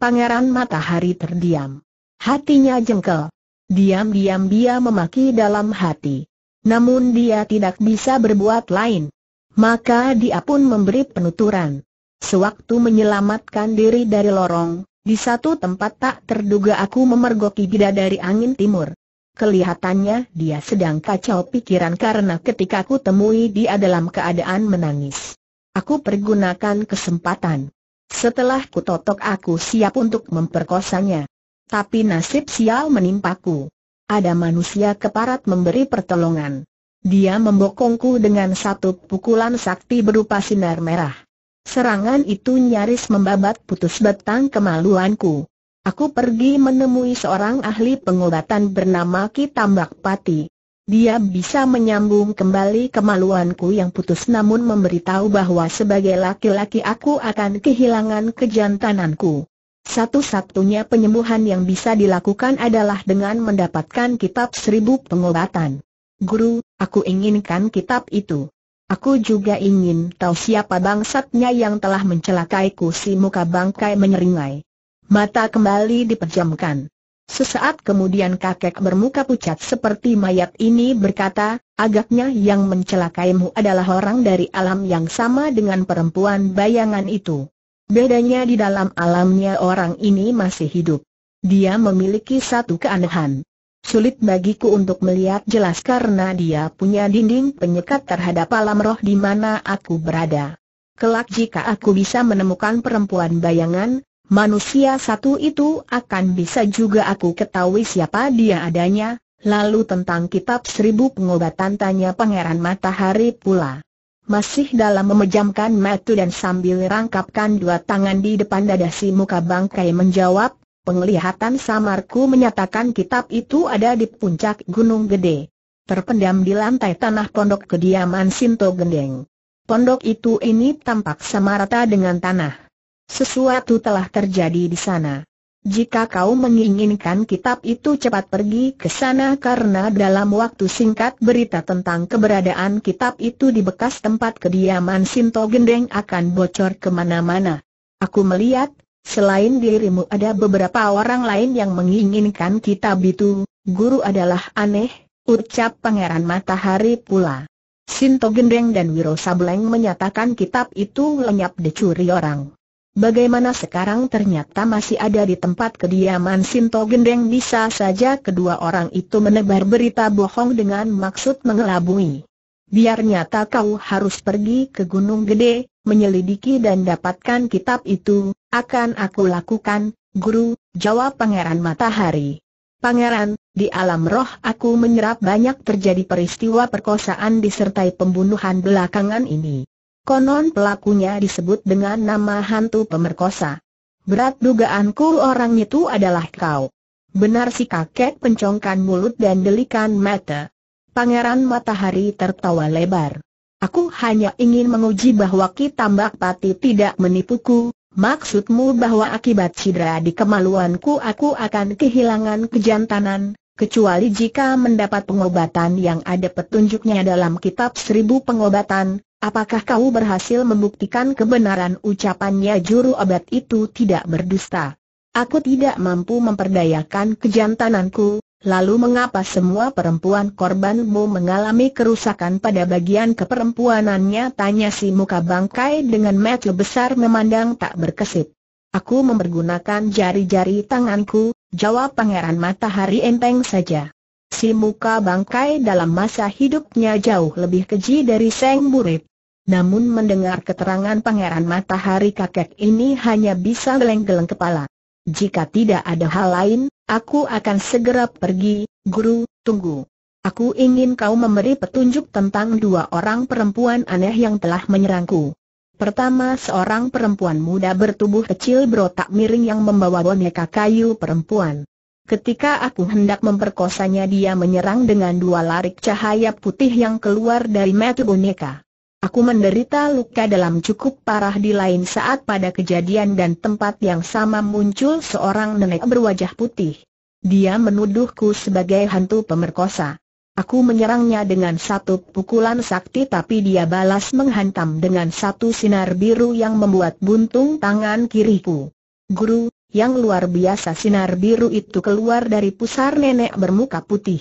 Pangeran Matahari terdiam. Hatinya jengkel. Diam-diam dia memaki dalam hati. Namun dia tidak bisa berbuat lain. Maka dia pun memberi penuturan. Sewaktu menyelamatkan diri dari lorong, di satu tempat tak terduga aku memergoki dari angin timur. Kelihatannya dia sedang kacau pikiran karena ketika aku temui dia dalam keadaan menangis. Aku pergunakan kesempatan. Setelah kutotok aku siap untuk memperkosanya. Tapi nasib sial menimpaku. Ada manusia keparat memberi pertolongan. Dia membokongku dengan satu pukulan sakti berupa sinar merah. Serangan itu nyaris membabat putus batang kemaluanku. Aku pergi menemui seorang ahli pengobatan bernama Kitambak Pati. Dia bisa menyambung kembali kemaluanku yang putus namun memberitahu bahwa sebagai laki-laki aku akan kehilangan kejantananku. Satu-satunya penyembuhan yang bisa dilakukan adalah dengan mendapatkan kitab seribu pengobatan. Guru, aku inginkan kitab itu. Aku juga ingin tahu siapa bangsatnya yang telah mencelakaiku si muka bangkai menyeringai. Mata kembali diperjamkan. Sesaat kemudian kakek bermuka pucat seperti mayat ini berkata, agaknya yang mencelakaimu adalah orang dari alam yang sama dengan perempuan bayangan itu. Bedanya di dalam alamnya orang ini masih hidup. Dia memiliki satu keanehan. Sulit bagiku untuk melihat jelas karena dia punya dinding penyekat terhadap alam roh di mana aku berada. Kelak jika aku bisa menemukan perempuan bayangan, manusia satu itu akan bisa juga aku ketahui siapa dia adanya, lalu tentang kitab seribu pengobatan tanya Pangeran Matahari pula. Masih dalam memejamkan mata dan sambil rangkapkan dua tangan di depan dada si muka bangkai menjawab, Penglihatan samarku menyatakan kitab itu ada di puncak Gunung Gede. Terpendam di lantai tanah pondok kediaman Sinto Gendeng. Pondok itu ini tampak sama rata dengan tanah. Sesuatu telah terjadi di sana. Jika kau menginginkan kitab itu cepat pergi ke sana karena dalam waktu singkat berita tentang keberadaan kitab itu di bekas tempat kediaman Sinto Gendeng akan bocor kemana-mana. Aku melihat Selain dirimu ada beberapa orang lain yang menginginkan kitab itu, guru adalah aneh, ucap Pangeran Matahari pula. Sinto Gendeng dan Wiro Sableng menyatakan kitab itu lenyap dicuri orang. Bagaimana sekarang ternyata masih ada di tempat kediaman Sinto Gendeng bisa saja kedua orang itu menebar berita bohong dengan maksud mengelabui. Biar nyata kau harus pergi ke Gunung Gede, menyelidiki dan dapatkan kitab itu, akan aku lakukan, guru, jawab Pangeran Matahari. Pangeran, di alam roh aku menyerap banyak terjadi peristiwa perkosaan disertai pembunuhan belakangan ini. Konon pelakunya disebut dengan nama hantu pemerkosa. Berat dugaanku orang itu adalah kau. Benar si kakek pencongkan mulut dan delikan mata. Pangeran Matahari tertawa lebar. Aku hanya ingin menguji bahwa Kitambak Pati tidak menipuku, maksudmu bahwa akibat cedera di kemaluanku aku akan kehilangan kejantanan, kecuali jika mendapat pengobatan yang ada petunjuknya dalam kitab seribu pengobatan, apakah kau berhasil membuktikan kebenaran ucapannya juru obat itu tidak berdusta? Aku tidak mampu memperdayakan kejantananku, Lalu mengapa semua perempuan korbanmu mengalami kerusakan pada bagian keperempuanannya? Tanya si muka bangkai dengan mata besar memandang tak berkesip. Aku mempergunakan jari-jari tanganku, jawab pangeran matahari enteng saja. Si muka bangkai dalam masa hidupnya jauh lebih keji dari Seng burit. Namun mendengar keterangan pangeran matahari kakek ini hanya bisa geleng-geleng kepala. Jika tidak ada hal lain, aku akan segera pergi, guru, tunggu. Aku ingin kau memberi petunjuk tentang dua orang perempuan aneh yang telah menyerangku. Pertama seorang perempuan muda bertubuh kecil berotak miring yang membawa boneka kayu perempuan. Ketika aku hendak memperkosanya dia menyerang dengan dua larik cahaya putih yang keluar dari mata boneka. Aku menderita luka dalam cukup parah di lain saat pada kejadian dan tempat yang sama muncul seorang nenek berwajah putih. Dia menuduhku sebagai hantu pemerkosa. Aku menyerangnya dengan satu pukulan sakti tapi dia balas menghantam dengan satu sinar biru yang membuat buntung tangan kiriku. Guru, yang luar biasa sinar biru itu keluar dari pusar nenek bermuka putih.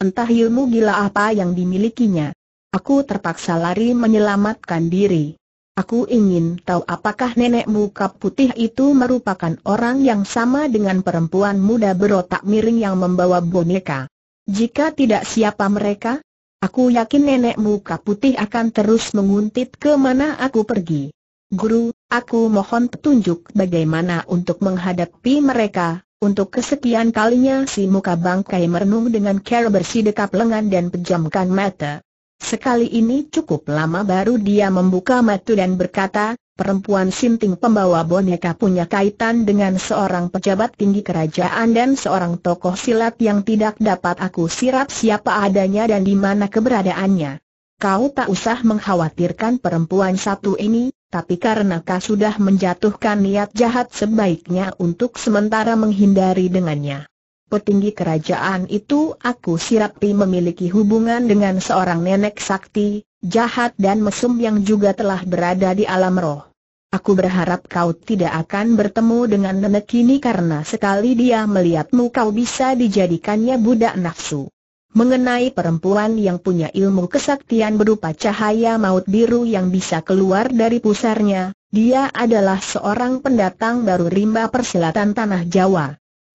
Entah ilmu gila apa yang dimilikinya. Aku terpaksa lari menyelamatkan diri. Aku ingin tahu apakah nenek muka putih itu merupakan orang yang sama dengan perempuan muda berotak miring yang membawa boneka. Jika tidak siapa mereka, aku yakin nenek muka putih akan terus menguntit ke mana aku pergi. Guru, aku mohon petunjuk bagaimana untuk menghadapi mereka. Untuk kesekian kalinya si muka bangkai merenung dengan cara bersih dekap lengan dan pejamkan mata. Sekali ini cukup lama baru dia membuka mata dan berkata, perempuan sinting pembawa boneka punya kaitan dengan seorang pejabat tinggi kerajaan dan seorang tokoh silat yang tidak dapat aku sirap siapa adanya dan di mana keberadaannya. Kau tak usah mengkhawatirkan perempuan satu ini, tapi karena kau sudah menjatuhkan niat jahat sebaiknya untuk sementara menghindari dengannya petinggi kerajaan itu aku sirapi memiliki hubungan dengan seorang nenek sakti, jahat dan mesum yang juga telah berada di alam roh. Aku berharap kau tidak akan bertemu dengan nenek ini karena sekali dia melihatmu kau bisa dijadikannya budak nafsu. Mengenai perempuan yang punya ilmu kesaktian berupa cahaya maut biru yang bisa keluar dari pusarnya, dia adalah seorang pendatang baru rimba persilatan tanah Jawa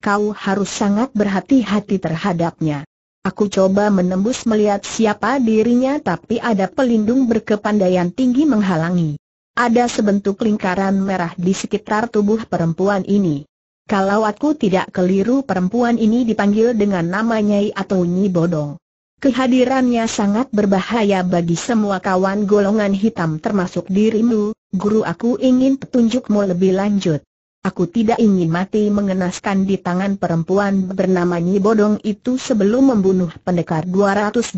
kau harus sangat berhati-hati terhadapnya. Aku coba menembus melihat siapa dirinya tapi ada pelindung berkepandaian tinggi menghalangi. Ada sebentuk lingkaran merah di sekitar tubuh perempuan ini. Kalau aku tidak keliru perempuan ini dipanggil dengan nama Nyai atau Nyi Bodong. Kehadirannya sangat berbahaya bagi semua kawan golongan hitam termasuk dirimu, guru aku ingin petunjukmu lebih lanjut. Aku tidak ingin mati mengenaskan di tangan perempuan bernama Nyi Bodong itu sebelum membunuh pendekar 212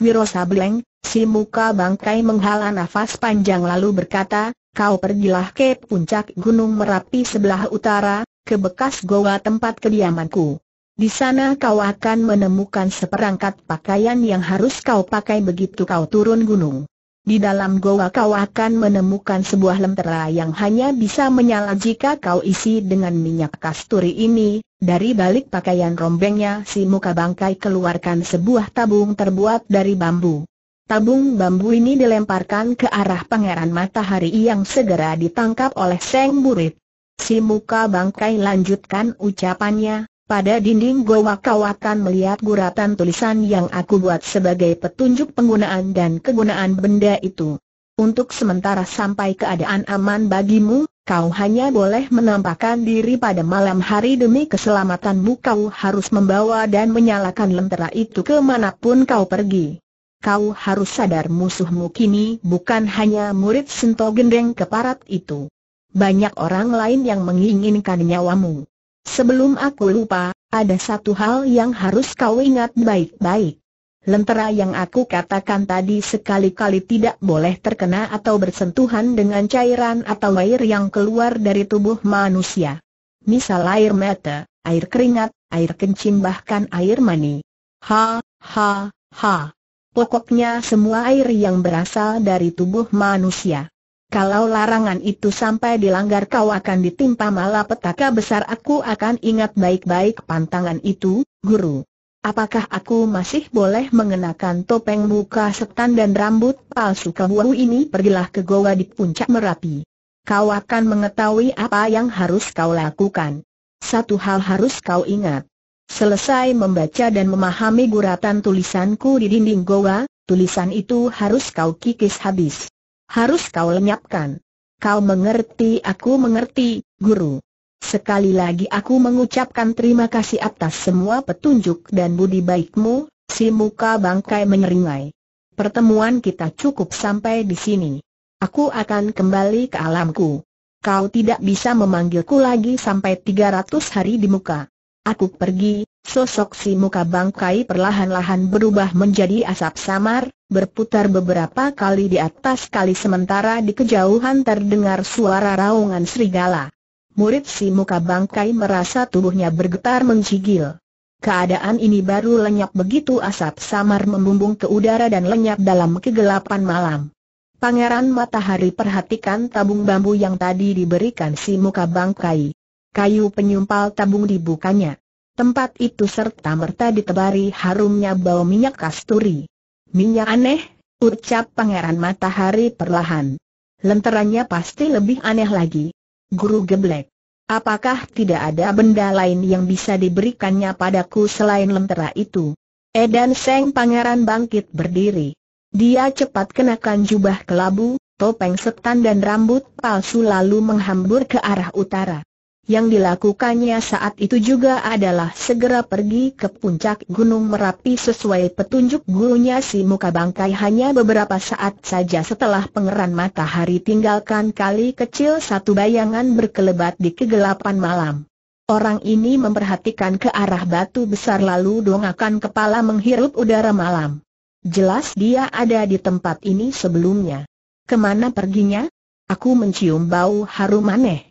Wiro Sableng, si muka bangkai menghela nafas panjang lalu berkata, kau pergilah ke puncak Gunung Merapi sebelah utara, ke bekas goa tempat kediamanku. Di sana kau akan menemukan seperangkat pakaian yang harus kau pakai begitu kau turun gunung. Di dalam goa kau akan menemukan sebuah lentera yang hanya bisa menyala jika kau isi dengan minyak kasturi ini. Dari balik pakaian rombengnya si muka bangkai keluarkan sebuah tabung terbuat dari bambu. Tabung bambu ini dilemparkan ke arah pangeran matahari yang segera ditangkap oleh Seng Burit. Si muka bangkai lanjutkan ucapannya, pada dinding goa kau akan melihat guratan tulisan yang aku buat sebagai petunjuk penggunaan dan kegunaan benda itu. Untuk sementara sampai keadaan aman bagimu, kau hanya boleh menampakkan diri pada malam hari demi keselamatanmu kau harus membawa dan menyalakan lentera itu kemanapun kau pergi. Kau harus sadar musuhmu kini bukan hanya murid Sento Gendeng keparat itu. Banyak orang lain yang menginginkan nyawamu. Sebelum aku lupa, ada satu hal yang harus kau ingat baik-baik. Lentera yang aku katakan tadi sekali-kali tidak boleh terkena atau bersentuhan dengan cairan atau air yang keluar dari tubuh manusia. Misal air mata, air keringat, air kencing bahkan air mani. Ha, ha, ha. Pokoknya semua air yang berasal dari tubuh manusia. Kalau larangan itu sampai dilanggar kau akan ditimpa malapetaka besar aku akan ingat baik-baik pantangan itu, guru. Apakah aku masih boleh mengenakan topeng muka setan dan rambut palsu kehuau ini pergilah ke goa di puncak Merapi. Kau akan mengetahui apa yang harus kau lakukan. Satu hal harus kau ingat. Selesai membaca dan memahami guratan tulisanku di dinding goa, tulisan itu harus kau kikis habis harus kau lenyapkan. Kau mengerti aku mengerti, guru. Sekali lagi aku mengucapkan terima kasih atas semua petunjuk dan budi baikmu, si muka bangkai menyeringai. Pertemuan kita cukup sampai di sini. Aku akan kembali ke alamku. Kau tidak bisa memanggilku lagi sampai 300 hari di muka Aku pergi, sosok si muka bangkai perlahan-lahan berubah menjadi asap samar, berputar beberapa kali di atas kali sementara di kejauhan terdengar suara raungan serigala. Murid si muka bangkai merasa tubuhnya bergetar mencigil. Keadaan ini baru lenyap begitu asap samar membumbung ke udara dan lenyap dalam kegelapan malam. Pangeran Matahari perhatikan tabung bambu yang tadi diberikan si muka bangkai kayu penyumpal tabung dibukanya. Tempat itu serta-merta ditebari harumnya bau minyak kasturi. Minyak aneh, ucap pangeran matahari perlahan. Lenterannya pasti lebih aneh lagi. Guru geblek. Apakah tidak ada benda lain yang bisa diberikannya padaku selain lentera itu? Edan Seng pangeran bangkit berdiri. Dia cepat kenakan jubah kelabu, topeng setan dan rambut palsu lalu menghambur ke arah utara. Yang dilakukannya saat itu juga adalah segera pergi ke puncak Gunung Merapi sesuai petunjuk gurunya si muka bangkai hanya beberapa saat saja setelah pengeran matahari tinggalkan kali kecil satu bayangan berkelebat di kegelapan malam. Orang ini memperhatikan ke arah batu besar lalu dongakan kepala menghirup udara malam. Jelas dia ada di tempat ini sebelumnya. Kemana perginya? Aku mencium bau harum aneh.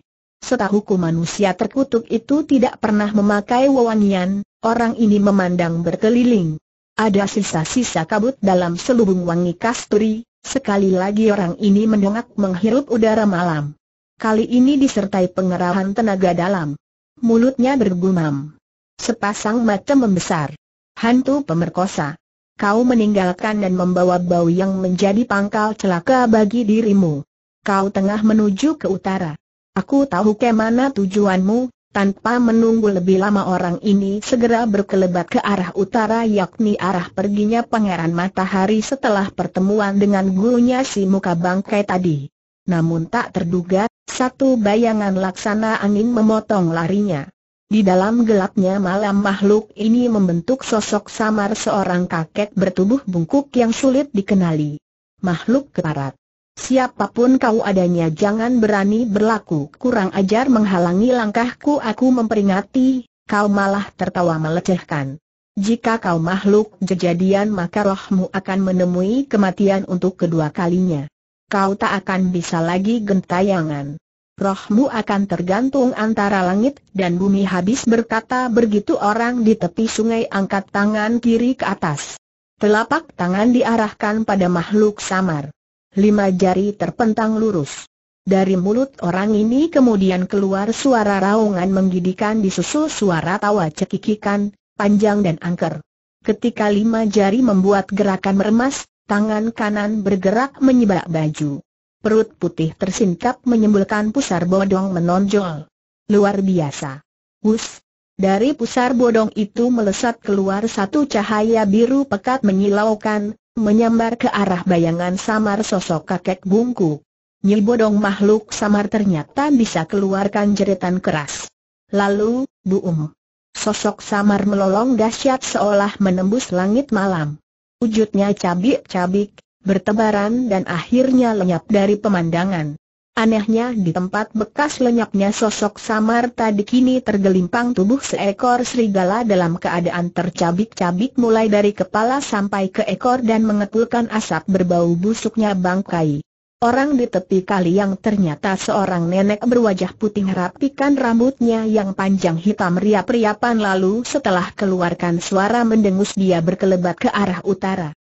Setahuku manusia terkutuk itu tidak pernah memakai wewangian, orang ini memandang berkeliling. Ada sisa-sisa kabut dalam selubung wangi kasturi, sekali lagi orang ini mendongak menghirup udara malam. Kali ini disertai pengerahan tenaga dalam. Mulutnya bergumam. Sepasang mata membesar. Hantu pemerkosa. Kau meninggalkan dan membawa bau yang menjadi pangkal celaka bagi dirimu. Kau tengah menuju ke utara. Aku tahu ke mana tujuanmu, tanpa menunggu lebih lama orang ini segera berkelebat ke arah utara yakni arah perginya Pangeran Matahari setelah pertemuan dengan gurunya si muka bangkai tadi. Namun tak terduga, satu bayangan laksana angin memotong larinya. Di dalam gelapnya malam makhluk ini membentuk sosok samar seorang kakek bertubuh bungkuk yang sulit dikenali. Makhluk keparat. Siapapun kau adanya jangan berani berlaku kurang ajar menghalangi langkahku aku memperingati, kau malah tertawa melecehkan. Jika kau makhluk jejadian maka rohmu akan menemui kematian untuk kedua kalinya. Kau tak akan bisa lagi gentayangan. Rohmu akan tergantung antara langit dan bumi habis berkata begitu orang di tepi sungai angkat tangan kiri ke atas. Telapak tangan diarahkan pada makhluk samar lima jari terpentang lurus. Dari mulut orang ini kemudian keluar suara raungan menggidikan disusul suara tawa cekikikan, panjang dan angker. Ketika lima jari membuat gerakan meremas, tangan kanan bergerak menyebak baju. Perut putih tersingkap menyembulkan pusar bodong menonjol. Luar biasa. Hus. Dari pusar bodong itu melesat keluar satu cahaya biru pekat menyilaukan, menyambar ke arah bayangan samar sosok kakek bungku. Nyi bodong makhluk samar ternyata bisa keluarkan jeritan keras. Lalu, buum. Sosok samar melolong dahsyat seolah menembus langit malam. Wujudnya cabik-cabik, bertebaran dan akhirnya lenyap dari pemandangan. Anehnya di tempat bekas lenyapnya sosok samar tadi kini tergelimpang tubuh seekor serigala dalam keadaan tercabik-cabik mulai dari kepala sampai ke ekor dan mengepulkan asap berbau busuknya bangkai. Orang di tepi kali yang ternyata seorang nenek berwajah putih rapikan rambutnya yang panjang hitam riap-riapan lalu setelah keluarkan suara mendengus dia berkelebat ke arah utara.